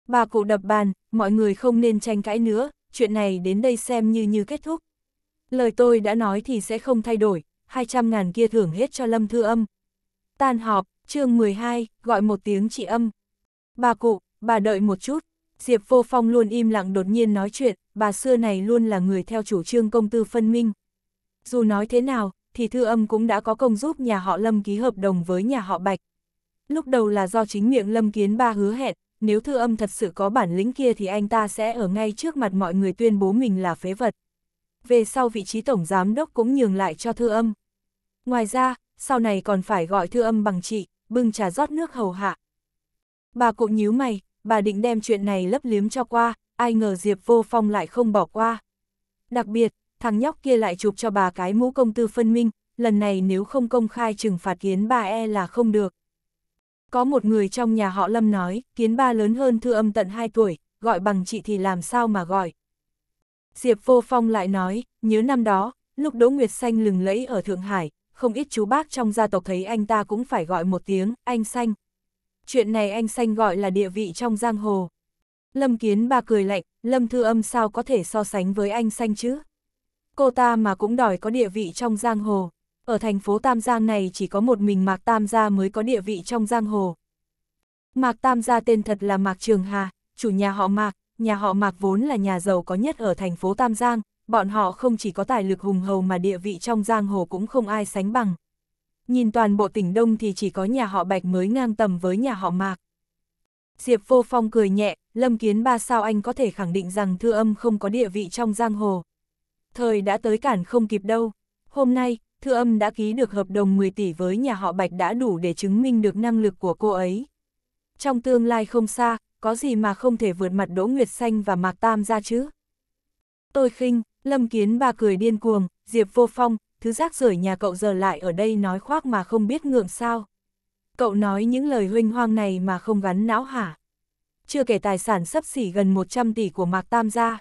Bà cụ đập bàn, mọi người không nên tranh cãi nữa, chuyện này đến đây xem như như kết thúc. Lời tôi đã nói thì sẽ không thay đổi, 200 ngàn kia thưởng hết cho Lâm Thư Âm. Tan họp, chương 12, gọi một tiếng chị Âm. Bà cụ, bà đợi một chút. Diệp Vô Phong luôn im lặng đột nhiên nói chuyện, bà xưa này luôn là người theo chủ trương công tư phân minh. Dù nói thế nào, thì Thư Âm cũng đã có công giúp nhà họ Lâm ký hợp đồng với nhà họ Bạch. Lúc đầu là do chính miệng Lâm Kiến Ba hứa hẹn, nếu Thư Âm thật sự có bản lĩnh kia thì anh ta sẽ ở ngay trước mặt mọi người tuyên bố mình là phế vật. Về sau vị trí tổng giám đốc cũng nhường lại cho Thư Âm. Ngoài ra, sau này còn phải gọi Thư Âm bằng chị, bưng trà rót nước hầu hạ, Bà cũng nhíu mày, bà định đem chuyện này lấp liếm cho qua, ai ngờ Diệp Vô Phong lại không bỏ qua. Đặc biệt, thằng nhóc kia lại chụp cho bà cái mũ công tư phân minh, lần này nếu không công khai trừng phạt kiến bà e là không được. Có một người trong nhà họ Lâm nói, kiến ba lớn hơn thư âm tận 2 tuổi, gọi bằng chị thì làm sao mà gọi. Diệp Vô Phong lại nói, nhớ năm đó, lúc Đỗ Nguyệt Xanh lừng lẫy ở Thượng Hải, không ít chú bác trong gia tộc thấy anh ta cũng phải gọi một tiếng, anh Xanh, chuyện này anh xanh gọi là địa vị trong giang hồ. Lâm Kiến ba cười lạnh, Lâm Thư Âm sao có thể so sánh với anh xanh chứ? Cô ta mà cũng đòi có địa vị trong giang hồ. Ở thành phố Tam Giang này chỉ có một mình Mạc Tam Gia mới có địa vị trong giang hồ. Mạc Tam Gia tên thật là Mạc Trường Hà, chủ nhà họ Mạc, nhà họ Mạc vốn là nhà giàu có nhất ở thành phố Tam Giang, bọn họ không chỉ có tài lực hùng hầu mà địa vị trong giang hồ cũng không ai sánh bằng nhìn toàn bộ tỉnh Đông thì chỉ có nhà họ Bạch mới ngang tầm với nhà họ Mạc. Diệp Vô Phong cười nhẹ, Lâm Kiến ba sao anh có thể khẳng định rằng thư âm không có địa vị trong giang hồ. Thời đã tới cản không kịp đâu. Hôm nay, thư âm đã ký được hợp đồng 10 tỷ với nhà họ Bạch đã đủ để chứng minh được năng lực của cô ấy. Trong tương lai không xa, có gì mà không thể vượt mặt Đỗ Nguyệt Xanh và Mạc Tam ra chứ? Tôi khinh, Lâm Kiến ba cười điên cuồng, Diệp Vô Phong, thứ rác rưởi nhà cậu giờ lại ở đây nói khoác mà không biết ngượng sao. Cậu nói những lời huynh hoang này mà không gắn não hả? Chưa kể tài sản sắp xỉ gần 100 tỷ của Mạc Tam gia.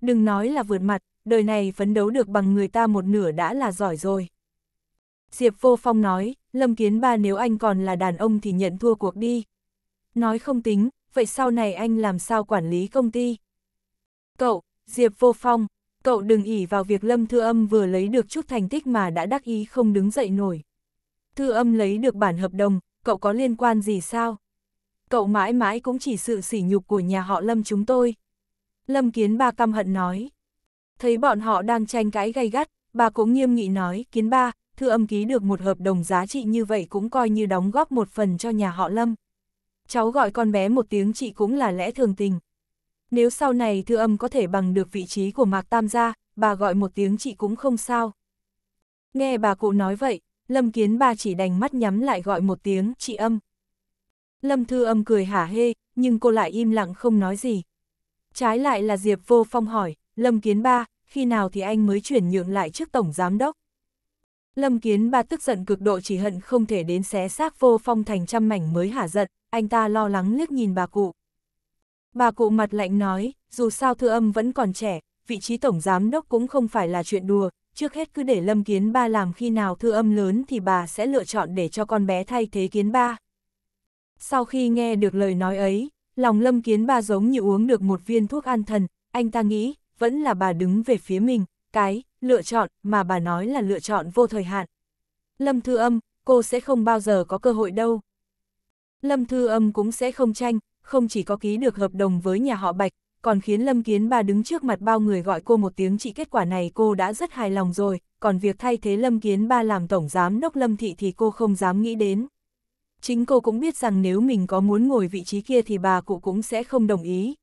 Đừng nói là vượt mặt, đời này phấn đấu được bằng người ta một nửa đã là giỏi rồi. Diệp Vô Phong nói, Lâm Kiến Ba nếu anh còn là đàn ông thì nhận thua cuộc đi. Nói không tính, vậy sau này anh làm sao quản lý công ty? Cậu, Diệp Vô Phong, cậu đừng ỉ vào việc Lâm Thư Âm vừa lấy được chút thành tích mà đã đắc ý không đứng dậy nổi. Thư Âm lấy được bản hợp đồng, cậu có liên quan gì sao? Cậu mãi mãi cũng chỉ sự sỉ nhục của nhà họ Lâm chúng tôi. Lâm Kiến Ba căm hận nói. Thấy bọn họ đang tranh cãi gay gắt, bà cũng nghiêm nghị nói, Kiến Ba, Thư Âm ký được một hợp đồng giá trị như vậy cũng coi như đóng góp một phần cho nhà họ Lâm. Cháu gọi con bé một tiếng chị cũng là lẽ thường tình. Nếu sau này thư âm có thể bằng được vị trí của Mạc Tam gia, bà gọi một tiếng chị cũng không sao. Nghe bà cụ nói vậy, Lâm Kiến Ba chỉ đành mắt nhắm lại gọi một tiếng chị âm. Lâm Thư âm cười hả hê, nhưng cô lại im lặng không nói gì. Trái lại là Diệp Vô Phong hỏi, Lâm Kiến Ba, khi nào thì anh mới chuyển nhượng lại trước Tổng Giám Đốc? Lâm Kiến Ba tức giận cực độ chỉ hận không thể đến xé xác Vô Phong thành trăm mảnh mới hả giận, anh ta lo lắng liếc nhìn bà cụ. Bà cụ mặt lạnh nói, dù sao thư âm vẫn còn trẻ, vị trí tổng giám đốc cũng không phải là chuyện đùa, trước hết cứ để Lâm Kiến Ba làm khi nào thư âm lớn thì bà sẽ lựa chọn để cho con bé thay thế Kiến Ba. Sau khi nghe được lời nói ấy, lòng Lâm Kiến Ba giống như uống được một viên thuốc an thần, anh ta nghĩ, vẫn là bà đứng về phía mình, cái, lựa chọn, mà bà nói là lựa chọn vô thời hạn. Lâm Thư Âm, cô sẽ không bao giờ có cơ hội đâu. Lâm Thư Âm cũng sẽ không tranh, không chỉ có ký được hợp đồng với nhà họ Bạch, còn khiến Lâm Kiến Ba đứng trước mặt bao người gọi cô một tiếng chị kết quả này cô đã rất hài lòng rồi, còn việc thay thế Lâm Kiến Ba làm tổng giám đốc Lâm Thị thì cô không dám nghĩ đến. Chính cô cũng biết rằng nếu mình có muốn ngồi vị trí kia thì bà cụ cũng sẽ không đồng ý.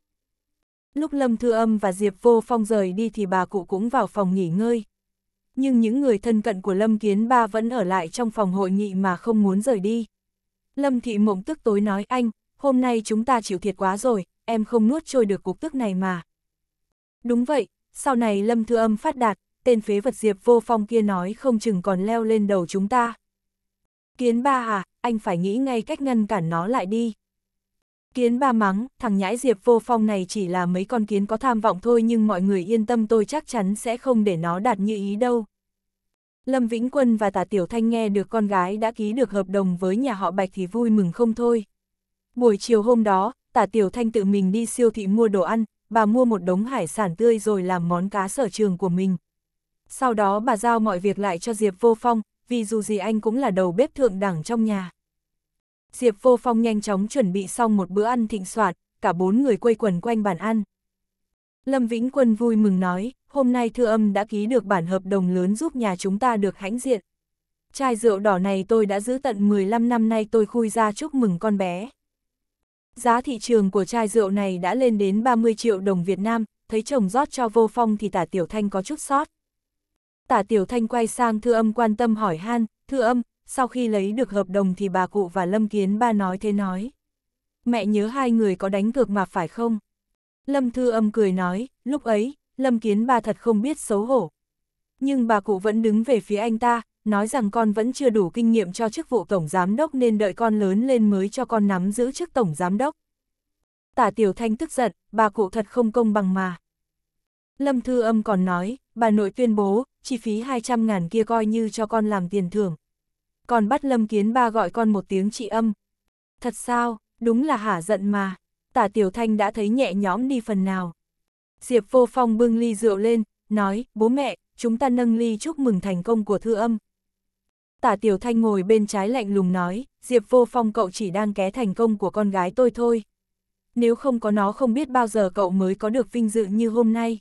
Lúc Lâm Thư Âm và Diệp Vô Phong rời đi thì bà cụ cũng vào phòng nghỉ ngơi. Nhưng những người thân cận của Lâm Kiến Ba vẫn ở lại trong phòng hội nghị mà không muốn rời đi. Lâm Thị Mộng tức tối nói anh, hôm nay chúng ta chịu thiệt quá rồi, em không nuốt trôi được cục tức này mà. Đúng vậy, sau này Lâm Thư Âm phát đạt, tên phế vật Diệp Vô Phong kia nói không chừng còn leo lên đầu chúng ta. Kiến ba à, anh phải nghĩ ngay cách ngăn cản nó lại đi. Kiến ba mắng, thằng nhãi Diệp Vô Phong này chỉ là mấy con kiến có tham vọng thôi nhưng mọi người yên tâm tôi chắc chắn sẽ không để nó đạt như ý đâu. Lâm Vĩnh Quân và Tả Tiểu Thanh nghe được con gái đã ký được hợp đồng với nhà họ Bạch thì vui mừng không thôi. Buổi chiều hôm đó, tả tiểu thanh tự mình đi siêu thị mua đồ ăn, bà mua một đống hải sản tươi rồi làm món cá sở trường của mình. Sau đó bà giao mọi việc lại cho Diệp Vô Phong, vì dù gì anh cũng là đầu bếp thượng đẳng trong nhà. Diệp Vô Phong nhanh chóng chuẩn bị xong một bữa ăn thịnh soạn, cả bốn người quây quần quanh bàn ăn. Lâm Vĩnh Quân vui mừng nói, hôm nay thư âm đã ký được bản hợp đồng lớn giúp nhà chúng ta được hãnh diện. Chai rượu đỏ này tôi đã giữ tận 15 năm nay tôi khui ra chúc mừng con bé. Giá thị trường của chai rượu này đã lên đến 30 triệu đồng Việt Nam, thấy chồng rót cho vô phong thì tả Tiểu Thanh có chút sót. Tả Tiểu Thanh quay sang Thư Âm quan tâm hỏi han, Thư Âm, sau khi lấy được hợp đồng thì bà cụ và Lâm Kiến ba nói thế nói. Mẹ nhớ hai người có đánh cược mà phải không? Lâm Thư Âm cười nói, lúc ấy, Lâm Kiến ba thật không biết xấu hổ. Nhưng bà cụ vẫn đứng về phía anh ta, nói rằng con vẫn chưa đủ kinh nghiệm cho chức vụ tổng giám đốc nên đợi con lớn lên mới cho con nắm giữ chức tổng giám đốc. Tả Tiểu Thanh tức giận, bà cụ thật không công bằng mà. Lâm Thư Âm còn nói, bà nội tuyên bố, chi phí 200 ngàn kia coi như cho con làm tiền thưởng. Còn bắt Lâm Kiến Ba gọi con một tiếng chị âm. Thật sao, đúng là hả giận mà. Tả Tiểu Thanh đã thấy nhẹ nhõm đi phần nào. Diệp Vô Phong bưng ly rượu lên, nói, bố mẹ, chúng ta nâng ly chúc mừng thành công của Thư Âm tả tiểu thanh ngồi bên trái lạnh lùng nói, Diệp vô phong cậu chỉ đang ké thành công của con gái tôi thôi. Nếu không có nó không biết bao giờ cậu mới có được vinh dự như hôm nay.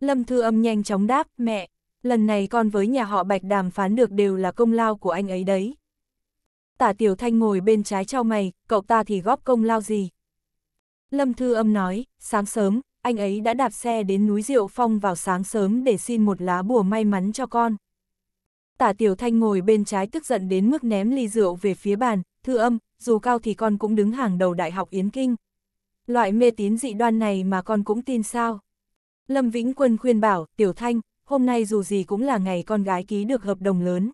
Lâm Thư Âm nhanh chóng đáp, mẹ, lần này con với nhà họ Bạch đàm phán được đều là công lao của anh ấy đấy. Tả Tiểu Thanh ngồi bên trái cho mày, cậu ta thì góp công lao gì? Lâm Thư Âm nói, sáng sớm, anh ấy đã đạp xe đến núi Diệu Phong vào sáng sớm để xin một lá bùa may mắn cho con tả tiểu thanh ngồi bên trái tức giận đến mức ném ly rượu về phía bàn, thư âm, dù cao thì con cũng đứng hàng đầu đại học Yến Kinh. Loại mê tín dị đoan này mà con cũng tin sao? Lâm Vĩnh Quân khuyên bảo, tiểu thanh, hôm nay dù gì cũng là ngày con gái ký được hợp đồng lớn.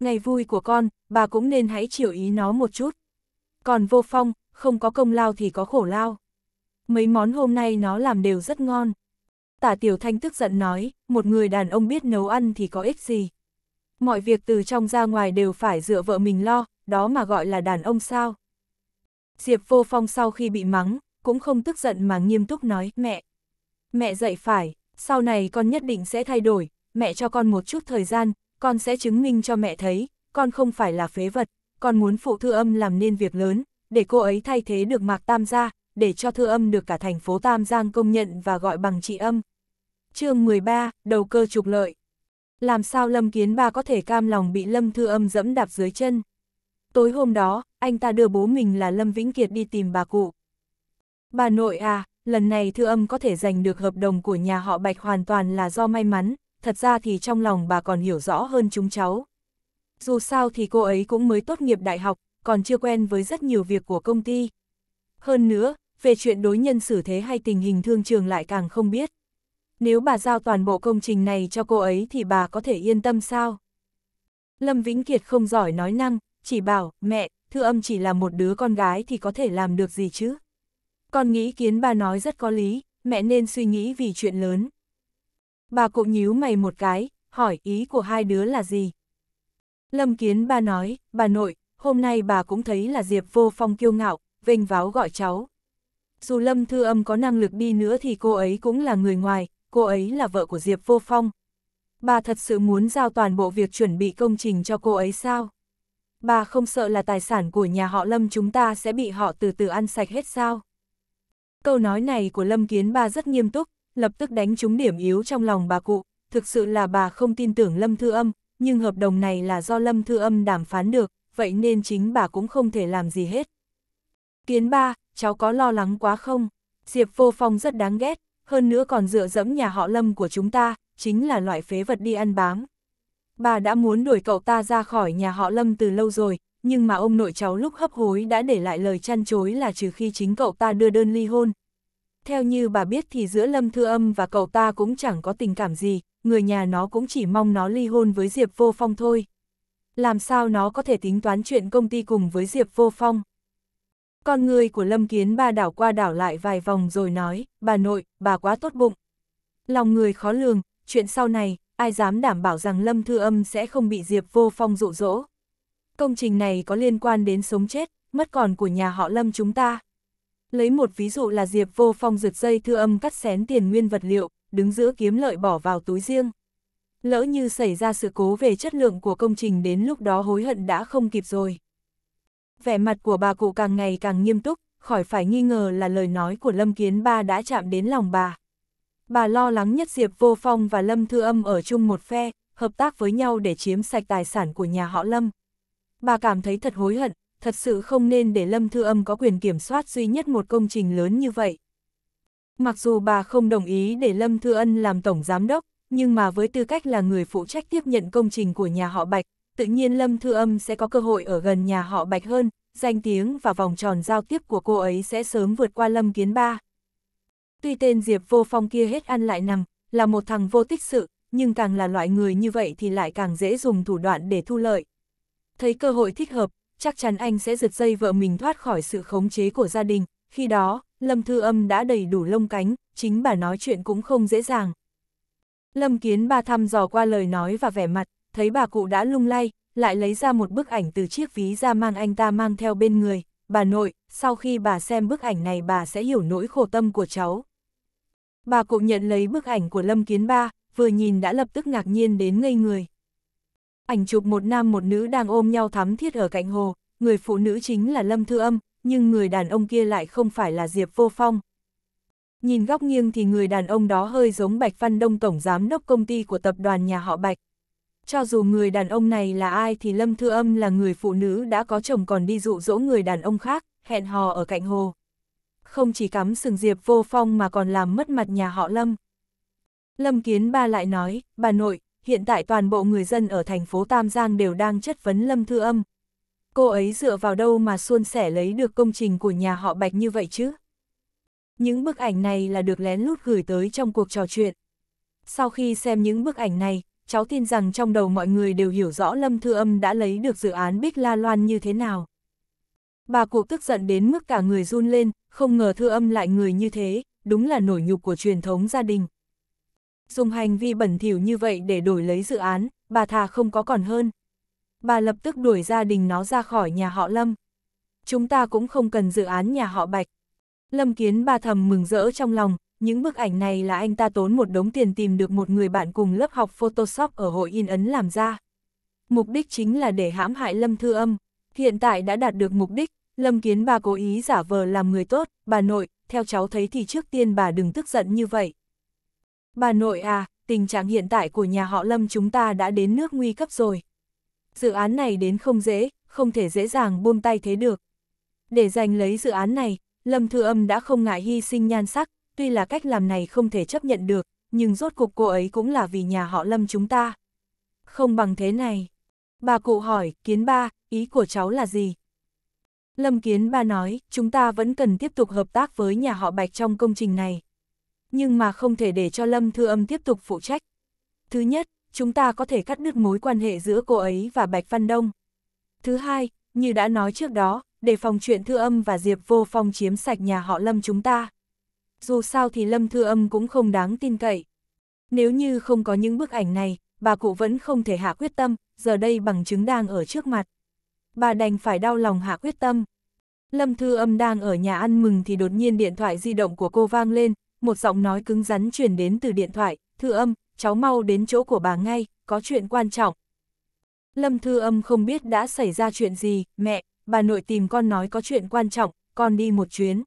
Ngày vui của con, bà cũng nên hãy chịu ý nó một chút. Còn vô phong, không có công lao thì có khổ lao. Mấy món hôm nay nó làm đều rất ngon. Tả Tiểu Thanh tức giận nói, một người đàn ông biết nấu ăn thì có ích gì mọi việc từ trong ra ngoài đều phải dựa vợ mình lo, đó mà gọi là đàn ông sao. Diệp vô phong sau khi bị mắng, cũng không tức giận mà nghiêm túc nói, mẹ, mẹ dạy phải, sau này con nhất định sẽ thay đổi, mẹ cho con một chút thời gian, con sẽ chứng minh cho mẹ thấy, con không phải là phế vật, con muốn phụ thư âm làm nên việc lớn, để cô ấy thay thế được Mạc Tam gia, để cho thư âm được cả thành phố Tam Giang công nhận và gọi bằng chị âm. chương 13, đầu cơ trục lợi làm sao Lâm Kiến Ba có thể cam lòng bị Lâm Thư Âm dẫm đạp dưới chân. Tối hôm đó, anh ta đưa bố mình là Lâm Vĩnh Kiệt đi tìm bà cụ. Bà nội à, lần này Thư Âm có thể giành được hợp đồng của nhà họ Bạch hoàn toàn là do may mắn, thật ra thì trong lòng bà còn hiểu rõ hơn chúng cháu. Dù sao thì cô ấy cũng mới tốt nghiệp đại học, còn chưa quen với rất nhiều việc của công ty. Hơn nữa, về chuyện đối nhân xử thế hay tình hình thương trường lại càng không biết nếu bà giao toàn bộ công trình này cho cô ấy thì bà có thể yên tâm sao? Lâm Vĩnh Kiệt không giỏi nói năng, chỉ bảo, mẹ, thư âm chỉ là một đứa con gái thì có thể làm được gì chứ? Con nghĩ kiến bà nói rất có lý, mẹ nên suy nghĩ vì chuyện lớn. Bà cụ nhíu mày một cái, hỏi ý của hai đứa là gì? Lâm Kiến ba nói, bà nội, hôm nay bà cũng thấy là Diệp vô phong kiêu ngạo, vênh váo gọi cháu. Dù Lâm Thư Âm có năng lực đi nữa thì cô ấy cũng là người ngoài, cô ấy là vợ của Diệp Vô Phong. Bà thật sự muốn giao toàn bộ việc chuẩn bị công trình cho cô ấy sao? Bà không sợ là tài sản của nhà họ Lâm chúng ta sẽ bị họ từ từ ăn sạch hết sao? Câu nói này của Lâm Kiến Ba rất nghiêm túc, lập tức đánh trúng điểm yếu trong lòng bà cụ. Thực sự là bà không tin tưởng Lâm Thư Âm, nhưng hợp đồng này là do Lâm Thư Âm đàm phán được, vậy nên chính bà cũng không thể làm gì hết. Kiến ba, cháu có lo lắng quá không? Diệp Vô Phong rất đáng ghét, hơn nữa còn dựa dẫm nhà họ lâm của chúng ta, chính là loại phế vật đi ăn bám. Bà đã muốn đuổi cậu ta ra khỏi nhà họ lâm từ lâu rồi, nhưng mà ông nội cháu lúc hấp hối đã để lại lời chăn chối là trừ khi chính cậu ta đưa đơn ly hôn. Theo như bà biết thì giữa Lâm Thư Âm và cậu ta cũng chẳng có tình cảm gì, người nhà nó cũng chỉ mong nó ly hôn với Diệp Vô Phong thôi. Làm sao nó có thể tính toán chuyện công ty cùng với Diệp Vô Phong? Con người của Lâm Kiến ba đảo qua đảo lại vài vòng rồi nói, bà nội, bà quá tốt bụng. Lòng người khó lường, chuyện sau này, ai dám đảm bảo rằng Lâm Thư Âm sẽ không bị Diệp Vô Phong dụ dỗ. Công trình này có liên quan đến sống chết, mất còn của nhà họ Lâm chúng ta. Lấy một ví dụ là Diệp Vô Phong rượt dây Thư Âm cắt xén tiền nguyên vật liệu, đứng giữa kiếm lợi bỏ vào túi riêng. Lỡ như xảy ra sự cố về chất lượng của công trình đến lúc đó hối hận đã không kịp rồi vẻ mặt của bà cụ càng ngày càng nghiêm túc, khỏi phải nghi ngờ là lời nói của Lâm Kiến Ba đã chạm đến lòng bà. Bà lo lắng nhất Diệp Vô Phong và Lâm Thư Âm ở chung một phe, hợp tác với nhau để chiếm sạch tài sản của nhà họ Lâm. Bà cảm thấy thật hối hận, thật sự không nên để Lâm Thư Âm có quyền kiểm soát duy nhất một công trình lớn như vậy. Mặc dù bà không đồng ý để Lâm Thư Ân làm tổng giám đốc, nhưng mà với tư cách là người phụ trách tiếp nhận công trình của nhà họ Bạch, tự nhiên Lâm Thư Âm sẽ có cơ hội ở gần nhà họ Bạch hơn, danh tiếng và vòng tròn giao tiếp của cô ấy sẽ sớm vượt qua Lâm Kiến Ba. Tuy tên Diệp Vô Phong kia hết ăn lại nằm, là một thằng vô tích sự, nhưng càng là loại người như vậy thì lại càng dễ dùng thủ đoạn để thu lợi. Thấy cơ hội thích hợp, chắc chắn anh sẽ giật dây vợ mình thoát khỏi sự khống chế của gia đình, khi đó, Lâm Thư Âm đã đầy đủ lông cánh, chính bà nói chuyện cũng không dễ dàng. Lâm Kiến Ba thăm dò qua lời nói và vẻ mặt, thấy bà cụ đã lung lay, lại lấy ra một bức ảnh từ chiếc ví ra mang anh ta mang theo bên người. Bà nội, sau khi bà xem bức ảnh này bà sẽ hiểu nỗi khổ tâm của cháu. Bà cụ nhận lấy bức ảnh của Lâm Kiến Ba, vừa nhìn đã lập tức ngạc nhiên đến ngây người. Ảnh chụp một nam một nữ đang ôm nhau thắm thiết ở cạnh hồ, người phụ nữ chính là Lâm Thư Âm, nhưng người đàn ông kia lại không phải là Diệp Vô Phong. Nhìn góc nghiêng thì người đàn ông đó hơi giống Bạch Văn Đông Tổng Giám đốc công ty của tập đoàn nhà họ Bạch, cho dù người đàn ông này là ai thì Lâm Thư Âm là người phụ nữ đã có chồng còn đi dụ dỗ người đàn ông khác, hẹn hò ở cạnh hồ. Không chỉ cắm sừng diệp vô phong mà còn làm mất mặt nhà họ Lâm. Lâm Kiến Ba lại nói, bà nội, hiện tại toàn bộ người dân ở thành phố Tam Giang đều đang chất vấn Lâm Thư Âm. Cô ấy dựa vào đâu mà suôn sẻ lấy được công trình của nhà họ Bạch như vậy chứ? Những bức ảnh này là được lén lút gửi tới trong cuộc trò chuyện. Sau khi xem những bức ảnh này, cháu tin rằng trong đầu mọi người đều hiểu rõ Lâm Thư Âm đã lấy được dự án Bích La Loan như thế nào. Bà cụ tức giận đến mức cả người run lên, không ngờ Thư Âm lại người như thế, đúng là nổi nhục của truyền thống gia đình. Dùng hành vi bẩn thỉu như vậy để đổi lấy dự án, bà thà không có còn hơn. Bà lập tức đuổi gia đình nó ra khỏi nhà họ Lâm. Chúng ta cũng không cần dự án nhà họ Bạch. Lâm Kiến bà thầm mừng rỡ trong lòng, những bức ảnh này là anh ta tốn một đống tiền tìm được một người bạn cùng lớp học Photoshop ở hội in ấn làm ra. Mục đích chính là để hãm hại Lâm Thư Âm. Hiện tại đã đạt được mục đích, Lâm Kiến bà cố ý giả vờ làm người tốt, bà nội, theo cháu thấy thì trước tiên bà đừng tức giận như vậy. Bà nội à, tình trạng hiện tại của nhà họ Lâm chúng ta đã đến nước nguy cấp rồi. Dự án này đến không dễ, không thể dễ dàng buông tay thế được. Để giành lấy dự án này, Lâm Thư Âm đã không ngại hy sinh nhan sắc, tuy là cách làm này không thể chấp nhận được, nhưng rốt cuộc cô ấy cũng là vì nhà họ Lâm chúng ta. Không bằng thế này. Bà cụ hỏi, kiến ba, ý của cháu là gì? Lâm Kiến Ba nói, chúng ta vẫn cần tiếp tục hợp tác với nhà họ Bạch trong công trình này. Nhưng mà không thể để cho Lâm Thư Âm tiếp tục phụ trách. Thứ nhất, chúng ta có thể cắt đứt mối quan hệ giữa cô ấy và Bạch Văn Đông. Thứ hai, như đã nói trước đó, để phòng chuyện Thư Âm và Diệp Vô Phong chiếm sạch nhà họ Lâm chúng ta dù sao thì Lâm Thư Âm cũng không đáng tin cậy. Nếu như không có những bức ảnh này, bà cụ vẫn không thể hạ quyết tâm, giờ đây bằng chứng đang ở trước mặt. Bà đành phải đau lòng hạ quyết tâm. Lâm Thư Âm đang ở nhà ăn mừng thì đột nhiên điện thoại di động của cô vang lên, một giọng nói cứng rắn truyền đến từ điện thoại, Thư Âm, cháu mau đến chỗ của bà ngay, có chuyện quan trọng. Lâm Thư Âm không biết đã xảy ra chuyện gì, mẹ, bà nội tìm con nói có chuyện quan trọng, con đi một chuyến.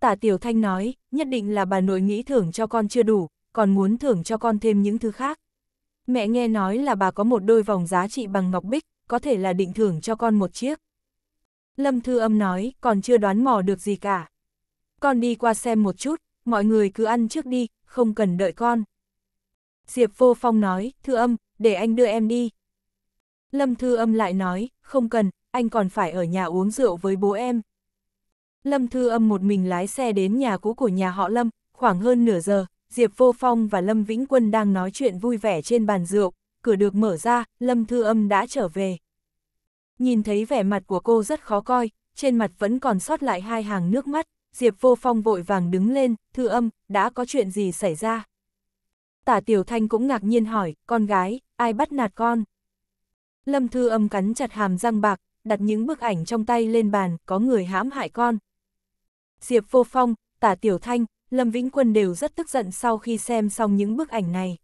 Tả Tiểu Thanh nói, nhất định là bà nội nghĩ thưởng cho con chưa đủ, còn muốn thưởng cho con thêm những thứ khác. Mẹ nghe nói là bà có một đôi vòng giá trị bằng ngọc bích, có thể là định thưởng cho con một chiếc. Lâm Thư Âm nói, còn chưa đoán mò được gì cả. Con đi qua xem một chút, mọi người cứ ăn trước đi, không cần đợi con. Diệp Vô Phong nói, Thư Âm, để anh đưa em đi. Lâm Thư Âm lại nói, không cần, anh còn phải ở nhà uống rượu với bố em. Lâm Thư Âm một mình lái xe đến nhà cũ của nhà họ Lâm, khoảng hơn nửa giờ, Diệp Vô Phong và Lâm Vĩnh Quân đang nói chuyện vui vẻ trên bàn rượu, cửa được mở ra, Lâm Thư Âm đã trở về. Nhìn thấy vẻ mặt của cô rất khó coi, trên mặt vẫn còn sót lại hai hàng nước mắt, Diệp Vô Phong vội vàng đứng lên, Thư Âm, đã có chuyện gì xảy ra? Tả Tiểu Thanh cũng ngạc nhiên hỏi, con gái, ai bắt nạt con? Lâm Thư Âm cắn chặt hàm răng bạc, đặt những bức ảnh trong tay lên bàn, có người hãm hại con, Diệp Vô Phong, Tả Tiểu Thanh, Lâm Vĩnh Quân đều rất tức giận sau khi xem xong những bức ảnh này.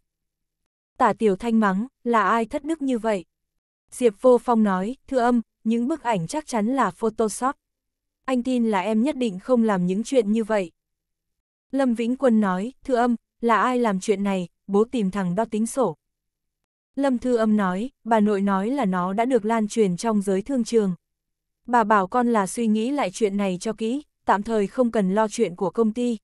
Tả Tiểu Thanh mắng, là ai thất đức như vậy? Diệp Vô Phong nói, thưa âm, những bức ảnh chắc chắn là Photoshop. Anh tin là em nhất định không làm những chuyện như vậy. Lâm Vĩnh Quân nói, thưa âm, là ai làm chuyện này, bố tìm thằng đo tính sổ. Lâm Thư Âm nói, bà nội nói là nó đã được lan truyền trong giới thương trường. Bà bảo con là suy nghĩ lại chuyện này cho kỹ, tạm thời không cần lo chuyện của công ty.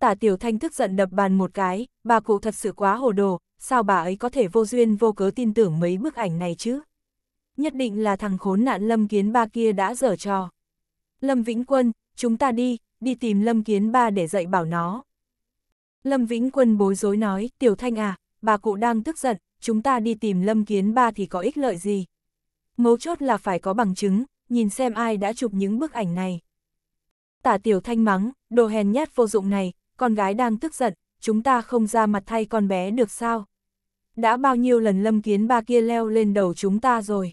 Tả Tiểu Thanh tức giận đập bàn một cái, bà cụ thật sự quá hồ đồ, sao bà ấy có thể vô duyên vô cớ tin tưởng mấy bức ảnh này chứ? Nhất định là thằng khốn nạn Lâm Kiến Ba kia đã dở trò. Lâm Vĩnh Quân, chúng ta đi, đi tìm Lâm Kiến Ba để dạy bảo nó. Lâm Vĩnh Quân bối rối nói, Tiểu Thanh à, bà cụ đang tức giận, chúng ta đi tìm Lâm Kiến Ba thì có ích lợi gì? Mấu chốt là phải có bằng chứng, nhìn xem ai đã chụp những bức ảnh này tả tiểu thanh mắng, đồ hèn nhát vô dụng này, con gái đang tức giận, chúng ta không ra mặt thay con bé được sao? Đã bao nhiêu lần lâm kiến ba kia leo lên đầu chúng ta rồi.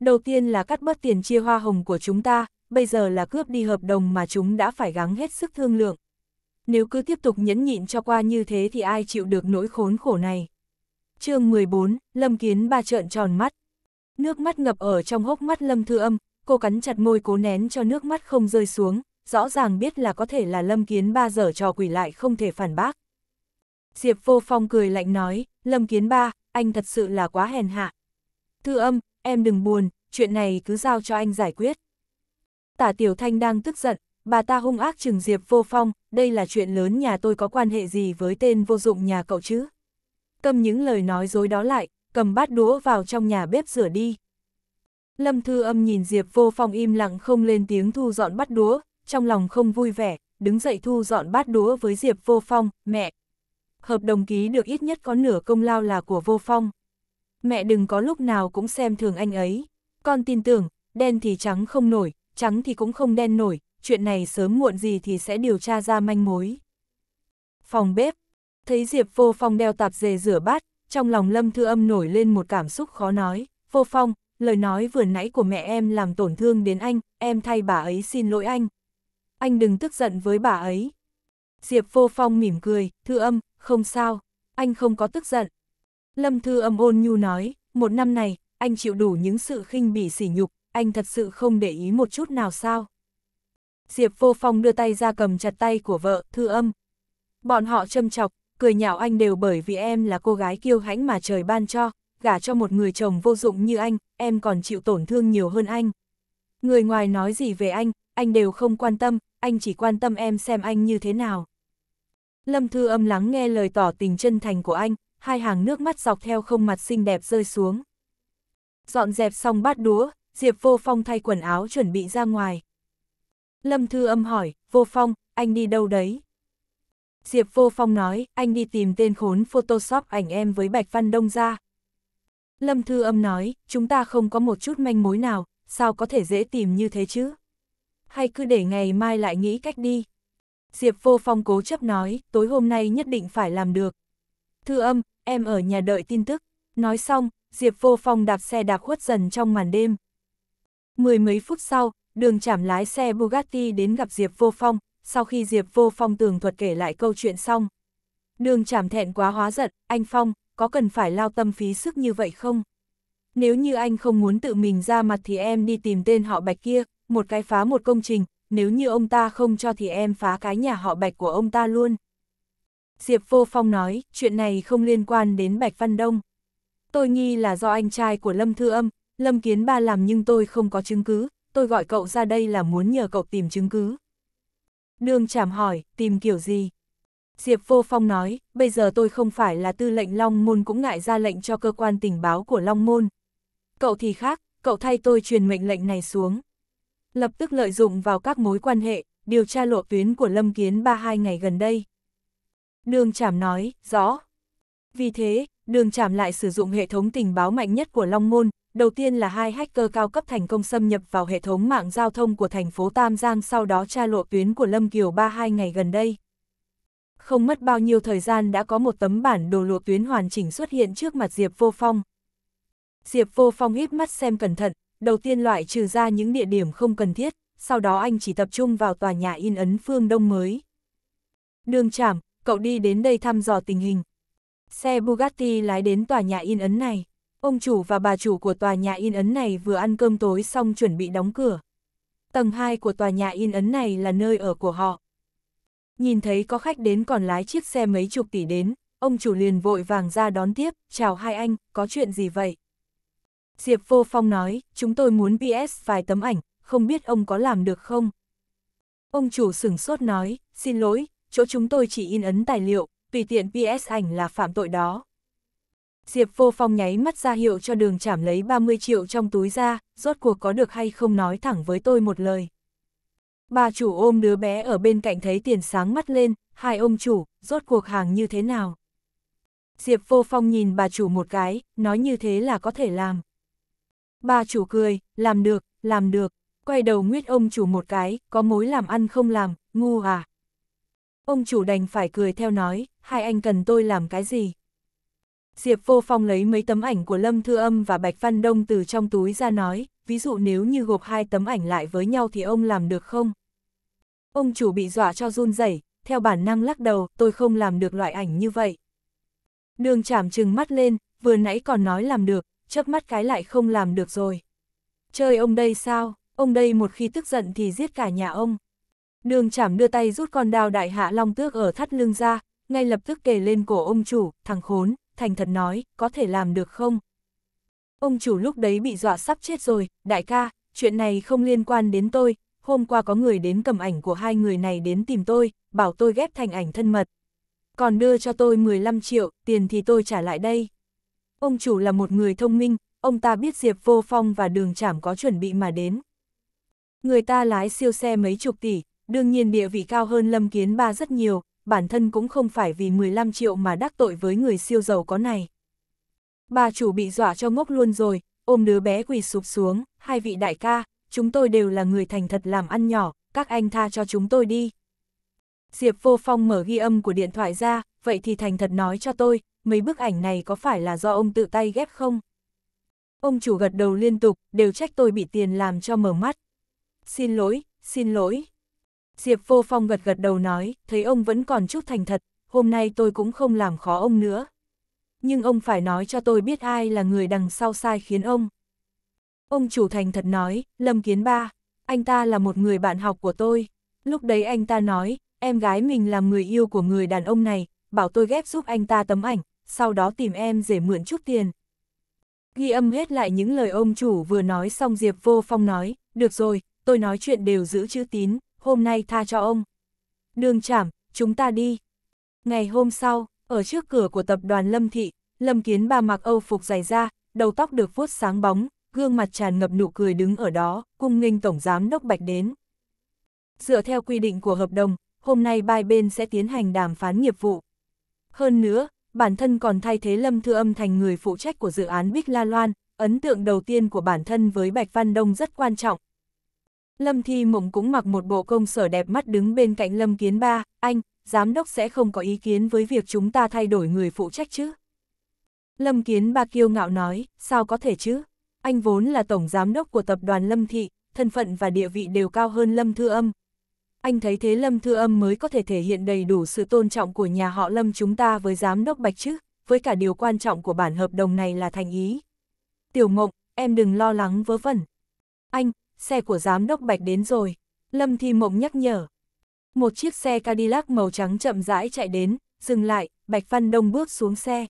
Đầu tiên là cắt bớt tiền chia hoa hồng của chúng ta, bây giờ là cướp đi hợp đồng mà chúng đã phải gắng hết sức thương lượng. Nếu cứ tiếp tục nhẫn nhịn cho qua như thế thì ai chịu được nỗi khốn khổ này. chương 14, Lâm Kiến ba trợn tròn mắt. Nước mắt ngập ở trong hốc mắt Lâm Thư Âm, cô cắn chặt môi cố nén cho nước mắt không rơi xuống, rõ ràng biết là có thể là Lâm Kiến Ba dở trò quỷ lại không thể phản bác. Diệp Vô Phong cười lạnh nói, Lâm Kiến Ba, anh thật sự là quá hèn hạ. Thư âm, em đừng buồn, chuyện này cứ giao cho anh giải quyết. Tả Tiểu Thanh đang tức giận, bà ta hung ác chừng Diệp Vô Phong, đây là chuyện lớn nhà tôi có quan hệ gì với tên vô dụng nhà cậu chứ? Cầm những lời nói dối đó lại, cầm bát đũa vào trong nhà bếp rửa đi. Lâm Thư Âm nhìn Diệp Vô Phong im lặng không lên tiếng thu dọn bát đũa, trong lòng không vui vẻ, đứng dậy thu dọn bát đũa với Diệp Vô Phong, mẹ. Hợp đồng ký được ít nhất có nửa công lao là của Vô Phong. Mẹ đừng có lúc nào cũng xem thường anh ấy. Con tin tưởng, đen thì trắng không nổi, trắng thì cũng không đen nổi, chuyện này sớm muộn gì thì sẽ điều tra ra manh mối. Phòng bếp, thấy Diệp Vô Phong đeo tạp dề rửa bát, trong lòng Lâm Thư Âm nổi lên một cảm xúc khó nói. Vô Phong, lời nói vừa nãy của mẹ em làm tổn thương đến anh, em thay bà ấy xin lỗi anh, anh đừng tức giận với bà ấy. Diệp Vô Phong mỉm cười, Thư Âm, không sao, anh không có tức giận. Lâm Thư Âm ôn nhu nói, một năm này, anh chịu đủ những sự khinh bỉ sỉ nhục, anh thật sự không để ý một chút nào sao. Diệp Vô Phong đưa tay ra cầm chặt tay của vợ, Thư Âm. Bọn họ châm chọc, cười nhạo anh đều bởi vì em là cô gái kiêu hãnh mà trời ban cho, gả cho một người chồng vô dụng như anh, em còn chịu tổn thương nhiều hơn anh. Người ngoài nói gì về anh, anh đều không quan tâm, anh chỉ quan tâm em xem anh như thế nào. Lâm Thư âm lắng nghe lời tỏ tình chân thành của anh, hai hàng nước mắt dọc theo không mặt xinh đẹp rơi xuống. Dọn dẹp xong bát đũa, Diệp Vô Phong thay quần áo chuẩn bị ra ngoài. Lâm Thư âm hỏi, Vô Phong, anh đi đâu đấy? Diệp Vô Phong nói, anh đi tìm tên khốn Photoshop ảnh em với Bạch Văn Đông ra. Lâm Thư âm nói, chúng ta không có một chút manh mối nào, sao có thể dễ tìm như thế chứ? hay cứ để ngày mai lại nghĩ cách đi. Diệp Vô Phong cố chấp nói, tối hôm nay nhất định phải làm được. Thư âm, em ở nhà đợi tin tức. Nói xong, Diệp Vô Phong đạp xe đạp khuất dần trong màn đêm. Mười mấy phút sau, đường chảm lái xe Bugatti đến gặp Diệp Vô Phong, sau khi Diệp Vô Phong tường thuật kể lại câu chuyện xong. Đường chảm thẹn quá hóa giận, anh Phong, có cần phải lao tâm phí sức như vậy không? Nếu như anh không muốn tự mình ra mặt thì em đi tìm tên họ bạch kia, một cái phá một công trình, nếu như ông ta không cho thì em phá cái nhà họ Bạch của ông ta luôn. Diệp Vô Phong nói, chuyện này không liên quan đến Bạch Văn Đông. Tôi nghi là do anh trai của Lâm Thư Âm, Lâm Kiến Ba làm nhưng tôi không có chứng cứ, tôi gọi cậu ra đây là muốn nhờ cậu tìm chứng cứ. Đường chảm hỏi, tìm kiểu gì? Diệp Vô Phong nói, bây giờ tôi không phải là tư lệnh Long Môn cũng ngại ra lệnh cho cơ quan tình báo của Long Môn. Cậu thì khác, cậu thay tôi truyền mệnh lệnh này xuống lập tức lợi dụng vào các mối quan hệ, điều tra lộ tuyến của Lâm Kiến ba hai ngày gần đây. Đường Trảm nói, rõ. Vì thế, đường Trảm lại sử dụng hệ thống tình báo mạnh nhất của Long Môn, đầu tiên là hai hacker cao cấp thành công xâm nhập vào hệ thống mạng giao thông của thành phố Tam Giang sau đó tra lộ tuyến của Lâm Kiều ba hai ngày gần đây. Không mất bao nhiêu thời gian đã có một tấm bản đồ lộ tuyến hoàn chỉnh xuất hiện trước mặt Diệp Vô Phong. Diệp Vô Phong híp mắt xem cẩn thận, đầu tiên loại trừ ra những địa điểm không cần thiết, sau đó anh chỉ tập trung vào tòa nhà in ấn phương Đông mới. Đường chảm, cậu đi đến đây thăm dò tình hình. Xe Bugatti lái đến tòa nhà in ấn này. Ông chủ và bà chủ của tòa nhà in ấn này vừa ăn cơm tối xong chuẩn bị đóng cửa. Tầng 2 của tòa nhà in ấn này là nơi ở của họ. Nhìn thấy có khách đến còn lái chiếc xe mấy chục tỷ đến, ông chủ liền vội vàng ra đón tiếp, chào hai anh, có chuyện gì vậy? Diệp Vô Phong nói, chúng tôi muốn BS vài tấm ảnh, không biết ông có làm được không? Ông chủ sửng sốt nói, xin lỗi, chỗ chúng tôi chỉ in ấn tài liệu, tùy tiện BS ảnh là phạm tội đó. Diệp Vô Phong nháy mắt ra hiệu cho đường chảm lấy 30 triệu trong túi ra, rốt cuộc có được hay không nói thẳng với tôi một lời. Bà chủ ôm đứa bé ở bên cạnh thấy tiền sáng mắt lên, hai ông chủ, rốt cuộc hàng như thế nào? Diệp Vô Phong nhìn bà chủ một cái, nói như thế là có thể làm. Bà chủ cười, làm được, làm được, quay đầu nguyết ông chủ một cái, có mối làm ăn không làm, ngu à. Ông chủ đành phải cười theo nói, hai anh cần tôi làm cái gì? Diệp Vô Phong lấy mấy tấm ảnh của Lâm Thư Âm và Bạch Văn Đông từ trong túi ra nói, ví dụ nếu như gộp hai tấm ảnh lại với nhau thì ông làm được không? Ông chủ bị dọa cho run rẩy, theo bản năng lắc đầu, tôi không làm được loại ảnh như vậy. Đường chảm trừng mắt lên, vừa nãy còn nói làm được, chớp mắt cái lại không làm được rồi. Chơi ông đây sao, ông đây một khi tức giận thì giết cả nhà ông. Đường chảm đưa tay rút con đao đại hạ long tước ở thắt lưng ra, ngay lập tức kề lên cổ ông chủ, thằng khốn, thành thật nói, có thể làm được không? Ông chủ lúc đấy bị dọa sắp chết rồi, đại ca, chuyện này không liên quan đến tôi, hôm qua có người đến cầm ảnh của hai người này đến tìm tôi, bảo tôi ghép thành ảnh thân mật. Còn đưa cho tôi 15 triệu, tiền thì tôi trả lại đây. Ông chủ là một người thông minh, ông ta biết Diệp Vô Phong và đường chảm có chuẩn bị mà đến. Người ta lái siêu xe mấy chục tỷ, đương nhiên địa vị cao hơn Lâm Kiến Ba rất nhiều, bản thân cũng không phải vì 15 triệu mà đắc tội với người siêu giàu có này. Bà chủ bị dọa cho ngốc luôn rồi, ôm đứa bé quỳ sụp xuống, hai vị đại ca, chúng tôi đều là người thành thật làm ăn nhỏ, các anh tha cho chúng tôi đi. Diệp Vô Phong mở ghi âm của điện thoại ra, vậy thì thành thật nói cho tôi, mấy bức ảnh này có phải là do ông tự tay ghép không? Ông chủ gật đầu liên tục, đều trách tôi bị tiền làm cho mở mắt. Xin lỗi, xin lỗi. Diệp vô phong gật gật đầu nói, thấy ông vẫn còn chút thành thật, hôm nay tôi cũng không làm khó ông nữa. Nhưng ông phải nói cho tôi biết ai là người đằng sau sai khiến ông. Ông chủ thành thật nói, Lâm Kiến Ba, anh ta là một người bạn học của tôi. Lúc đấy anh ta nói, em gái mình làm người yêu của người đàn ông này, bảo tôi ghép giúp anh ta tấm ảnh, sau đó tìm em rể mượn chút tiền. Ghi âm hết lại những lời ông chủ vừa nói xong Diệp Vô Phong nói, được rồi, tôi nói chuyện đều giữ chữ tín, hôm nay tha cho ông. Đường chảm, chúng ta đi. Ngày hôm sau, ở trước cửa của tập đoàn Lâm Thị, Lâm Kiến bà mặc âu phục dày da, đầu tóc được vuốt sáng bóng, gương mặt tràn ngập nụ cười đứng ở đó, cung nghênh Tổng Giám Đốc Bạch đến. Dựa theo quy định của hợp đồng, hôm nay bai bên sẽ tiến hành đàm phán nghiệp vụ. Hơn nữa, bản thân còn thay thế Lâm Thư Âm thành người phụ trách của dự án Bích La Loan, ấn tượng đầu tiên của bản thân với Bạch Văn Đông rất quan trọng. Lâm Thi Mộng cũng mặc một bộ công sở đẹp mắt đứng bên cạnh Lâm Kiến Ba, anh, giám đốc sẽ không có ý kiến với việc chúng ta thay đổi người phụ trách chứ. Lâm Kiến Ba kiêu ngạo nói, sao có thể chứ? Anh vốn là tổng giám đốc của tập đoàn Lâm Thị, thân phận và địa vị đều cao hơn Lâm Thư Âm, anh thấy thế Lâm Thư Âm mới có thể thể hiện đầy đủ sự tôn trọng của nhà họ Lâm chúng ta với giám đốc Bạch chứ, với cả điều quan trọng của bản hợp đồng này là thành ý. Tiểu Mộng, em đừng lo lắng vớ vẩn. Anh, xe của giám đốc Bạch đến rồi, Lâm Thi Mộng nhắc nhở. Một chiếc xe Cadillac màu trắng chậm rãi chạy đến, dừng lại, Bạch Văn Đông bước xuống xe.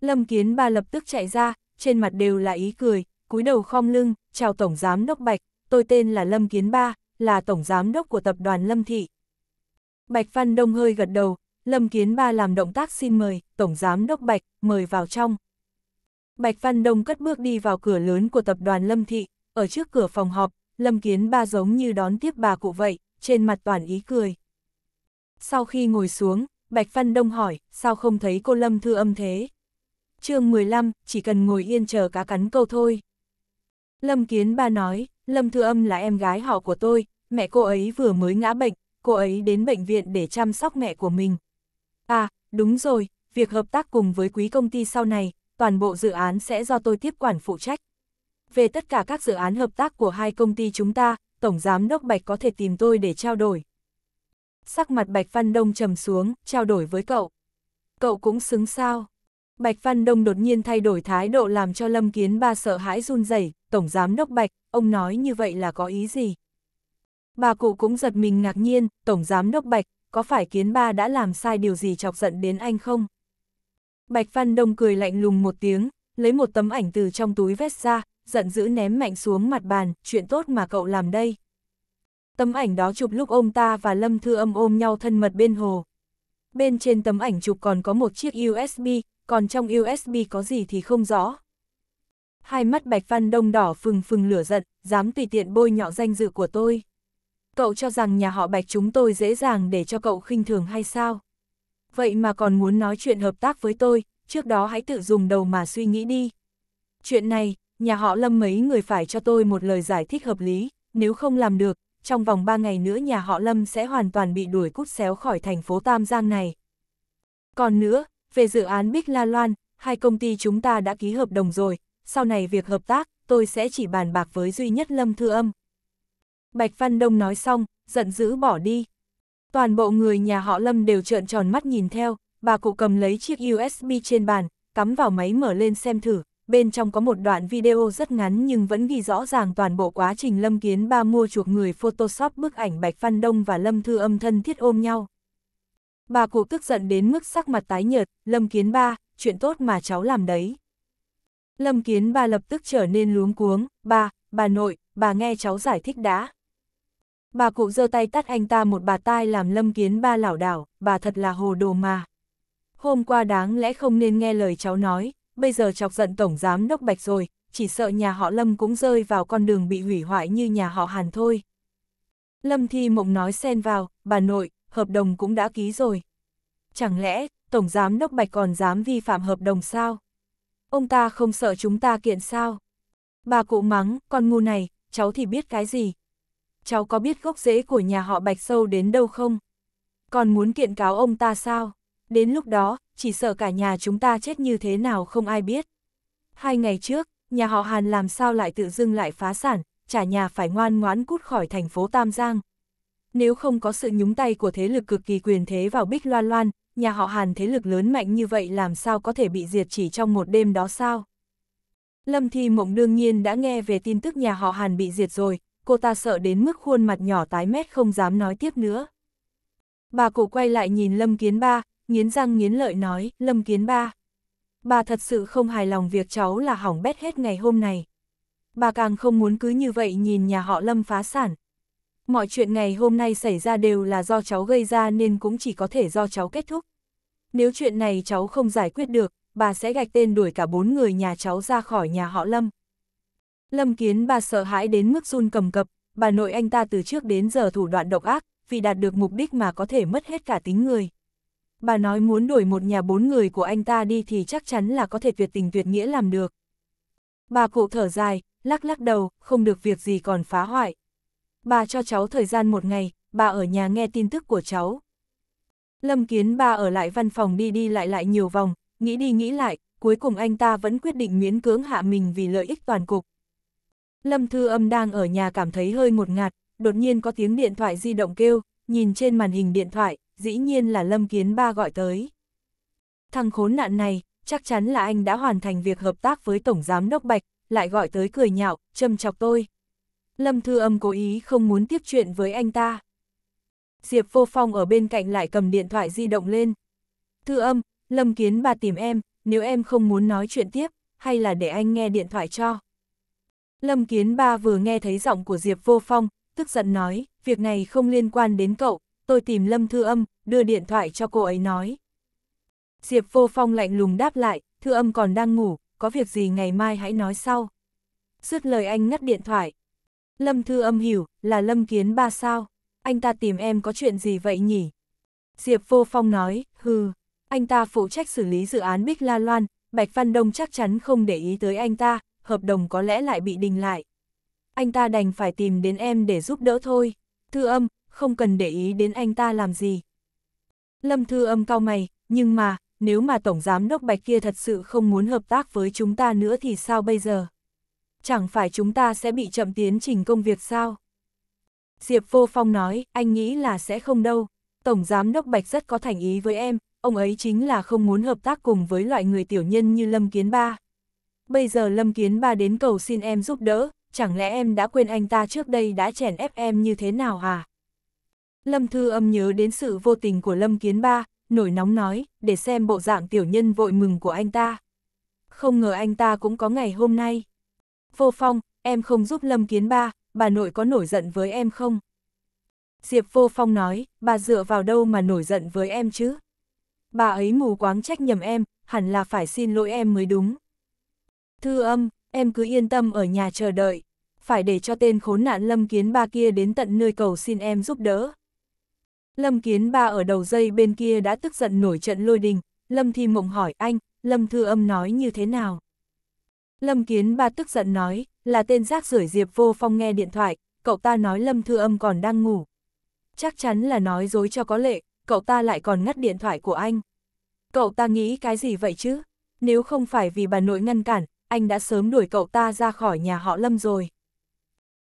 Lâm Kiến Ba lập tức chạy ra, trên mặt đều là ý cười, cúi đầu khom lưng, chào Tổng Giám Đốc Bạch, tôi tên là Lâm Kiến Ba, là tổng giám đốc của tập đoàn Lâm Thị. Bạch Văn Đông hơi gật đầu, Lâm Kiến Ba làm động tác xin mời, tổng giám đốc Bạch, mời vào trong. Bạch Văn Đông cất bước đi vào cửa lớn của tập đoàn Lâm Thị, ở trước cửa phòng họp, Lâm Kiến Ba giống như đón tiếp bà cụ vậy, trên mặt toàn ý cười. Sau khi ngồi xuống, Bạch Văn Đông hỏi, sao không thấy cô Lâm thư âm thế? chương 15, chỉ cần ngồi yên chờ cá cắn câu thôi. Lâm Kiến Ba nói, Lâm Thư Âm là em gái họ của tôi, mẹ cô ấy vừa mới ngã bệnh, cô ấy đến bệnh viện để chăm sóc mẹ của mình. À, đúng rồi, việc hợp tác cùng với quý công ty sau này, toàn bộ dự án sẽ do tôi tiếp quản phụ trách. Về tất cả các dự án hợp tác của hai công ty chúng ta, Tổng Giám Đốc Bạch có thể tìm tôi để trao đổi. Sắc mặt Bạch Văn Đông trầm xuống, trao đổi với cậu. Cậu cũng xứng sao. Bạch Văn Đông đột nhiên thay đổi thái độ làm cho Lâm Kiến Ba sợ hãi run rẩy Tổng Giám Đốc Bạch, ông nói như vậy là có ý gì? Bà cụ cũng giật mình ngạc nhiên, Tổng Giám Đốc Bạch, có phải kiến ba đã làm sai điều gì chọc giận đến anh không? Bạch Văn Đông cười lạnh lùng một tiếng, lấy một tấm ảnh từ trong túi vest ra, giận dữ ném mạnh xuống mặt bàn, chuyện tốt mà cậu làm đây. Tấm ảnh đó chụp lúc ông ta và Lâm Thư Âm ôm nhau thân mật bên hồ. Bên trên tấm ảnh chụp còn có một chiếc USB, còn trong USB có gì thì không rõ hai mắt Bạch Văn Đông đỏ phừng phừng lửa giận, dám tùy tiện bôi nhọ danh dự của tôi. Cậu cho rằng nhà họ Bạch chúng tôi dễ dàng để cho cậu khinh thường hay sao? Vậy mà còn muốn nói chuyện hợp tác với tôi, trước đó hãy tự dùng đầu mà suy nghĩ đi. Chuyện này, nhà họ Lâm mấy người phải cho tôi một lời giải thích hợp lý, nếu không làm được, trong vòng 3 ngày nữa nhà họ Lâm sẽ hoàn toàn bị đuổi cút xéo khỏi thành phố Tam Giang này. Còn nữa, về dự án Bích La Loan, hai công ty chúng ta đã ký hợp đồng rồi, sau này việc hợp tác, tôi sẽ chỉ bàn bạc với duy nhất Lâm Thư Âm. Bạch Văn Đông nói xong, giận dữ bỏ đi. Toàn bộ người nhà họ Lâm đều trợn tròn mắt nhìn theo, bà cụ cầm lấy chiếc USB trên bàn, cắm vào máy mở lên xem thử, bên trong có một đoạn video rất ngắn nhưng vẫn ghi rõ ràng toàn bộ quá trình Lâm Kiến Ba mua chuộc người Photoshop bức ảnh Bạch Văn Đông và Lâm Thư Âm thân thiết ôm nhau. Bà cụ tức giận đến mức sắc mặt tái nhợt, Lâm Kiến Ba, chuyện tốt mà cháu làm đấy. Lâm Kiến bà lập tức trở nên luống cuống, bà, bà nội, bà nghe cháu giải thích đã. Bà cụ giơ tay tắt anh ta một bà tai làm Lâm Kiến ba lảo đảo, bà thật là hồ đồ mà. Hôm qua đáng lẽ không nên nghe lời cháu nói, bây giờ chọc giận Tổng Giám Đốc Bạch rồi, chỉ sợ nhà họ Lâm cũng rơi vào con đường bị hủy hoại như nhà họ Hàn thôi. Lâm Thi Mộng nói xen vào, bà nội, hợp đồng cũng đã ký rồi. Chẳng lẽ, Tổng Giám Đốc Bạch còn dám vi phạm hợp đồng sao? ông ta không sợ chúng ta kiện sao? Bà cụ mắng, con ngu này, cháu thì biết cái gì? Cháu có biết gốc rễ của nhà họ Bạch Sâu đến đâu không? Còn muốn kiện cáo ông ta sao? Đến lúc đó, chỉ sợ cả nhà chúng ta chết như thế nào không ai biết. Hai ngày trước, nhà họ Hàn làm sao lại tự dưng lại phá sản, trả nhà phải ngoan ngoãn cút khỏi thành phố Tam Giang. Nếu không có sự nhúng tay của thế lực cực kỳ quyền thế vào Bích Loan Loan, nhà họ Hàn thế lực lớn mạnh như vậy làm sao có thể bị diệt chỉ trong một đêm đó sao? Lâm Thi Mộng đương nhiên đã nghe về tin tức nhà họ Hàn bị diệt rồi, cô ta sợ đến mức khuôn mặt nhỏ tái mét không dám nói tiếp nữa. Bà cụ quay lại nhìn Lâm Kiến Ba, nghiến răng nghiến lợi nói, Lâm Kiến Ba. Bà thật sự không hài lòng việc cháu là hỏng bét hết ngày hôm này Bà càng không muốn cứ như vậy nhìn nhà họ Lâm phá sản, mọi chuyện ngày hôm nay xảy ra đều là do cháu gây ra nên cũng chỉ có thể do cháu kết thúc. Nếu chuyện này cháu không giải quyết được, bà sẽ gạch tên đuổi cả bốn người nhà cháu ra khỏi nhà họ Lâm. Lâm Kiến bà sợ hãi đến mức run cầm cập, bà nội anh ta từ trước đến giờ thủ đoạn độc ác, vì đạt được mục đích mà có thể mất hết cả tính người. Bà nói muốn đuổi một nhà bốn người của anh ta đi thì chắc chắn là có thể tuyệt tình tuyệt nghĩa làm được. Bà cụ thở dài, lắc lắc đầu, không được việc gì còn phá hoại bà cho cháu thời gian một ngày, bà ở nhà nghe tin tức của cháu. Lâm Kiến Ba ở lại văn phòng đi đi lại lại nhiều vòng, nghĩ đi nghĩ lại, cuối cùng anh ta vẫn quyết định miễn cưỡng hạ mình vì lợi ích toàn cục. Lâm Thư Âm đang ở nhà cảm thấy hơi ngột ngạt, đột nhiên có tiếng điện thoại di động kêu, nhìn trên màn hình điện thoại, dĩ nhiên là Lâm Kiến Ba gọi tới. Thằng khốn nạn này, chắc chắn là anh đã hoàn thành việc hợp tác với Tổng Giám Đốc Bạch, lại gọi tới cười nhạo, châm chọc tôi. Lâm Thư Âm cố ý không muốn tiếp chuyện với anh ta. Diệp Vô Phong ở bên cạnh lại cầm điện thoại di động lên. Thư Âm, Lâm Kiến bà tìm em, nếu em không muốn nói chuyện tiếp, hay là để anh nghe điện thoại cho. Lâm Kiến Ba vừa nghe thấy giọng của Diệp Vô Phong, tức giận nói, việc này không liên quan đến cậu, tôi tìm Lâm Thư Âm, đưa điện thoại cho cô ấy nói. Diệp Vô Phong lạnh lùng đáp lại, Thư Âm còn đang ngủ, có việc gì ngày mai hãy nói sau. Dứt lời anh ngắt điện thoại, Lâm Thư âm hiểu, là Lâm Kiến ba sao, anh ta tìm em có chuyện gì vậy nhỉ? Diệp Vô Phong nói, hừ, anh ta phụ trách xử lý dự án Bích La Loan, Bạch Văn Đông chắc chắn không để ý tới anh ta, hợp đồng có lẽ lại bị đình lại. Anh ta đành phải tìm đến em để giúp đỡ thôi, Thư âm, không cần để ý đến anh ta làm gì. Lâm Thư âm cao mày, nhưng mà, nếu mà Tổng Giám Đốc Bạch kia thật sự không muốn hợp tác với chúng ta nữa thì sao bây giờ? chẳng phải chúng ta sẽ bị chậm tiến trình công việc sao? Diệp Vô Phong nói, anh nghĩ là sẽ không đâu. Tổng Giám Đốc Bạch rất có thành ý với em, ông ấy chính là không muốn hợp tác cùng với loại người tiểu nhân như Lâm Kiến Ba. Bây giờ Lâm Kiến Ba đến cầu xin em giúp đỡ, chẳng lẽ em đã quên anh ta trước đây đã chèn ép em như thế nào à? Lâm Thư âm nhớ đến sự vô tình của Lâm Kiến Ba, nổi nóng nói, để xem bộ dạng tiểu nhân vội mừng của anh ta. Không ngờ anh ta cũng có ngày hôm nay. Vô Phong, em không giúp Lâm Kiến Ba, bà nội có nổi giận với em không? Diệp Vô Phong nói, bà dựa vào đâu mà nổi giận với em chứ? Bà ấy mù quáng trách nhầm em, hẳn là phải xin lỗi em mới đúng. Thư âm, em cứ yên tâm ở nhà chờ đợi, phải để cho tên khốn nạn Lâm Kiến Ba kia đến tận nơi cầu xin em giúp đỡ. Lâm Kiến Ba ở đầu dây bên kia đã tức giận nổi trận lôi đình, Lâm Thi Mộng hỏi anh, Lâm Thư Âm nói như thế nào? Lâm Kiến Ba tức giận nói, là tên rác rưởi Diệp Vô Phong nghe điện thoại, cậu ta nói Lâm Thư Âm còn đang ngủ. Chắc chắn là nói dối cho có lệ, cậu ta lại còn ngắt điện thoại của anh. Cậu ta nghĩ cái gì vậy chứ? Nếu không phải vì bà nội ngăn cản, anh đã sớm đuổi cậu ta ra khỏi nhà họ Lâm rồi.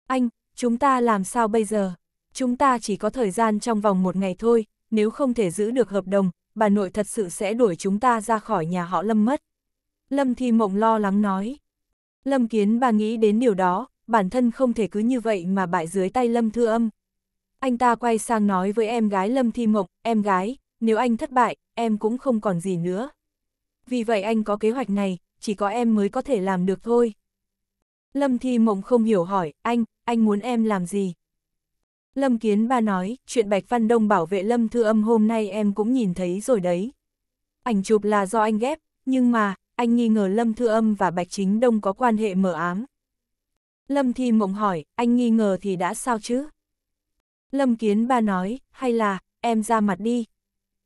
Anh, chúng ta làm sao bây giờ? Chúng ta chỉ có thời gian trong vòng một ngày thôi, nếu không thể giữ được hợp đồng, bà nội thật sự sẽ đuổi chúng ta ra khỏi nhà họ Lâm mất. Lâm thì Mộng lo lắng nói. Lâm Kiến bà nghĩ đến điều đó, bản thân không thể cứ như vậy mà bại dưới tay Lâm Thư Âm. Anh ta quay sang nói với em gái Lâm Thi Mộc, em gái, nếu anh thất bại, em cũng không còn gì nữa. Vì vậy anh có kế hoạch này, chỉ có em mới có thể làm được thôi. Lâm Thi Mộng không hiểu hỏi, anh, anh muốn em làm gì? Lâm Kiến Ba nói, chuyện Bạch Văn Đông bảo vệ Lâm Thư Âm hôm nay em cũng nhìn thấy rồi đấy. Ảnh chụp là do anh ghép, nhưng mà, anh nghi ngờ Lâm Thư Âm và Bạch Chính Đông có quan hệ mờ ám. Lâm Thi Mộng hỏi, anh nghi ngờ thì đã sao chứ? Lâm Kiến Ba nói, hay là, em ra mặt đi.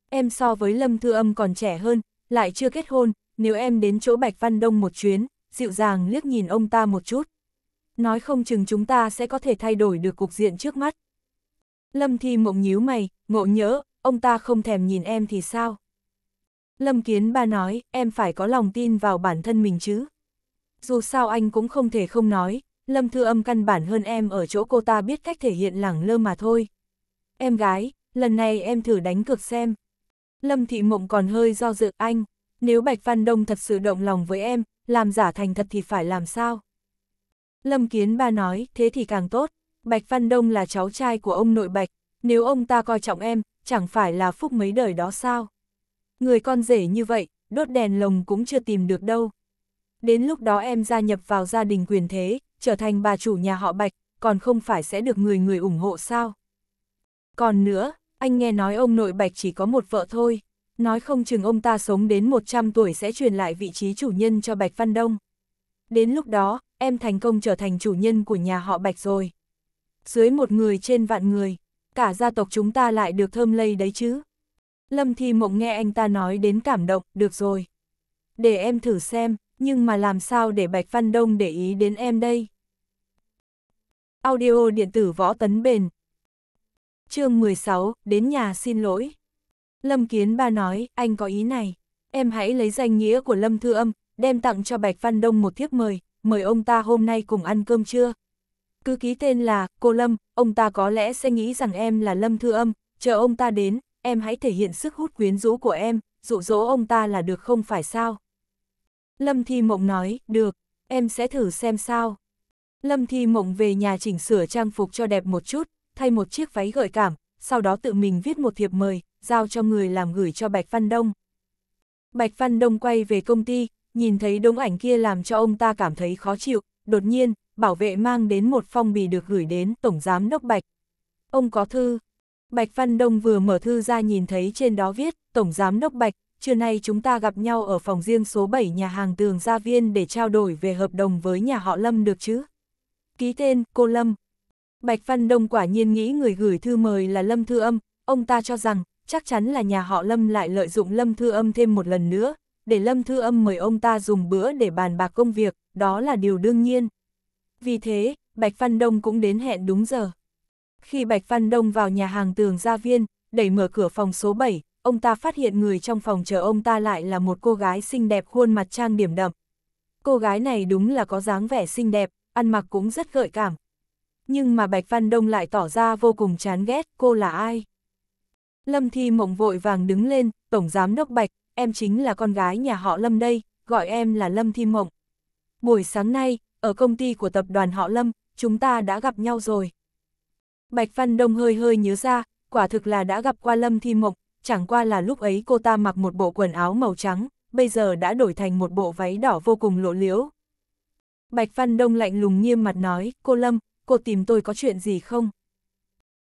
Em so với Lâm Thư Âm còn trẻ hơn, lại chưa kết hôn, nếu em đến chỗ Bạch Văn Đông một chuyến, dịu dàng liếc nhìn ông ta một chút. Nói không chừng chúng ta sẽ có thể thay đổi được cục diện trước mắt. Lâm Thi Mộng nhíu mày, ngộ nhỡ, ông ta không thèm nhìn em thì sao? Lâm Kiến Ba nói, em phải có lòng tin vào bản thân mình chứ. Dù sao anh cũng không thể không nói, Lâm Thư Âm căn bản hơn em ở chỗ cô ta biết cách thể hiện lẳng lơ mà thôi. Em gái, lần này em thử đánh cược xem. Lâm Thị Mộng còn hơi do dự anh, nếu Bạch Văn Đông thật sự động lòng với em, làm giả thành thật thì phải làm sao? Lâm Kiến Ba nói, thế thì càng tốt, Bạch Văn Đông là cháu trai của ông nội Bạch, nếu ông ta coi trọng em, chẳng phải là phúc mấy đời đó sao? người con rể như vậy, đốt đèn lồng cũng chưa tìm được đâu. Đến lúc đó em gia nhập vào gia đình quyền thế, trở thành bà chủ nhà họ Bạch, còn không phải sẽ được người người ủng hộ sao? Còn nữa, anh nghe nói ông nội Bạch chỉ có một vợ thôi, nói không chừng ông ta sống đến 100 tuổi sẽ truyền lại vị trí chủ nhân cho Bạch Văn Đông. Đến lúc đó, em thành công trở thành chủ nhân của nhà họ Bạch rồi. Dưới một người trên vạn người, cả gia tộc chúng ta lại được thơm lây đấy chứ. Lâm Thi Mộng nghe anh ta nói đến cảm động, được rồi. Để em thử xem, nhưng mà làm sao để Bạch Văn Đông để ý đến em đây? Audio điện tử võ tấn bền. chương 16, đến nhà xin lỗi. Lâm Kiến Ba nói, anh có ý này. Em hãy lấy danh nghĩa của Lâm Thư Âm, đem tặng cho Bạch Văn Đông một thiếp mời, mời ông ta hôm nay cùng ăn cơm trưa. Cứ ký tên là, cô Lâm, ông ta có lẽ sẽ nghĩ rằng em là Lâm Thư Âm, chờ ông ta đến, em hãy thể hiện sức hút quyến rũ của em, dụ dỗ ông ta là được không phải sao? Lâm Thi Mộng nói, được, em sẽ thử xem sao. Lâm Thi Mộng về nhà chỉnh sửa trang phục cho đẹp một chút, thay một chiếc váy gợi cảm, sau đó tự mình viết một thiệp mời, giao cho người làm gửi cho Bạch Văn Đông. Bạch Văn Đông quay về công ty, nhìn thấy đống ảnh kia làm cho ông ta cảm thấy khó chịu, đột nhiên, bảo vệ mang đến một phong bì được gửi đến Tổng Giám Đốc Bạch. Ông có thư, Bạch Văn Đông vừa mở thư ra nhìn thấy trên đó viết, Tổng Giám Đốc Bạch, trưa nay chúng ta gặp nhau ở phòng riêng số 7 nhà hàng Tường Gia Viên để trao đổi về hợp đồng với nhà họ Lâm được chứ? Ký tên, cô Lâm. Bạch Văn Đông quả nhiên nghĩ người gửi thư mời là Lâm Thư Âm, ông ta cho rằng, chắc chắn là nhà họ Lâm lại lợi dụng Lâm Thư Âm thêm một lần nữa, để Lâm Thư Âm mời ông ta dùng bữa để bàn bạc công việc, đó là điều đương nhiên. Vì thế, Bạch Văn Đông cũng đến hẹn đúng giờ. Khi Bạch Văn Đông vào nhà hàng tường gia viên, đẩy mở cửa phòng số 7, ông ta phát hiện người trong phòng chờ ông ta lại là một cô gái xinh đẹp khuôn mặt trang điểm đậm. Cô gái này đúng là có dáng vẻ xinh đẹp, ăn mặc cũng rất gợi cảm. Nhưng mà Bạch Văn Đông lại tỏ ra vô cùng chán ghét, cô là ai? Lâm Thi Mộng vội vàng đứng lên, Tổng Giám Đốc Bạch, em chính là con gái nhà họ Lâm đây, gọi em là Lâm Thi Mộng. Buổi sáng nay, ở công ty của tập đoàn họ Lâm, chúng ta đã gặp nhau rồi. Bạch Văn Đông hơi hơi nhớ ra, quả thực là đã gặp qua Lâm Thi Mộc, chẳng qua là lúc ấy cô ta mặc một bộ quần áo màu trắng, bây giờ đã đổi thành một bộ váy đỏ vô cùng lộ liễu. Bạch Văn Đông lạnh lùng nghiêm mặt nói, cô Lâm, cô tìm tôi có chuyện gì không?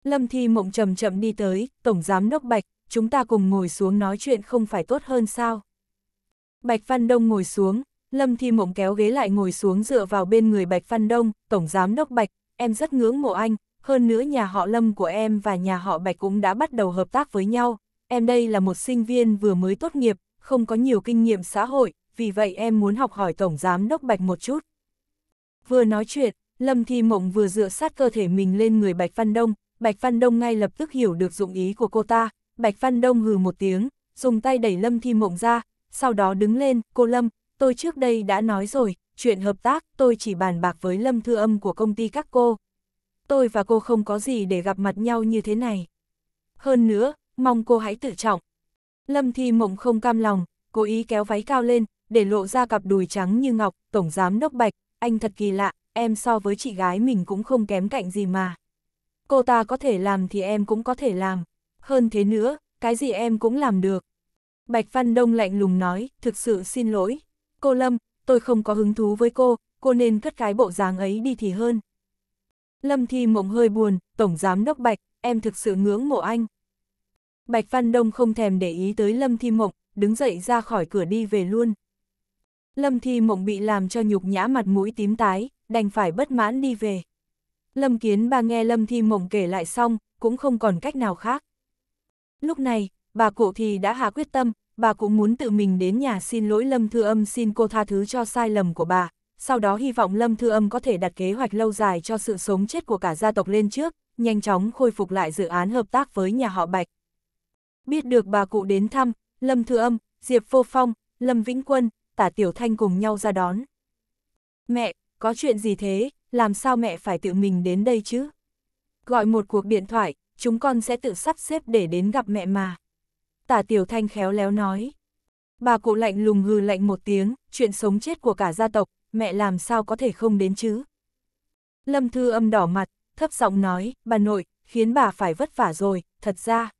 Lâm Thi Mộng chậm chậm đi tới, Tổng Giám Đốc Bạch, chúng ta cùng ngồi xuống nói chuyện không phải tốt hơn sao? Bạch Văn Đông ngồi xuống, Lâm Thi Mộng kéo ghế lại ngồi xuống dựa vào bên người Bạch Văn Đông, Tổng Giám Đốc Bạch, em rất ngưỡng mộ anh, hơn nữa nhà họ Lâm của em và nhà họ Bạch cũng đã bắt đầu hợp tác với nhau, em đây là một sinh viên vừa mới tốt nghiệp, không có nhiều kinh nghiệm xã hội, vì vậy em muốn học hỏi Tổng Giám Đốc Bạch một chút. Vừa nói chuyện, Lâm Thi Mộng vừa dựa sát cơ thể mình lên người Bạch Văn Đông, Bạch Văn Đông ngay lập tức hiểu được dụng ý của cô ta, Bạch Văn Đông hừ một tiếng, dùng tay đẩy Lâm Thi Mộng ra, sau đó đứng lên, cô Lâm, tôi trước đây đã nói rồi, chuyện hợp tác tôi chỉ bàn bạc với Lâm Thư Âm của công ty các cô tôi và cô không có gì để gặp mặt nhau như thế này. Hơn nữa, mong cô hãy tự trọng. Lâm Thi Mộng không cam lòng, cố ý kéo váy cao lên, để lộ ra cặp đùi trắng như ngọc, tổng giám đốc bạch, anh thật kỳ lạ, em so với chị gái mình cũng không kém cạnh gì mà. Cô ta có thể làm thì em cũng có thể làm. Hơn thế nữa, cái gì em cũng làm được. Bạch Văn Đông lạnh lùng nói, thực sự xin lỗi. Cô Lâm, tôi không có hứng thú với cô, cô nên cất cái bộ dáng ấy đi thì hơn. Lâm Thi Mộng hơi buồn, Tổng Giám Đốc Bạch, em thực sự ngưỡng mộ anh. Bạch Văn Đông không thèm để ý tới Lâm Thi Mộng, đứng dậy ra khỏi cửa đi về luôn. Lâm Thi Mộng bị làm cho nhục nhã mặt mũi tím tái, đành phải bất mãn đi về. Lâm Kiến bà nghe Lâm Thi Mộng kể lại xong, cũng không còn cách nào khác. Lúc này, bà cụ thì đã hạ quyết tâm, bà cũng muốn tự mình đến nhà xin lỗi Lâm Thư Âm xin cô tha thứ cho sai lầm của bà, sau đó hy vọng Lâm Thư Âm có thể đặt kế hoạch lâu dài cho sự sống chết của cả gia tộc lên trước, nhanh chóng khôi phục lại dự án hợp tác với nhà họ Bạch. Biết được bà cụ đến thăm, Lâm Thư Âm, Diệp Vô Phong, Lâm Vĩnh Quân, Tả Tiểu Thanh cùng nhau ra đón. Mẹ, có chuyện gì thế, làm sao mẹ phải tự mình đến đây chứ? Gọi một cuộc điện thoại, chúng con sẽ tự sắp xếp để đến gặp mẹ mà. Tả Tiểu Thanh khéo léo nói. Bà cụ lạnh lùng hừ lạnh một tiếng, chuyện sống chết của cả gia tộc, mẹ làm sao có thể không đến chứ? Lâm Thư âm đỏ mặt, thấp giọng nói, bà nội, khiến bà phải vất vả rồi, thật ra.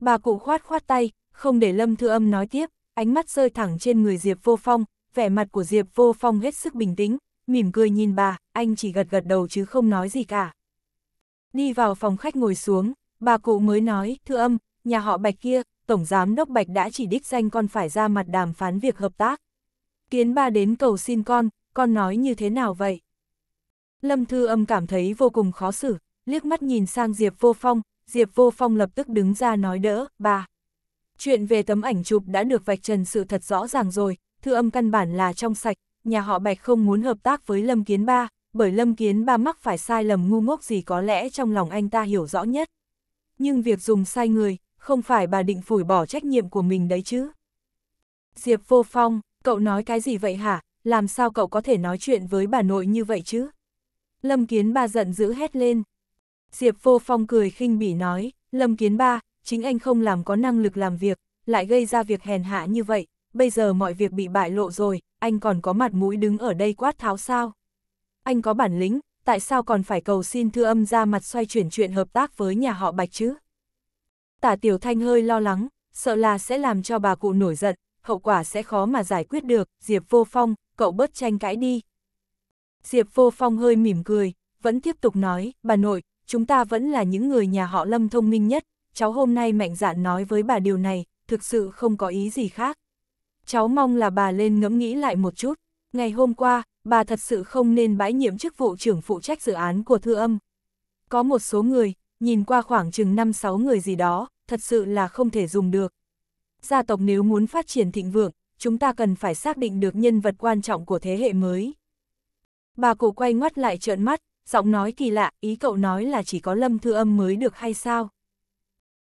Bà cụ khoát khoát tay, không để Lâm Thư âm nói tiếp, ánh mắt rơi thẳng trên người Diệp Vô Phong, vẻ mặt của Diệp Vô Phong hết sức bình tĩnh, mỉm cười nhìn bà, anh chỉ gật gật đầu chứ không nói gì cả. Đi vào phòng khách ngồi xuống, bà cụ mới nói, Thư âm, nhà họ Bạch kia, Tổng Giám Đốc Bạch đã chỉ đích danh con phải ra mặt đàm phán việc hợp tác kiến ba đến cầu xin con, con nói như thế nào vậy? Lâm Thư Âm cảm thấy vô cùng khó xử, liếc mắt nhìn sang Diệp Vô Phong, Diệp Vô Phong lập tức đứng ra nói đỡ, bà. Chuyện về tấm ảnh chụp đã được vạch trần sự thật rõ ràng rồi, Thư Âm căn bản là trong sạch, nhà họ Bạch không muốn hợp tác với Lâm Kiến Ba, bởi Lâm Kiến Ba mắc phải sai lầm ngu ngốc gì có lẽ trong lòng anh ta hiểu rõ nhất. Nhưng việc dùng sai người, không phải bà định phủi bỏ trách nhiệm của mình đấy chứ. Diệp Vô Phong, Cậu nói cái gì vậy hả, làm sao cậu có thể nói chuyện với bà nội như vậy chứ? Lâm Kiến Ba giận dữ hét lên. Diệp Vô Phong cười khinh bỉ nói, Lâm Kiến Ba, chính anh không làm có năng lực làm việc, lại gây ra việc hèn hạ như vậy, bây giờ mọi việc bị bại lộ rồi, anh còn có mặt mũi đứng ở đây quát tháo sao? Anh có bản lĩnh, tại sao còn phải cầu xin thư âm ra mặt xoay chuyển chuyện hợp tác với nhà họ Bạch chứ? Tả Tiểu Thanh hơi lo lắng, sợ là sẽ làm cho bà cụ nổi giận, hậu quả sẽ khó mà giải quyết được, Diệp Vô Phong, cậu bớt tranh cãi đi. Diệp Vô Phong hơi mỉm cười, vẫn tiếp tục nói, bà nội, chúng ta vẫn là những người nhà họ Lâm thông minh nhất, cháu hôm nay mạnh dạn nói với bà điều này, thực sự không có ý gì khác. Cháu mong là bà lên ngẫm nghĩ lại một chút, ngày hôm qua, bà thật sự không nên bãi nhiệm chức vụ trưởng phụ trách dự án của Thư Âm. Có một số người, nhìn qua khoảng chừng 5-6 người gì đó, thật sự là không thể dùng được, gia tộc nếu muốn phát triển thịnh vượng, chúng ta cần phải xác định được nhân vật quan trọng của thế hệ mới. Bà cụ quay ngoắt lại trợn mắt, giọng nói kỳ lạ, ý cậu nói là chỉ có Lâm Thư Âm mới được hay sao?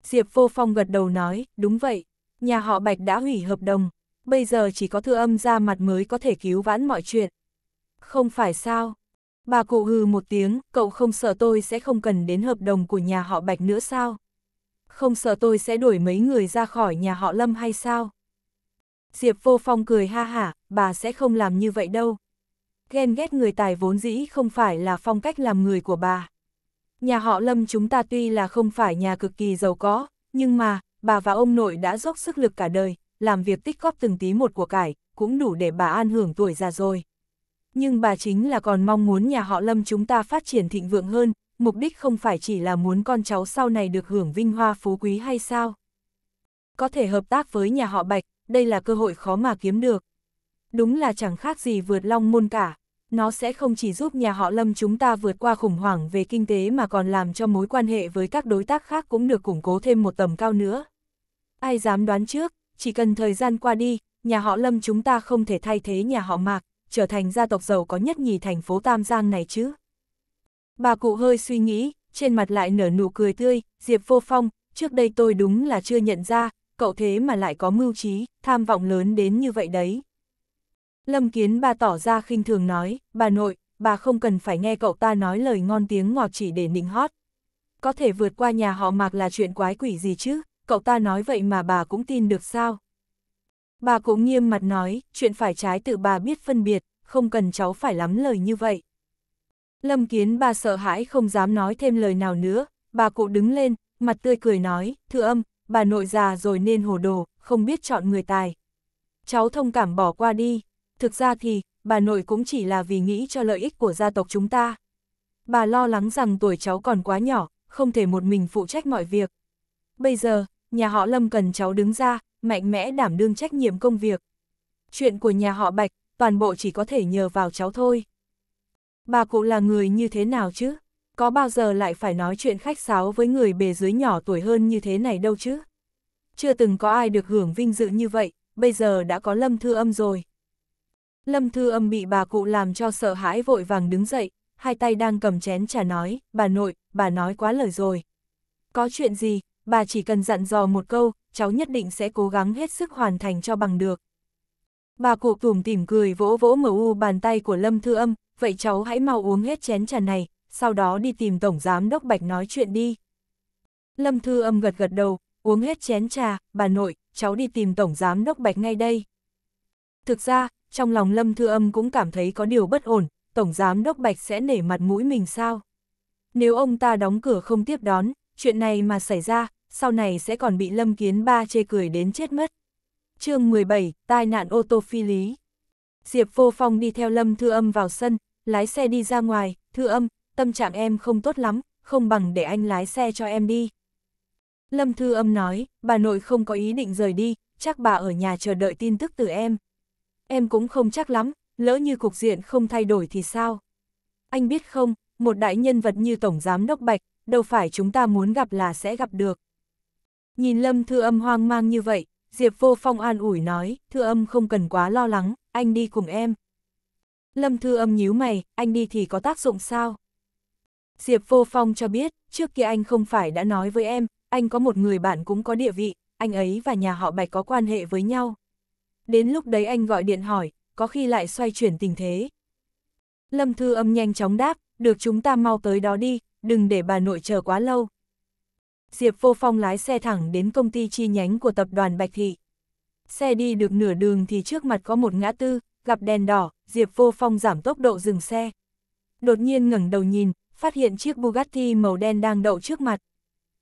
Diệp Vô Phong gật đầu nói, đúng vậy, nhà họ Bạch đã hủy hợp đồng, bây giờ chỉ có Thư Âm ra mặt mới có thể cứu vãn mọi chuyện. Không phải sao? Bà cụ hừ một tiếng, cậu không sợ tôi sẽ không cần đến hợp đồng của nhà họ Bạch nữa sao? không sợ tôi sẽ đuổi mấy người ra khỏi nhà họ Lâm hay sao? Diệp Vô Phong cười ha hả, bà sẽ không làm như vậy đâu. Ghen ghét người tài vốn dĩ không phải là phong cách làm người của bà. Nhà họ Lâm chúng ta tuy là không phải nhà cực kỳ giàu có, nhưng mà, bà và ông nội đã dốc sức lực cả đời, làm việc tích góp từng tí một của cải, cũng đủ để bà an hưởng tuổi già rồi. Nhưng bà chính là còn mong muốn nhà họ Lâm chúng ta phát triển thịnh vượng hơn, mục đích không phải chỉ là muốn con cháu sau này được hưởng vinh hoa phú quý hay sao? Có thể hợp tác với nhà họ Bạch, đây là cơ hội khó mà kiếm được. Đúng là chẳng khác gì vượt long môn cả. Nó sẽ không chỉ giúp nhà họ Lâm chúng ta vượt qua khủng hoảng về kinh tế mà còn làm cho mối quan hệ với các đối tác khác cũng được củng cố thêm một tầm cao nữa. Ai dám đoán trước, chỉ cần thời gian qua đi, nhà họ Lâm chúng ta không thể thay thế nhà họ Mạc, trở thành gia tộc giàu có nhất nhì thành phố Tam Giang này chứ. Bà cụ hơi suy nghĩ, trên mặt lại nở nụ cười tươi, Diệp Vô Phong, trước đây tôi đúng là chưa nhận ra, cậu thế mà lại có mưu trí, tham vọng lớn đến như vậy đấy. Lâm Kiến bà tỏ ra khinh thường nói, bà nội, bà không cần phải nghe cậu ta nói lời ngon tiếng ngọt chỉ để nịnh hót. Có thể vượt qua nhà họ mạc là chuyện quái quỷ gì chứ, cậu ta nói vậy mà bà cũng tin được sao? Bà cũng nghiêm mặt nói, chuyện phải trái tự bà biết phân biệt, không cần cháu phải lắm lời như vậy. Lâm Kiến bà sợ hãi không dám nói thêm lời nào nữa, bà cụ đứng lên, mặt tươi cười nói, thưa âm, bà nội già rồi nên hồ đồ, không biết chọn người tài. Cháu thông cảm bỏ qua đi, thực ra thì, bà nội cũng chỉ là vì nghĩ cho lợi ích của gia tộc chúng ta. Bà lo lắng rằng tuổi cháu còn quá nhỏ, không thể một mình phụ trách mọi việc. Bây giờ, nhà họ Lâm cần cháu đứng ra, mạnh mẽ đảm đương trách nhiệm công việc. Chuyện của nhà họ Bạch, toàn bộ chỉ có thể nhờ vào cháu thôi bà cụ là người như thế nào chứ? Có bao giờ lại phải nói chuyện khách sáo với người bề dưới nhỏ tuổi hơn như thế này đâu chứ? Chưa từng có ai được hưởng vinh dự như vậy, bây giờ đã có Lâm Thư Âm rồi. Lâm Thư Âm bị bà cụ làm cho sợ hãi vội vàng đứng dậy, hai tay đang cầm chén trà nói, bà nội, bà nói quá lời rồi. Có chuyện gì, bà chỉ cần dặn dò một câu, cháu nhất định sẽ cố gắng hết sức hoàn thành cho bằng được. Bà cụ tủm tỉm cười vỗ vỗ mở u bàn tay của Lâm Thư Âm, vậy cháu hãy mau uống hết chén trà này, sau đó đi tìm Tổng Giám Đốc Bạch nói chuyện đi. Lâm Thư Âm gật gật đầu, uống hết chén trà, bà nội, cháu đi tìm Tổng Giám Đốc Bạch ngay đây. Thực ra, trong lòng Lâm Thư Âm cũng cảm thấy có điều bất ổn, Tổng Giám Đốc Bạch sẽ nể mặt mũi mình sao? Nếu ông ta đóng cửa không tiếp đón, chuyện này mà xảy ra, sau này sẽ còn bị Lâm Kiến Ba chê cười đến chết mất chương 17, tai nạn ô tô phi lý. Diệp Vô Phong đi theo Lâm Thư Âm vào sân, lái xe đi ra ngoài, Thư Âm, tâm trạng em không tốt lắm, không bằng để anh lái xe cho em đi. Lâm Thư Âm nói, bà nội không có ý định rời đi, chắc bà ở nhà chờ đợi tin tức từ em. Em cũng không chắc lắm, lỡ như cục diện không thay đổi thì sao? Anh biết không, một đại nhân vật như Tổng Giám Đốc Bạch, đâu phải chúng ta muốn gặp là sẽ gặp được. Nhìn Lâm Thư Âm hoang mang như vậy, Diệp Vô Phong an ủi nói, Thư Âm không cần quá lo lắng, anh đi cùng em. Lâm Thư Âm nhíu mày, anh đi thì có tác dụng sao? Diệp Vô Phong cho biết, trước kia anh không phải đã nói với em, anh có một người bạn cũng có địa vị, anh ấy và nhà họ Bạch có quan hệ với nhau. Đến lúc đấy anh gọi điện hỏi, có khi lại xoay chuyển tình thế. Lâm Thư Âm nhanh chóng đáp, được chúng ta mau tới đó đi, đừng để bà nội chờ quá lâu. Diệp Vô Phong lái xe thẳng đến công ty chi nhánh của tập đoàn Bạch Thị. Xe đi được nửa đường thì trước mặt có một ngã tư, gặp đèn đỏ, Diệp Vô Phong giảm tốc độ dừng xe. Đột nhiên ngẩng đầu nhìn, phát hiện chiếc Bugatti màu đen đang đậu trước mặt.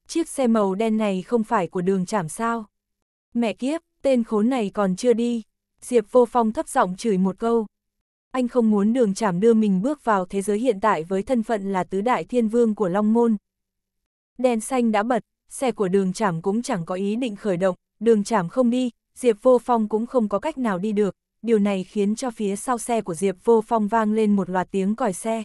Chiếc xe màu đen này không phải của đường chảm sao. Mẹ kiếp, tên khốn này còn chưa đi. Diệp Vô Phong thấp giọng chửi một câu. Anh không muốn đường chảm đưa mình bước vào thế giới hiện tại với thân phận là tứ đại thiên vương của Long Môn, đèn xanh đã bật, xe của đường trảm cũng chẳng có ý định khởi động, đường trảm không đi, Diệp Vô Phong cũng không có cách nào đi được, điều này khiến cho phía sau xe của Diệp Vô Phong vang lên một loạt tiếng còi xe.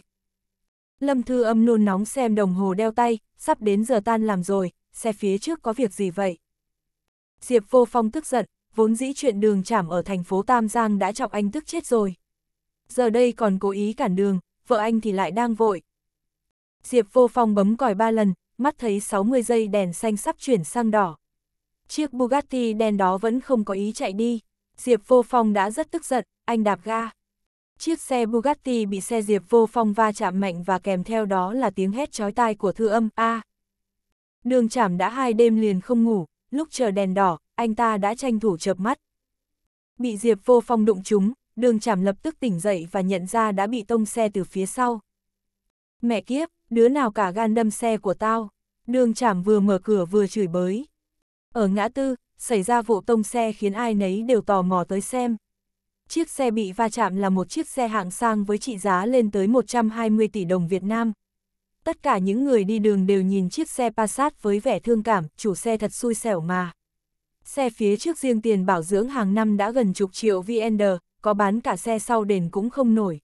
Lâm Thư Âm nôn nóng xem đồng hồ đeo tay, sắp đến giờ tan làm rồi, xe phía trước có việc gì vậy? Diệp Vô Phong tức giận, vốn dĩ chuyện đường trảm ở thành phố Tam Giang đã chọc anh tức chết rồi. Giờ đây còn cố ý cản đường, vợ anh thì lại đang vội. Diệp Vô Phong bấm còi ba lần, mắt thấy 60 giây đèn xanh sắp chuyển sang đỏ. Chiếc Bugatti đen đó vẫn không có ý chạy đi. Diệp Vô Phong đã rất tức giận, anh đạp ga. Chiếc xe Bugatti bị xe Diệp Vô Phong va chạm mạnh và kèm theo đó là tiếng hét chói tai của thư âm A. Đường chảm đã hai đêm liền không ngủ, lúc chờ đèn đỏ, anh ta đã tranh thủ chợp mắt. Bị Diệp Vô Phong đụng trúng, đường chảm lập tức tỉnh dậy và nhận ra đã bị tông xe từ phía sau. Mẹ kiếp, đứa nào cả gan đâm xe của tao đường chảm vừa mở cửa vừa chửi bới. Ở ngã tư, xảy ra vụ tông xe khiến ai nấy đều tò mò tới xem. Chiếc xe bị va chạm là một chiếc xe hạng sang với trị giá lên tới 120 tỷ đồng Việt Nam. Tất cả những người đi đường đều nhìn chiếc xe Passat với vẻ thương cảm, chủ xe thật xui xẻo mà. Xe phía trước riêng tiền bảo dưỡng hàng năm đã gần chục triệu VND có bán cả xe sau đền cũng không nổi.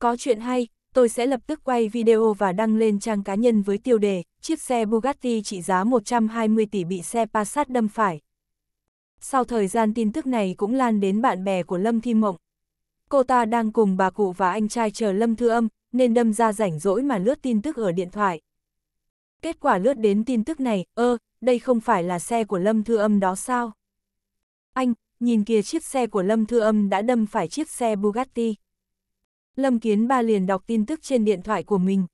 Có chuyện hay, tôi sẽ lập tức quay video và đăng lên trang cá nhân với tiêu đề chiếc xe Bugatti trị giá 120 tỷ bị xe Passat đâm phải. Sau thời gian tin tức này cũng lan đến bạn bè của Lâm Thi Mộng. Cô ta đang cùng bà cụ và anh trai chờ Lâm Thư Âm, nên đâm ra rảnh rỗi mà lướt tin tức ở điện thoại. Kết quả lướt đến tin tức này, ơ, đây không phải là xe của Lâm Thư Âm đó sao? Anh, nhìn kìa chiếc xe của Lâm Thư Âm đã đâm phải chiếc xe Bugatti. Lâm Kiến Ba liền đọc tin tức trên điện thoại của mình.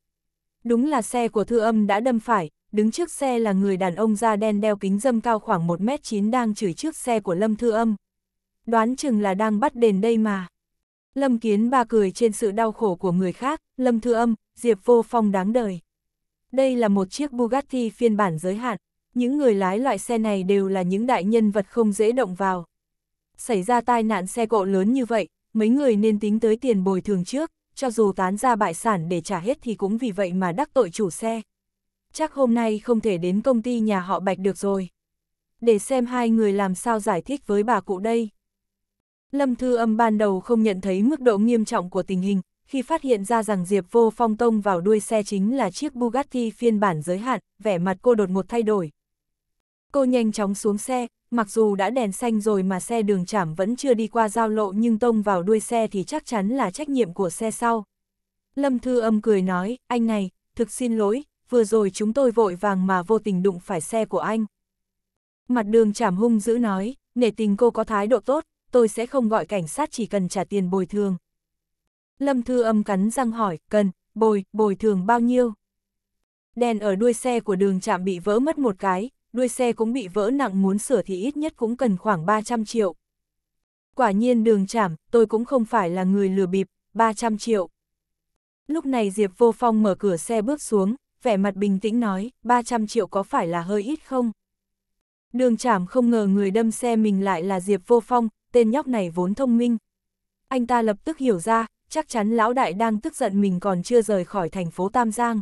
Đúng là xe của thư âm đã đâm phải, đứng trước xe là người đàn ông da đen đeo kính dâm cao khoảng 1m9 đang chửi trước xe của Lâm Thư Âm. Đoán chừng là đang bắt đền đây mà. Lâm Kiến ba cười trên sự đau khổ của người khác, Lâm Thư Âm, Diệp Vô Phong đáng đời. Đây là một chiếc Bugatti phiên bản giới hạn, những người lái loại xe này đều là những đại nhân vật không dễ động vào. Xảy ra tai nạn xe cộ lớn như vậy, mấy người nên tính tới tiền bồi thường trước cho dù tán ra bại sản để trả hết thì cũng vì vậy mà đắc tội chủ xe. Chắc hôm nay không thể đến công ty nhà họ Bạch được rồi. Để xem hai người làm sao giải thích với bà cụ đây. Lâm Thư Âm ban đầu không nhận thấy mức độ nghiêm trọng của tình hình, khi phát hiện ra rằng Diệp Vô Phong tông vào đuôi xe chính là chiếc Bugatti phiên bản giới hạn, vẻ mặt cô đột ngột thay đổi, Cô nhanh chóng xuống xe, mặc dù đã đèn xanh rồi mà xe đường chảm vẫn chưa đi qua giao lộ nhưng tông vào đuôi xe thì chắc chắn là trách nhiệm của xe sau. Lâm Thư Âm cười nói, anh này, thực xin lỗi, vừa rồi chúng tôi vội vàng mà vô tình đụng phải xe của anh. Mặt đường chảm hung dữ nói, nể tình cô có thái độ tốt, tôi sẽ không gọi cảnh sát chỉ cần trả tiền bồi thường. Lâm Thư Âm cắn răng hỏi, cần, bồi, bồi thường bao nhiêu? Đèn ở đuôi xe của đường chạm bị vỡ mất một cái, đuôi xe cũng bị vỡ nặng muốn sửa thì ít nhất cũng cần khoảng 300 triệu. Quả nhiên đường chảm, tôi cũng không phải là người lừa bịp, 300 triệu. Lúc này Diệp Vô Phong mở cửa xe bước xuống, vẻ mặt bình tĩnh nói, 300 triệu có phải là hơi ít không? Đường chảm không ngờ người đâm xe mình lại là Diệp Vô Phong, tên nhóc này vốn thông minh. Anh ta lập tức hiểu ra, chắc chắn lão đại đang tức giận mình còn chưa rời khỏi thành phố Tam Giang.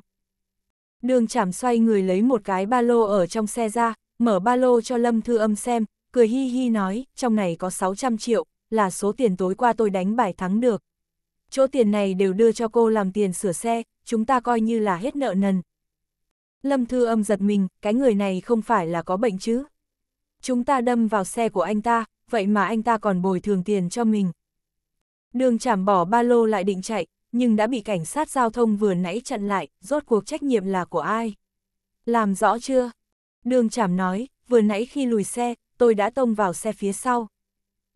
Đường chảm xoay người lấy một cái ba lô ở trong xe ra, mở ba lô cho Lâm Thư Âm xem, cười hi hi nói, trong này có 600 triệu, là số tiền tối qua tôi đánh bài thắng được. Chỗ tiền này đều đưa cho cô làm tiền sửa xe, chúng ta coi như là hết nợ nần. Lâm Thư Âm giật mình, cái người này không phải là có bệnh chứ. Chúng ta đâm vào xe của anh ta, vậy mà anh ta còn bồi thường tiền cho mình. Đường chảm bỏ ba lô lại định chạy, nhưng đã bị cảnh sát giao thông vừa nãy chặn lại, rốt cuộc trách nhiệm là của ai? Làm rõ chưa? Đường Trảm nói, vừa nãy khi lùi xe, tôi đã tông vào xe phía sau.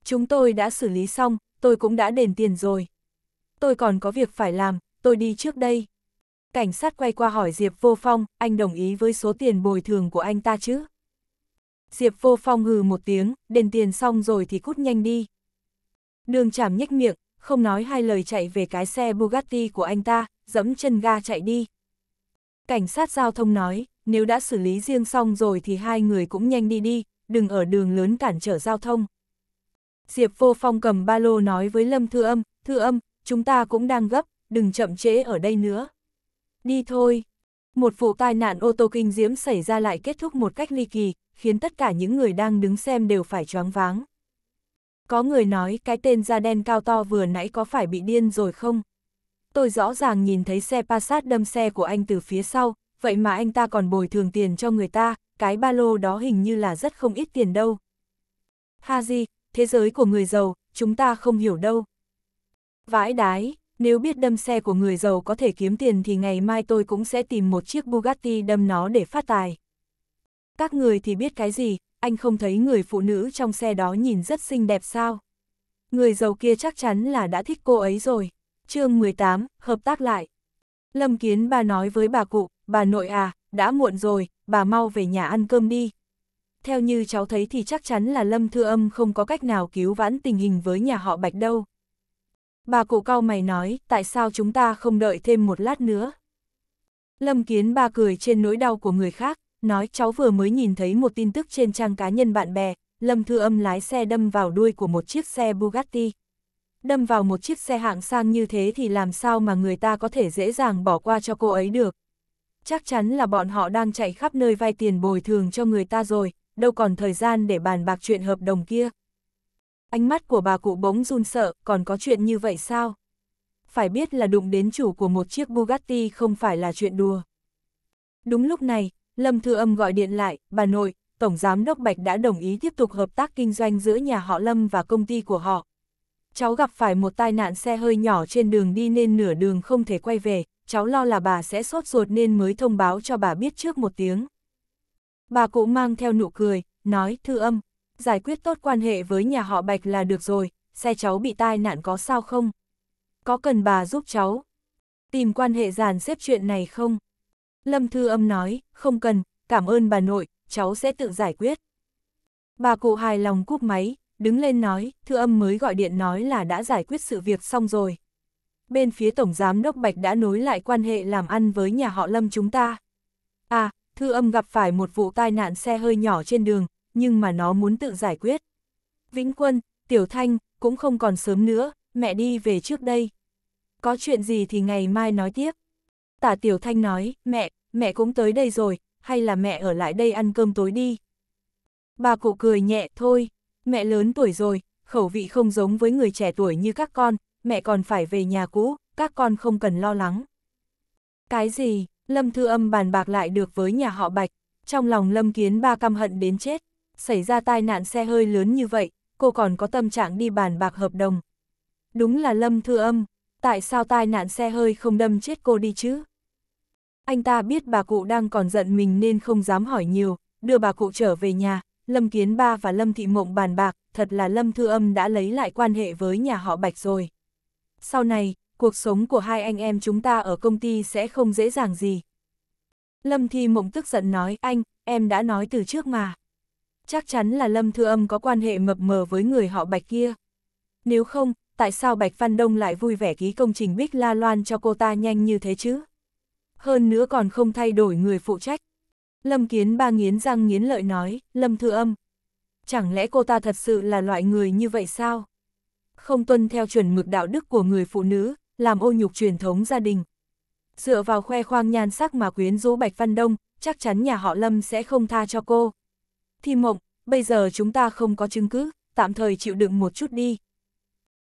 Chúng tôi đã xử lý xong, tôi cũng đã đền tiền rồi. Tôi còn có việc phải làm, tôi đi trước đây. Cảnh sát quay qua hỏi Diệp Vô Phong, anh đồng ý với số tiền bồi thường của anh ta chứ? Diệp Vô Phong hừ một tiếng, đền tiền xong rồi thì cút nhanh đi. Đường Trảm nhếch miệng, không nói hai lời chạy về cái xe Bugatti của anh ta, dẫm chân ga chạy đi. Cảnh sát giao thông nói, nếu đã xử lý riêng xong rồi thì hai người cũng nhanh đi đi, đừng ở đường lớn cản trở giao thông. Diệp Vô Phong cầm ba lô nói với Lâm Thư Âm, Thư Âm, chúng ta cũng đang gấp, đừng chậm trễ ở đây nữa. Đi thôi. Một vụ tai nạn ô tô kinh diễm xảy ra lại kết thúc một cách ly kỳ, khiến tất cả những người đang đứng xem đều phải choáng váng có người nói cái tên da đen cao to vừa nãy có phải bị điên rồi không? Tôi rõ ràng nhìn thấy xe Passat đâm xe của anh từ phía sau, vậy mà anh ta còn bồi thường tiền cho người ta, cái ba lô đó hình như là rất không ít tiền đâu. Ha gì, thế giới của người giàu, chúng ta không hiểu đâu. Vãi đái, nếu biết đâm xe của người giàu có thể kiếm tiền thì ngày mai tôi cũng sẽ tìm một chiếc Bugatti đâm nó để phát tài. Các người thì biết cái gì, anh không thấy người phụ nữ trong xe đó nhìn rất xinh đẹp sao? Người giàu kia chắc chắn là đã thích cô ấy rồi. chương 18, hợp tác lại. Lâm Kiến ba nói với bà cụ, bà nội à, đã muộn rồi, bà mau về nhà ăn cơm đi. Theo như cháu thấy thì chắc chắn là Lâm Thư Âm không có cách nào cứu vãn tình hình với nhà họ Bạch đâu. Bà cụ cao mày nói, tại sao chúng ta không đợi thêm một lát nữa? Lâm Kiến ba cười trên nỗi đau của người khác, nói cháu vừa mới nhìn thấy một tin tức trên trang cá nhân bạn bè, Lâm Thư Âm lái xe đâm vào đuôi của một chiếc xe Bugatti. Đâm vào một chiếc xe hạng sang như thế thì làm sao mà người ta có thể dễ dàng bỏ qua cho cô ấy được. Chắc chắn là bọn họ đang chạy khắp nơi vay tiền bồi thường cho người ta rồi, đâu còn thời gian để bàn bạc chuyện hợp đồng kia. Ánh mắt của bà cụ bỗng run sợ, còn có chuyện như vậy sao? Phải biết là đụng đến chủ của một chiếc Bugatti không phải là chuyện đùa. Đúng lúc này, Lâm Thư Âm gọi điện lại, bà nội, Tổng Giám Đốc Bạch đã đồng ý tiếp tục hợp tác kinh doanh giữa nhà họ Lâm và công ty của họ. Cháu gặp phải một tai nạn xe hơi nhỏ trên đường đi nên nửa đường không thể quay về, cháu lo là bà sẽ sốt ruột nên mới thông báo cho bà biết trước một tiếng. Bà cụ mang theo nụ cười, nói, Thư Âm, giải quyết tốt quan hệ với nhà họ Bạch là được rồi, xe cháu bị tai nạn có sao không? Có cần bà giúp cháu? Tìm quan hệ giàn xếp chuyện này không? Lâm Thư Âm nói, không cần, cảm ơn bà nội, cháu sẽ tự giải quyết. Bà cụ hài lòng cúp máy, đứng lên nói, Thư Âm mới gọi điện nói là đã giải quyết sự việc xong rồi. Bên phía Tổng Giám Đốc Bạch đã nối lại quan hệ làm ăn với nhà họ Lâm chúng ta. À, Thư Âm gặp phải một vụ tai nạn xe hơi nhỏ trên đường, nhưng mà nó muốn tự giải quyết. Vĩnh Quân, Tiểu Thanh, cũng không còn sớm nữa, mẹ đi về trước đây. Có chuyện gì thì ngày mai nói tiếp. Tả Tiểu Thanh nói, mẹ, mẹ cũng tới đây rồi, hay là mẹ ở lại đây ăn cơm tối đi. Bà cụ cười nhẹ, thôi, mẹ lớn tuổi rồi, khẩu vị không giống với người trẻ tuổi như các con, mẹ còn phải về nhà cũ, các con không cần lo lắng. Cái gì, Lâm Thư Âm bàn bạc lại được với nhà họ Bạch, trong lòng Lâm Kiến ba căm hận đến chết, xảy ra tai nạn xe hơi lớn như vậy, cô còn có tâm trạng đi bàn bạc hợp đồng. Đúng là Lâm Thư Âm, tại sao tai nạn xe hơi không đâm chết cô đi chứ? anh ta biết bà cụ đang còn giận mình nên không dám hỏi nhiều, đưa bà cụ trở về nhà, Lâm Kiến Ba và Lâm Thị Mộng bàn bạc, thật là Lâm Thư Âm đã lấy lại quan hệ với nhà họ Bạch rồi. Sau này, cuộc sống của hai anh em chúng ta ở công ty sẽ không dễ dàng gì. Lâm Thị Mộng tức giận nói, anh, em đã nói từ trước mà. Chắc chắn là Lâm Thư Âm có quan hệ mập mờ với người họ Bạch kia. Nếu không, tại sao Bạch Văn Đông lại vui vẻ ký công trình Bích La Loan cho cô ta nhanh như thế chứ? hơn nữa còn không thay đổi người phụ trách. Lâm Kiến ba nghiến răng nghiến lợi nói, Lâm Thư Âm. Chẳng lẽ cô ta thật sự là loại người như vậy sao? Không tuân theo chuẩn mực đạo đức của người phụ nữ, làm ô nhục truyền thống gia đình. Dựa vào khoe khoang nhan sắc mà quyến rũ Bạch Văn Đông, chắc chắn nhà họ Lâm sẽ không tha cho cô. thi mộng, bây giờ chúng ta không có chứng cứ, tạm thời chịu đựng một chút đi.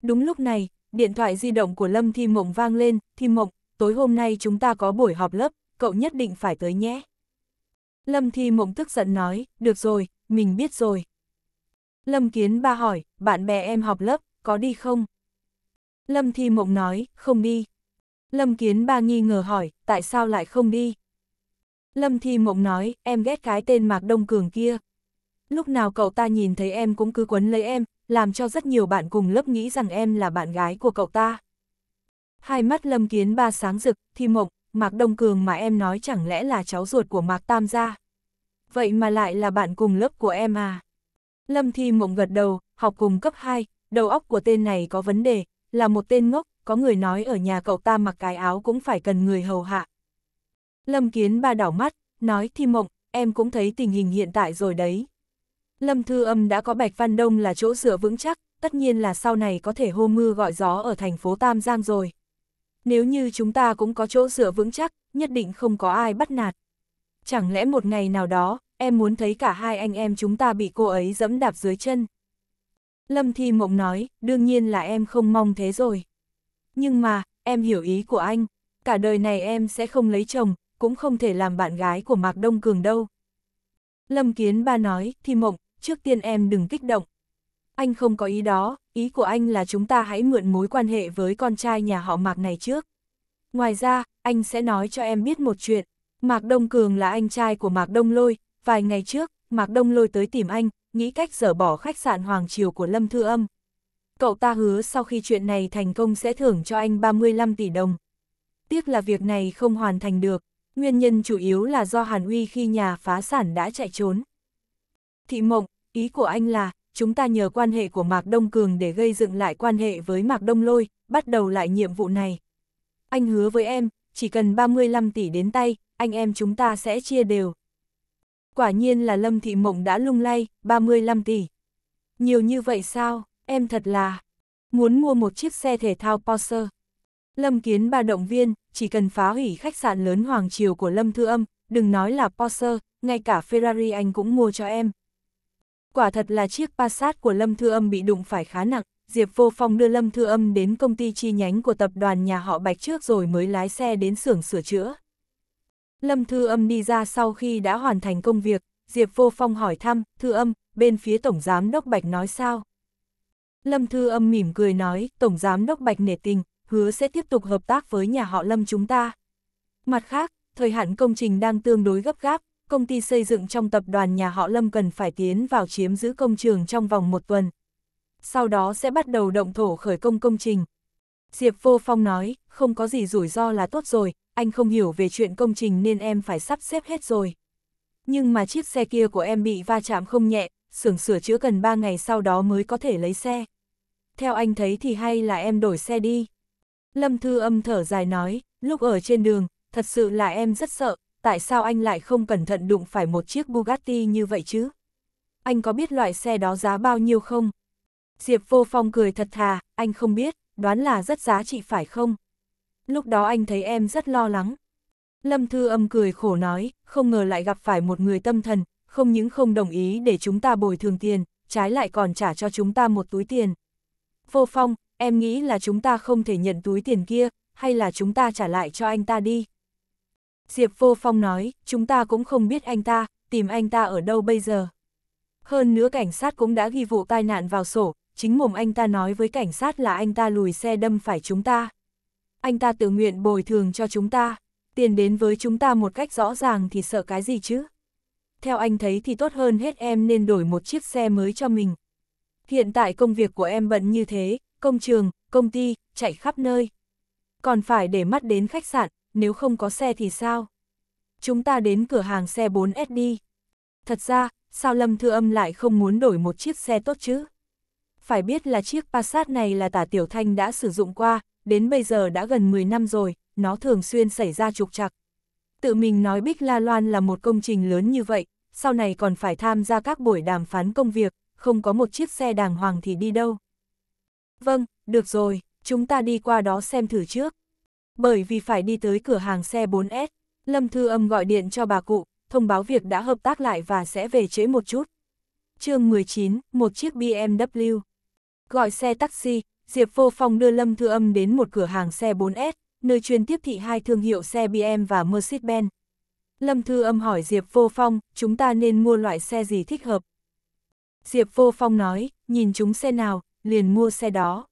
Đúng lúc này, điện thoại di động của Lâm Thi Mộng vang lên, Thi Mộng, tối hôm nay chúng ta có buổi họp lớp, cậu nhất định phải tới nhé. Lâm Thi Mộng tức giận nói, được rồi, mình biết rồi. Lâm Kiến ba hỏi, bạn bè em họp lớp, có đi không? Lâm Thi Mộng nói, không đi. Lâm Kiến ba nghi ngờ hỏi, tại sao lại không đi? Lâm Thi Mộng nói, em ghét cái tên Mạc Đông Cường kia. Lúc nào cậu ta nhìn thấy em cũng cứ quấn lấy em, làm cho rất nhiều bạn cùng lớp nghĩ rằng em là bạn gái của cậu ta. Hai mắt Lâm Kiến Ba sáng rực, thi mộng, Mạc Đông Cường mà em nói chẳng lẽ là cháu ruột của Mạc Tam gia. Vậy mà lại là bạn cùng lớp của em à? Lâm Thi Mộng gật đầu, học cùng cấp 2, đầu óc của tên này có vấn đề, là một tên ngốc, có người nói ở nhà cậu ta mặc cái áo cũng phải cần người hầu hạ. Lâm Kiến Ba đảo mắt, nói Thi Mộng, em cũng thấy tình hình hiện tại rồi đấy. Lâm Thư Âm đã có Bạch Văn Đông là chỗ dựa vững chắc, tất nhiên là sau này có thể hô mưa gọi gió ở thành phố Tam Giang rồi. Nếu như chúng ta cũng có chỗ dựa vững chắc, nhất định không có ai bắt nạt. Chẳng lẽ một ngày nào đó, em muốn thấy cả hai anh em chúng ta bị cô ấy dẫm đạp dưới chân? Lâm Thi Mộng nói, đương nhiên là em không mong thế rồi. Nhưng mà, em hiểu ý của anh, cả đời này em sẽ không lấy chồng, cũng không thể làm bạn gái của Mạc Đông Cường đâu. Lâm Kiến Ba nói, Thi Mộng, trước tiên em đừng kích động, anh không có ý đó, ý của anh là chúng ta hãy mượn mối quan hệ với con trai nhà họ Mạc này trước. Ngoài ra, anh sẽ nói cho em biết một chuyện. Mạc Đông Cường là anh trai của Mạc Đông Lôi. Vài ngày trước, Mạc Đông Lôi tới tìm anh, nghĩ cách dở bỏ khách sạn Hoàng Triều của Lâm Thư Âm. Cậu ta hứa sau khi chuyện này thành công sẽ thưởng cho anh 35 tỷ đồng. Tiếc là việc này không hoàn thành được. Nguyên nhân chủ yếu là do Hàn Uy khi nhà phá sản đã chạy trốn. Thị Mộng, ý của anh là, chúng ta nhờ quan hệ của Mạc Đông Cường để gây dựng lại quan hệ với Mạc Đông Lôi, bắt đầu lại nhiệm vụ này. Anh hứa với em, chỉ cần 35 tỷ đến tay, anh em chúng ta sẽ chia đều. Quả nhiên là Lâm Thị Mộng đã lung lay, 35 tỷ. Nhiều như vậy sao, em thật là... Muốn mua một chiếc xe thể thao Porsche. Lâm Kiến ba động viên, chỉ cần phá hủy khách sạn lớn Hoàng Triều của Lâm Thư Âm, đừng nói là Porsche, ngay cả Ferrari anh cũng mua cho em. Quả thật là chiếc Passat của Lâm Thư Âm bị đụng phải khá nặng, Diệp Vô Phong đưa Lâm Thư Âm đến công ty chi nhánh của tập đoàn nhà họ Bạch trước rồi mới lái xe đến xưởng sửa chữa. Lâm Thư Âm đi ra sau khi đã hoàn thành công việc, Diệp Vô Phong hỏi thăm, Thư Âm, bên phía Tổng Giám Đốc Bạch nói sao? Lâm Thư Âm mỉm cười nói, Tổng Giám Đốc Bạch nể tình, hứa sẽ tiếp tục hợp tác với nhà họ Lâm chúng ta. Mặt khác, thời hạn công trình đang tương đối gấp gáp, công ty xây dựng trong tập đoàn nhà họ Lâm cần phải tiến vào chiếm giữ công trường trong vòng một tuần. Sau đó sẽ bắt đầu động thổ khởi công công trình. Diệp Vô Phong nói, không có gì rủi ro là tốt rồi, anh không hiểu về chuyện công trình nên em phải sắp xếp hết rồi. Nhưng mà chiếc xe kia của em bị va chạm không nhẹ, xưởng sửa chữa cần 3 ngày sau đó mới có thể lấy xe. Theo anh thấy thì hay là em đổi xe đi. Lâm Thư âm thở dài nói, lúc ở trên đường, thật sự là em rất sợ, tại sao anh lại không cẩn thận đụng phải một chiếc Bugatti như vậy chứ? Anh có biết loại xe đó giá bao nhiêu không? Diệp Vô Phong cười thật thà, anh không biết, đoán là rất giá trị phải không? Lúc đó anh thấy em rất lo lắng. Lâm Thư Âm cười khổ nói, không ngờ lại gặp phải một người tâm thần, không những không đồng ý để chúng ta bồi thường tiền, trái lại còn trả cho chúng ta một túi tiền. Vô Phong, em nghĩ là chúng ta không thể nhận túi tiền kia, hay là chúng ta trả lại cho anh ta đi? Diệp Vô Phong nói, chúng ta cũng không biết anh ta, tìm anh ta ở đâu bây giờ. Hơn nữa cảnh sát cũng đã ghi vụ tai nạn vào sổ, chính mồm anh ta nói với cảnh sát là anh ta lùi xe đâm phải chúng ta. Anh ta tự nguyện bồi thường cho chúng ta, tiền đến với chúng ta một cách rõ ràng thì sợ cái gì chứ. Theo anh thấy thì tốt hơn hết em nên đổi một chiếc xe mới cho mình. Hiện tại công việc của em bận như thế, công trường, công ty, chạy khắp nơi. Còn phải để mắt đến khách sạn, nếu không có xe thì sao? Chúng ta đến cửa hàng xe 4S đi. Thật ra, sao Lâm Thư Âm lại không muốn đổi một chiếc xe tốt chứ? Phải biết là chiếc Passat này là tả Tiểu Thanh đã sử dụng qua, đến bây giờ đã gần 10 năm rồi, nó thường xuyên xảy ra trục trặc. Tự mình nói Bích La Loan là một công trình lớn như vậy, sau này còn phải tham gia các buổi đàm phán công việc, không có một chiếc xe đàng hoàng thì đi đâu. Vâng, được rồi, chúng ta đi qua đó xem thử trước. Bởi vì phải đi tới cửa hàng xe 4S, Lâm Thư Âm gọi điện cho bà cụ, thông báo việc đã hợp tác lại và sẽ về trễ một chút. chương 19, một chiếc BMW. Gọi xe taxi, Diệp Vô Phong đưa Lâm Thư Âm đến một cửa hàng xe 4S, nơi chuyên tiếp thị hai thương hiệu xe BMW và Mercedes-Benz. Lâm Thư Âm hỏi Diệp Vô Phong, chúng ta nên mua loại xe gì thích hợp? Diệp Vô Phong nói, nhìn chúng xe nào, liền mua xe đó.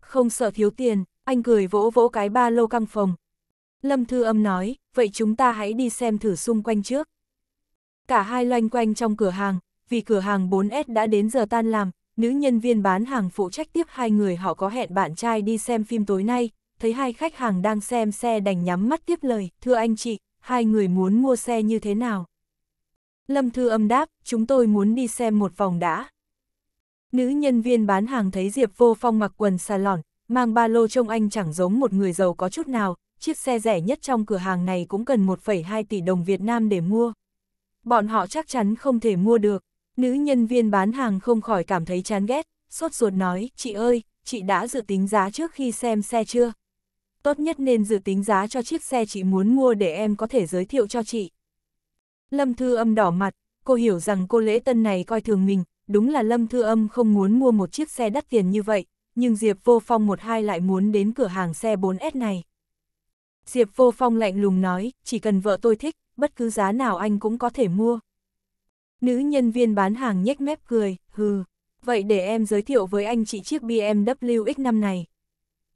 Không sợ thiếu tiền, anh cười vỗ vỗ cái ba lô căng phòng. Lâm Thư Âm nói, vậy chúng ta hãy đi xem thử xung quanh trước. Cả hai loanh quanh trong cửa hàng, vì cửa hàng 4S đã đến giờ tan làm, nữ nhân viên bán hàng phụ trách tiếp hai người họ có hẹn bạn trai đi xem phim tối nay, thấy hai khách hàng đang xem xe đành nhắm mắt tiếp lời, thưa anh chị, hai người muốn mua xe như thế nào? Lâm Thư Âm đáp, chúng tôi muốn đi xem một vòng đã. Nữ nhân viên bán hàng thấy Diệp Vô Phong mặc quần xà lỏn, mang ba lô trông anh chẳng giống một người giàu có chút nào, chiếc xe rẻ nhất trong cửa hàng này cũng cần 1,2 tỷ đồng Việt Nam để mua. Bọn họ chắc chắn không thể mua được, nữ nhân viên bán hàng không khỏi cảm thấy chán ghét, sốt ruột nói, chị ơi, chị đã dự tính giá trước khi xem xe chưa? Tốt nhất nên dự tính giá cho chiếc xe chị muốn mua để em có thể giới thiệu cho chị. Lâm Thư Âm đỏ mặt, cô hiểu rằng cô lễ tân này coi thường mình, đúng là Lâm Thư Âm không muốn mua một chiếc xe đắt tiền như vậy, nhưng Diệp Vô Phong một hai lại muốn đến cửa hàng xe 4S này. Diệp Vô Phong lạnh lùng nói, chỉ cần vợ tôi thích, bất cứ giá nào anh cũng có thể mua. Nữ nhân viên bán hàng nhếch mép cười, hừ, vậy để em giới thiệu với anh chị chiếc BMW X5 này.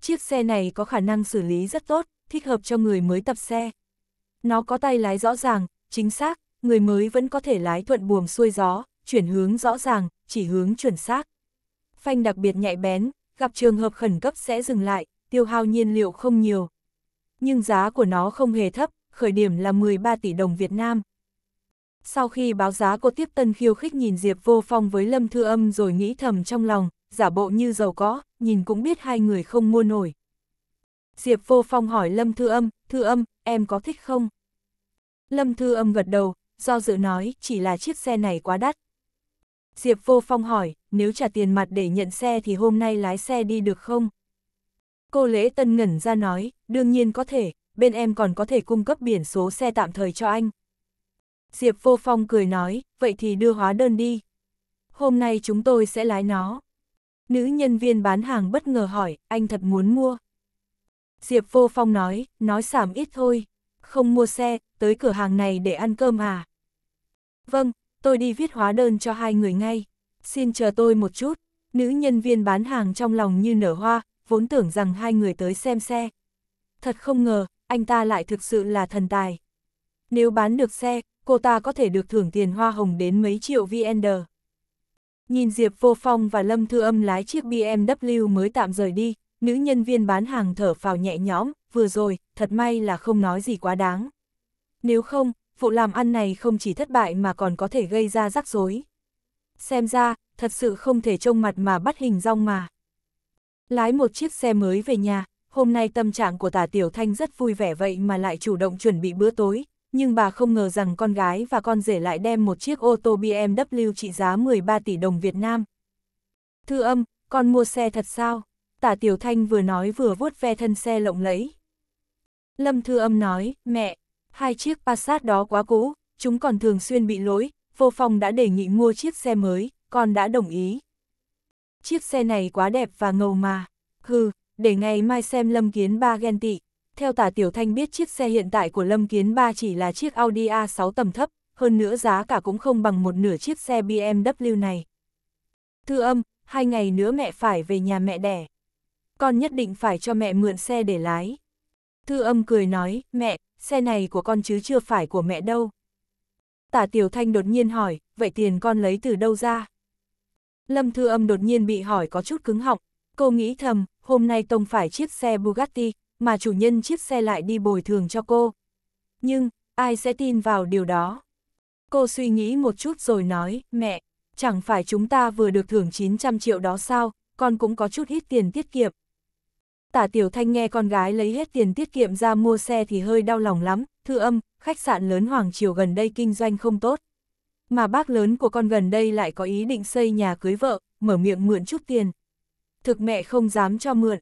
Chiếc xe này có khả năng xử lý rất tốt, thích hợp cho người mới tập xe. Nó có tay lái rõ ràng, chính xác, người mới vẫn có thể lái thuận buồm xuôi gió, chuyển hướng rõ ràng, chỉ hướng chuẩn xác. Phanh đặc biệt nhạy bén, gặp trường hợp khẩn cấp sẽ dừng lại, tiêu hao nhiên liệu không nhiều. Nhưng giá của nó không hề thấp, khởi điểm là 13 tỷ đồng Việt Nam. Sau khi báo giá cô tiếp tân khiêu khích nhìn Diệp Vô Phong với Lâm Thư Âm rồi nghĩ thầm trong lòng, giả bộ như giàu có, nhìn cũng biết hai người không mua nổi. Diệp Vô Phong hỏi Lâm Thư Âm, Thư Âm, em có thích không? Lâm Thư Âm gật đầu, do dự nói chỉ là chiếc xe này quá đắt. Diệp Vô Phong hỏi, nếu trả tiền mặt để nhận xe thì hôm nay lái xe đi được không? Cô Lễ Tân ngẩn ra nói, đương nhiên có thể, bên em còn có thể cung cấp biển số xe tạm thời cho anh. Diệp Vô Phong cười nói, vậy thì đưa hóa đơn đi. Hôm nay chúng tôi sẽ lái nó. Nữ nhân viên bán hàng bất ngờ hỏi, anh thật muốn mua. Diệp Vô Phong nói, nói sảm ít thôi, không mua xe, tới cửa hàng này để ăn cơm à. Vâng, tôi đi viết hóa đơn cho hai người ngay. Xin chờ tôi một chút. Nữ nhân viên bán hàng trong lòng như nở hoa, vốn tưởng rằng hai người tới xem xe. Thật không ngờ, anh ta lại thực sự là thần tài. Nếu bán được xe, cô ta có thể được thưởng tiền hoa hồng đến mấy triệu VND. Nhìn Diệp Vô Phong và Lâm Thư Âm lái chiếc BMW mới tạm rời đi, nữ nhân viên bán hàng thở phào nhẹ nhõm, vừa rồi, thật may là không nói gì quá đáng. Nếu không, vụ làm ăn này không chỉ thất bại mà còn có thể gây ra rắc rối. Xem ra, thật sự không thể trông mặt mà bắt hình rong mà. Lái một chiếc xe mới về nhà, hôm nay tâm trạng của tả Tiểu Thanh rất vui vẻ vậy mà lại chủ động chuẩn bị bữa tối, nhưng bà không ngờ rằng con gái và con rể lại đem một chiếc ô tô BMW trị giá 13 tỷ đồng Việt Nam. Thư âm, con mua xe thật sao? Tả Tiểu Thanh vừa nói vừa vuốt ve thân xe lộng lẫy. Lâm Thư âm nói, mẹ, hai chiếc Passat đó quá cũ, chúng còn thường xuyên bị lỗi, vô phòng đã đề nghị mua chiếc xe mới, con đã đồng ý. Chiếc xe này quá đẹp và ngầu mà, hừ, để ngày mai xem Lâm Kiến Ba ghen tị. Theo tả Tiểu Thanh biết chiếc xe hiện tại của Lâm Kiến Ba chỉ là chiếc Audi A6 tầm thấp, hơn nữa giá cả cũng không bằng một nửa chiếc xe BMW này. Thư âm, hai ngày nữa mẹ phải về nhà mẹ đẻ. Con nhất định phải cho mẹ mượn xe để lái. Thư âm cười nói, mẹ, xe này của con chứ chưa phải của mẹ đâu. Tả Tiểu Thanh đột nhiên hỏi, vậy tiền con lấy từ đâu ra? Lâm Thư Âm đột nhiên bị hỏi có chút cứng họng, cô nghĩ thầm, hôm nay Tông phải chiếc xe Bugatti, mà chủ nhân chiếc xe lại đi bồi thường cho cô. Nhưng, ai sẽ tin vào điều đó? Cô suy nghĩ một chút rồi nói, mẹ, chẳng phải chúng ta vừa được thưởng 900 triệu đó sao, con cũng có chút ít tiền tiết kiệm, Tả Tiểu Thanh nghe con gái lấy hết tiền tiết kiệm ra mua xe thì hơi đau lòng lắm, thư âm, khách sạn lớn Hoàng Triều gần đây kinh doanh không tốt. Mà bác lớn của con gần đây lại có ý định xây nhà cưới vợ, mở miệng mượn chút tiền. Thực mẹ không dám cho mượn.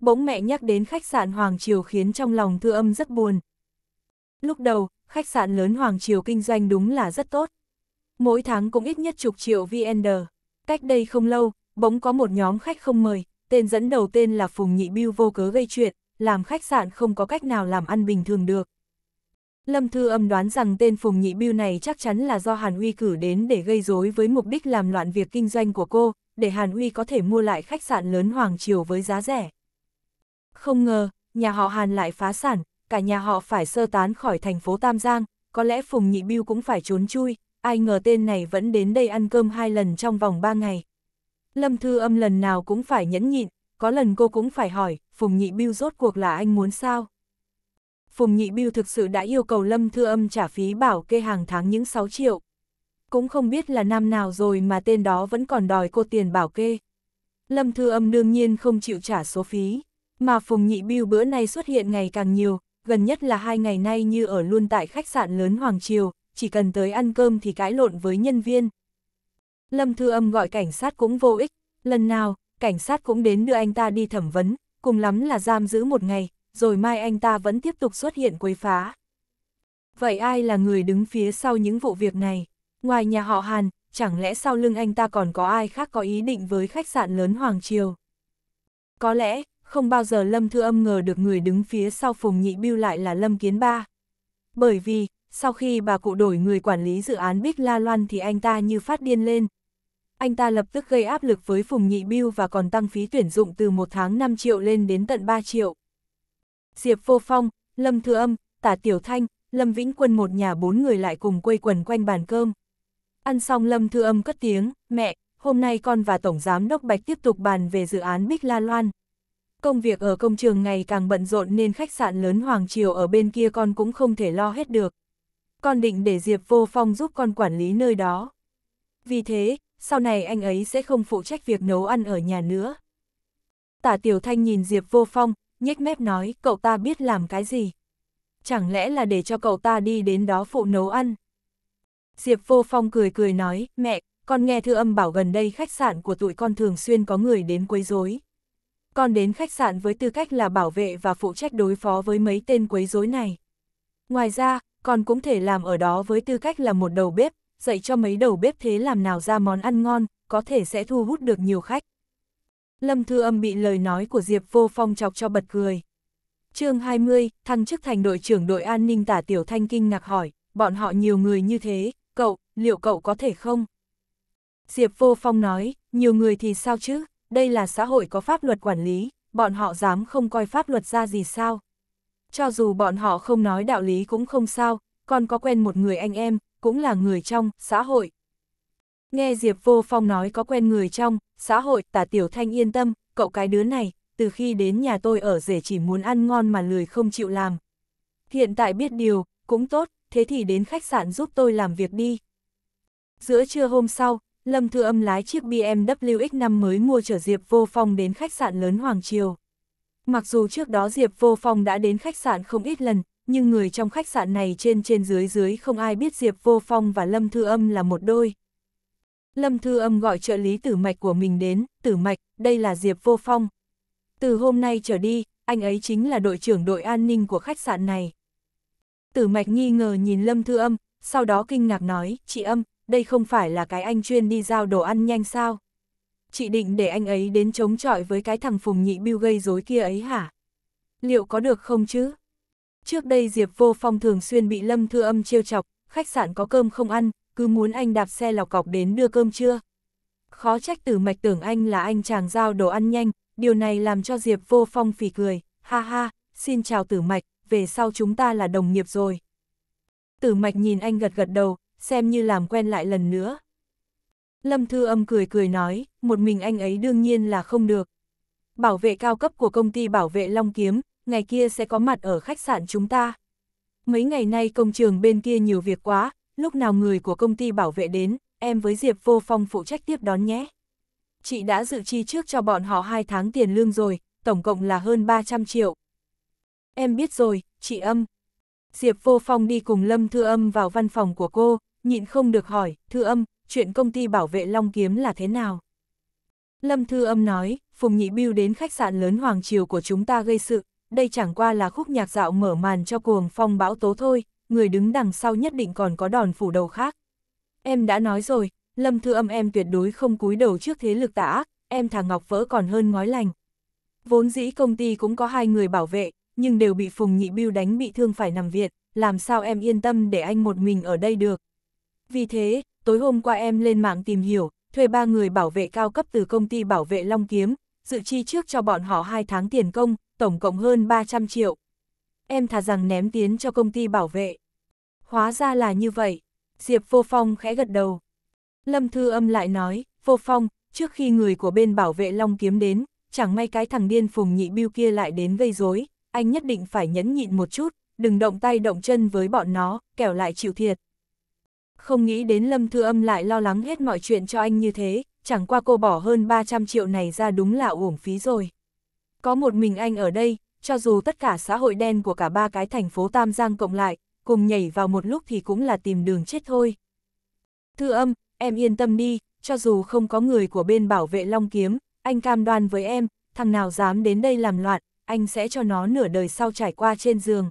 Bỗng mẹ nhắc đến khách sạn Hoàng Triều khiến trong lòng thư âm rất buồn. Lúc đầu, khách sạn lớn Hoàng Triều kinh doanh đúng là rất tốt. Mỗi tháng cũng ít nhất chục triệu VND. Cách đây không lâu, bỗng có một nhóm khách không mời, tên dẫn đầu tên là Phùng Nhị Biêu vô cớ gây chuyện, làm khách sạn không có cách nào làm ăn bình thường được. Lâm Thư Âm đoán rằng tên Phùng Nhị Biêu này chắc chắn là do Hàn Uy cử đến để gây rối với mục đích làm loạn việc kinh doanh của cô, để Hàn Uy có thể mua lại khách sạn lớn Hoàng Triều với giá rẻ. Không ngờ, nhà họ Hàn lại phá sản, cả nhà họ phải sơ tán khỏi thành phố Tam Giang, có lẽ Phùng Nhị Biêu cũng phải trốn chui, ai ngờ tên này vẫn đến đây ăn cơm hai lần trong vòng ba ngày. Lâm Thư Âm lần nào cũng phải nhẫn nhịn, có lần cô cũng phải hỏi, Phùng Nhị Biêu rốt cuộc là anh muốn sao? Phùng Nhị Biêu thực sự đã yêu cầu Lâm Thư Âm trả phí bảo kê hàng tháng những 6 triệu. Cũng không biết là năm nào rồi mà tên đó vẫn còn đòi cô tiền bảo kê. Lâm Thư Âm đương nhiên không chịu trả số phí, mà Phùng Nhị Biêu bữa nay xuất hiện ngày càng nhiều, gần nhất là hai ngày nay như ở luôn tại khách sạn lớn Hoàng Triều, chỉ cần tới ăn cơm thì cãi lộn với nhân viên, Lâm Thư Âm gọi cảnh sát cũng vô ích, lần nào, cảnh sát cũng đến đưa anh ta đi thẩm vấn, cùng lắm là giam giữ một ngày, rồi mai anh ta vẫn tiếp tục xuất hiện quấy phá. Vậy ai là người đứng phía sau những vụ việc này? Ngoài nhà họ Hàn, chẳng lẽ sau lưng anh ta còn có ai khác có ý định với khách sạn lớn Hoàng Triều? Có lẽ, không bao giờ Lâm Thư Âm ngờ được người đứng phía sau Phùng Nhị Biêu lại là Lâm Kiến Ba. Bởi vì, sau khi bà cụ đổi người quản lý dự án Bích La Loan thì anh ta như phát điên lên, anh ta lập tức gây áp lực với Phùng Nhị Biêu và còn tăng phí tuyển dụng từ một tháng 5 triệu lên đến tận 3 triệu. Diệp Vô Phong, Lâm Thừa Âm, Tả Tiểu Thanh, Lâm Vĩnh Quân một nhà bốn người lại cùng quây quần quanh bàn cơm. Ăn xong Lâm Thừa Âm cất tiếng, mẹ, hôm nay con và Tổng Giám Đốc Bạch tiếp tục bàn về dự án Bích La Loan. Công việc ở công trường ngày càng bận rộn nên khách sạn lớn Hoàng Triều ở bên kia con cũng không thể lo hết được. Con định để Diệp Vô Phong giúp con quản lý nơi đó. Vì thế, sau này anh ấy sẽ không phụ trách việc nấu ăn ở nhà nữa. Tả Tiểu Thanh nhìn Diệp Vô Phong, nhếch mép nói cậu ta biết làm cái gì. Chẳng lẽ là để cho cậu ta đi đến đó phụ nấu ăn? Diệp Vô Phong cười cười nói, mẹ, con nghe thư âm bảo gần đây khách sạn của tụi con thường xuyên có người đến quấy rối. Con đến khách sạn với tư cách là bảo vệ và phụ trách đối phó với mấy tên quấy rối này. Ngoài ra, con cũng thể làm ở đó với tư cách là một đầu bếp, dạy cho mấy đầu bếp thế làm nào ra món ăn ngon, có thể sẽ thu hút được nhiều khách. Lâm Thư Âm bị lời nói của Diệp Vô Phong chọc cho bật cười. chương 20, thăng chức thành đội trưởng đội an ninh tả Tiểu Thanh kinh ngạc hỏi, bọn họ nhiều người như thế, cậu, liệu cậu có thể không? Diệp Vô Phong nói, nhiều người thì sao chứ, đây là xã hội có pháp luật quản lý, bọn họ dám không coi pháp luật ra gì sao? Cho dù bọn họ không nói đạo lý cũng không sao, còn có quen một người anh em, cũng là người trong, xã hội. Nghe Diệp Vô Phong nói có quen người trong, xã hội, tả Tiểu Thanh yên tâm, cậu cái đứa này, từ khi đến nhà tôi ở rể chỉ muốn ăn ngon mà lười không chịu làm. Hiện tại biết điều, cũng tốt, thế thì đến khách sạn giúp tôi làm việc đi. Giữa trưa hôm sau, Lâm Thư Âm lái chiếc BMW X5 mới mua chở Diệp Vô Phong đến khách sạn lớn Hoàng Triều. Mặc dù trước đó Diệp Vô Phong đã đến khách sạn không ít lần, nhưng người trong khách sạn này trên trên dưới dưới không ai biết Diệp Vô Phong và Lâm Thư Âm là một đôi. Lâm Thư Âm gọi trợ lý tử mạch của mình đến, tử mạch, đây là Diệp Vô Phong. Từ hôm nay trở đi, anh ấy chính là đội trưởng đội an ninh của khách sạn này. Tử mạch nghi ngờ nhìn Lâm Thư Âm, sau đó kinh ngạc nói, chị Âm, đây không phải là cái anh chuyên đi giao đồ ăn nhanh sao? Chị định để anh ấy đến chống chọi với cái thằng Phùng Nhị Bill gây rối kia ấy hả? Liệu có được không chứ? Trước đây Diệp Vô Phong thường xuyên bị Lâm Thư Âm trêu chọc, khách sạn có cơm không ăn, cứ muốn anh đạp xe lọc cọc đến đưa cơm trưa. Khó trách tử mạch tưởng anh là anh chàng giao đồ ăn nhanh, điều này làm cho Diệp Vô Phong phỉ cười, ha ha, xin chào tử mạch, về sau chúng ta là đồng nghiệp rồi. Tử mạch nhìn anh gật gật đầu, xem như làm quen lại lần nữa. Lâm Thư Âm cười cười nói, một mình anh ấy đương nhiên là không được. Bảo vệ cao cấp của công ty bảo vệ Long Kiếm, ngày kia sẽ có mặt ở khách sạn chúng ta. Mấy ngày nay công trường bên kia nhiều việc quá, lúc nào người của công ty bảo vệ đến, em với Diệp Vô Phong phụ trách tiếp đón nhé. Chị đã dự chi trước cho bọn họ 2 tháng tiền lương rồi, tổng cộng là hơn 300 triệu. Em biết rồi, chị Âm. Diệp Vô Phong đi cùng Lâm Thư Âm vào văn phòng của cô, nhịn không được hỏi, Thư Âm, chuyện công ty bảo vệ Long Kiếm là thế nào? Lâm Thư Âm nói, Phùng Nhị Biêu đến khách sạn lớn Hoàng Triều của chúng ta gây sự, đây chẳng qua là khúc nhạc dạo mở màn cho cuồng phong bão tố thôi, người đứng đằng sau nhất định còn có đòn phủ đầu khác. Em đã nói rồi, Lâm Thư Âm em tuyệt đối không cúi đầu trước thế lực tà ác, em thả ngọc vỡ còn hơn ngói lành. Vốn dĩ công ty cũng có hai người bảo vệ, nhưng đều bị Phùng Nhị Biêu đánh bị thương phải nằm viện, làm sao em yên tâm để anh một mình ở đây được. Vì thế, tối hôm qua em lên mạng tìm hiểu, thuê ba người bảo vệ cao cấp từ công ty bảo vệ Long Kiếm, dự chi trước cho bọn họ hai tháng tiền công, tổng cộng hơn 300 triệu. Em thà rằng ném tiến cho công ty bảo vệ. Hóa ra là như vậy. Diệp Vô Phong khẽ gật đầu. Lâm Thư Âm lại nói, Vô Phong, trước khi người của bên bảo vệ Long Kiếm đến, chẳng may cái thằng điên phùng nhị biêu kia lại đến gây rối, anh nhất định phải nhẫn nhịn một chút, đừng động tay động chân với bọn nó, kẻo lại chịu thiệt. Không nghĩ đến Lâm Thư Âm lại lo lắng hết mọi chuyện cho anh như thế, chẳng qua cô bỏ hơn 300 triệu này ra đúng là uổng phí rồi. Có một mình anh ở đây, cho dù tất cả xã hội đen của cả ba cái thành phố Tam Giang cộng lại, cùng nhảy vào một lúc thì cũng là tìm đường chết thôi. Thư âm, em yên tâm đi, cho dù không có người của bên bảo vệ Long Kiếm, anh cam đoan với em, thằng nào dám đến đây làm loạn, anh sẽ cho nó nửa đời sau trải qua trên giường.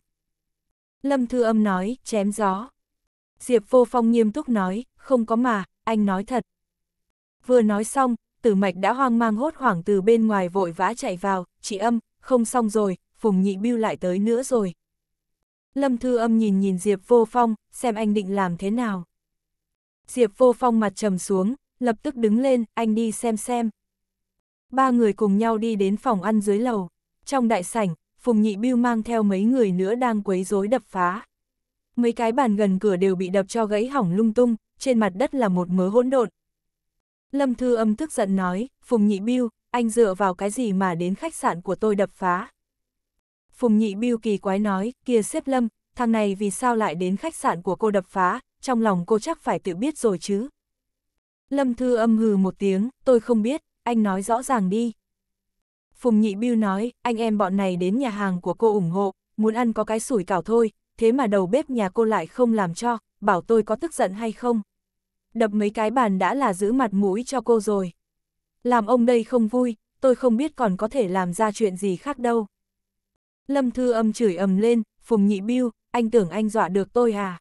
Lâm Thư âm nói, chém gió. Diệp Vô Phong nghiêm túc nói, không có mà, anh nói thật. Vừa nói xong, tử mạch đã hoang mang hốt hoảng từ bên ngoài vội vã chạy vào, chị âm, không xong rồi, phùng nhị biêu lại tới nữa rồi. Lâm Thư Âm nhìn nhìn Diệp Vô Phong, xem anh định làm thế nào. Diệp Vô Phong mặt trầm xuống, lập tức đứng lên, anh đi xem xem. Ba người cùng nhau đi đến phòng ăn dưới lầu. Trong đại sảnh, Phùng Nhị Biêu mang theo mấy người nữa đang quấy rối đập phá. Mấy cái bàn gần cửa đều bị đập cho gãy hỏng lung tung, trên mặt đất là một mớ hỗn độn, Lâm Thư Âm tức giận nói, Phùng Nhị Biêu, anh dựa vào cái gì mà đến khách sạn của tôi đập phá. Phùng Nhị Biêu kỳ quái nói, kia xếp Lâm, thằng này vì sao lại đến khách sạn của cô đập phá, trong lòng cô chắc phải tự biết rồi chứ. Lâm Thư Âm hừ một tiếng, tôi không biết, anh nói rõ ràng đi. Phùng Nhị Biêu nói, anh em bọn này đến nhà hàng của cô ủng hộ, muốn ăn có cái sủi cảo thôi, thế mà đầu bếp nhà cô lại không làm cho, bảo tôi có tức giận hay không đập mấy cái bàn đã là giữ mặt mũi cho cô rồi. Làm ông đây không vui, tôi không biết còn có thể làm ra chuyện gì khác đâu. Lâm Thư Âm chửi ầm lên, Phùng Nhị Biêu, anh tưởng anh dọa được tôi à?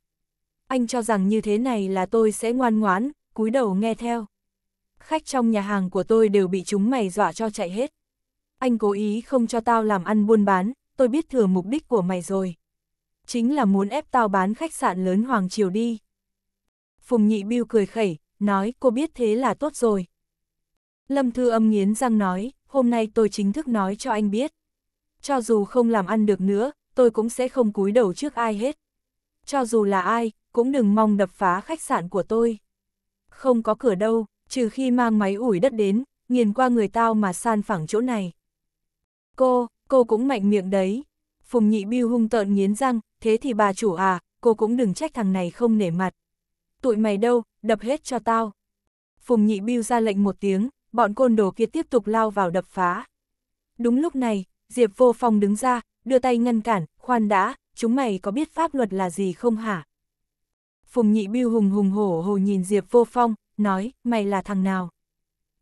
Anh cho rằng như thế này là tôi sẽ ngoan ngoãn, cúi đầu nghe theo. Khách trong nhà hàng của tôi đều bị chúng mày dọa cho chạy hết. Anh cố ý không cho tao làm ăn buôn bán, tôi biết thừa mục đích của mày rồi. Chính là muốn ép tao bán khách sạn lớn Hoàng Triều đi. Phùng Nhị Biêu cười khẩy, nói cô biết thế là tốt rồi. Lâm Thư Âm nghiến răng nói, hôm nay tôi chính thức nói cho anh biết. Cho dù không làm ăn được nữa, tôi cũng sẽ không cúi đầu trước ai hết. Cho dù là ai, cũng đừng mong đập phá khách sạn của tôi. Không có cửa đâu, trừ khi mang máy ủi đất đến, nghiền qua người tao mà san phẳng chỗ này. Cô, cô cũng mạnh miệng đấy. Phùng nhị biêu hung tợn nghiến răng, thế thì bà chủ à, cô cũng đừng trách thằng này không nể mặt tụi mày đâu, đập hết cho tao. Phùng nhị bưu ra lệnh một tiếng, bọn côn đồ kia tiếp tục lao vào đập phá. Đúng lúc này, Diệp vô phong đứng ra, đưa tay ngăn cản, khoan đã, chúng mày có biết pháp luật là gì không hả? Phùng nhị bưu hùng hùng hổ hồ nhìn Diệp vô phong, nói, mày là thằng nào?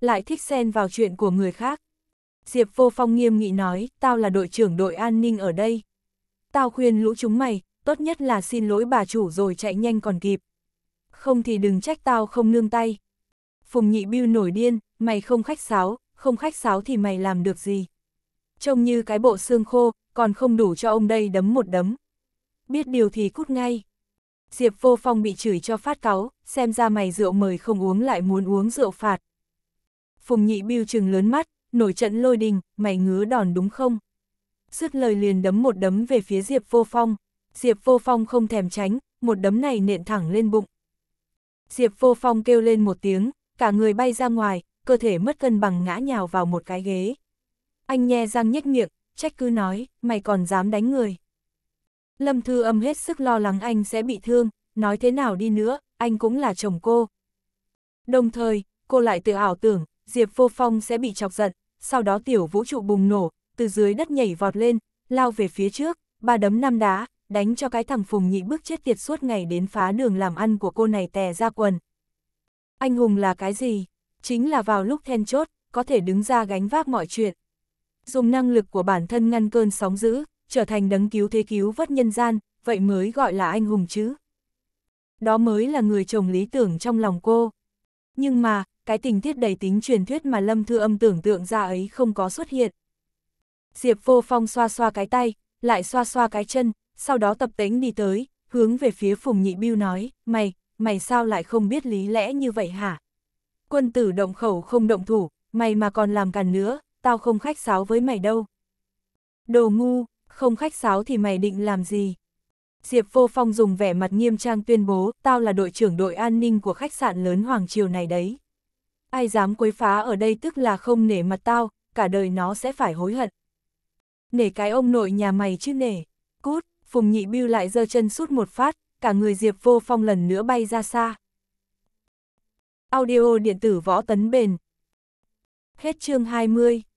Lại thích xen vào chuyện của người khác. Diệp vô phong nghiêm nghị nói, tao là đội trưởng đội an ninh ở đây. Tao khuyên lũ chúng mày, tốt nhất là xin lỗi bà chủ rồi chạy nhanh còn kịp không thì đừng trách tao không nương tay. Phùng nhị biêu nổi điên, mày không khách sáo, không khách sáo thì mày làm được gì. Trông như cái bộ xương khô, còn không đủ cho ông đây đấm một đấm. Biết điều thì cút ngay. Diệp vô phong bị chửi cho phát cáu, xem ra mày rượu mời không uống lại muốn uống rượu phạt. Phùng nhị biêu trừng lớn mắt, nổi trận lôi đình, mày ngứa đòn đúng không? Dứt lời liền đấm một đấm về phía Diệp vô phong. Diệp vô phong không thèm tránh, một đấm này nện thẳng lên bụng. Diệp vô phong kêu lên một tiếng, cả người bay ra ngoài, cơ thể mất cân bằng ngã nhào vào một cái ghế. Anh nhe răng nhếch miệng, trách cứ nói, mày còn dám đánh người. Lâm Thư Âm hết sức lo lắng anh sẽ bị thương, nói thế nào đi nữa, anh cũng là chồng cô. Đồng thời, cô lại tự ảo tưởng, Diệp Vô Phong sẽ bị chọc giận, sau đó tiểu vũ trụ bùng nổ, từ dưới đất nhảy vọt lên, lao về phía trước, ba đấm năm đá, đánh cho cái thằng Phùng Nhị bước chết tiệt suốt ngày đến phá đường làm ăn của cô này tè ra quần. Anh hùng là cái gì? Chính là vào lúc then chốt, có thể đứng ra gánh vác mọi chuyện. Dùng năng lực của bản thân ngăn cơn sóng dữ, trở thành đấng cứu thế cứu vớt nhân gian, vậy mới gọi là anh hùng chứ. Đó mới là người chồng lý tưởng trong lòng cô. Nhưng mà, cái tình tiết đầy tính truyền thuyết mà Lâm Thư Âm tưởng tượng ra ấy không có xuất hiện. Diệp Vô Phong xoa xoa cái tay, lại xoa xoa cái chân, sau đó tập tính đi tới, hướng về phía Phùng Nhị Biêu nói, mày, mày sao lại không biết lý lẽ như vậy hả? Quân tử động khẩu không động thủ, mày mà còn làm càn nữa, tao không khách sáo với mày đâu. Đồ ngu, không khách sáo thì mày định làm gì? Diệp Vô Phong dùng vẻ mặt nghiêm trang tuyên bố, tao là đội trưởng đội an ninh của khách sạn lớn Hoàng Triều này đấy. Ai dám quấy phá ở đây tức là không nể mặt tao, cả đời nó sẽ phải hối hận. Nể cái ông nội nhà mày chứ nể, cút, Phùng Nhị Biêu lại giơ chân sút một phát, cả người Diệp Vô Phong lần nữa bay ra xa. Audio điện tử võ tấn bền. Hết chương 20.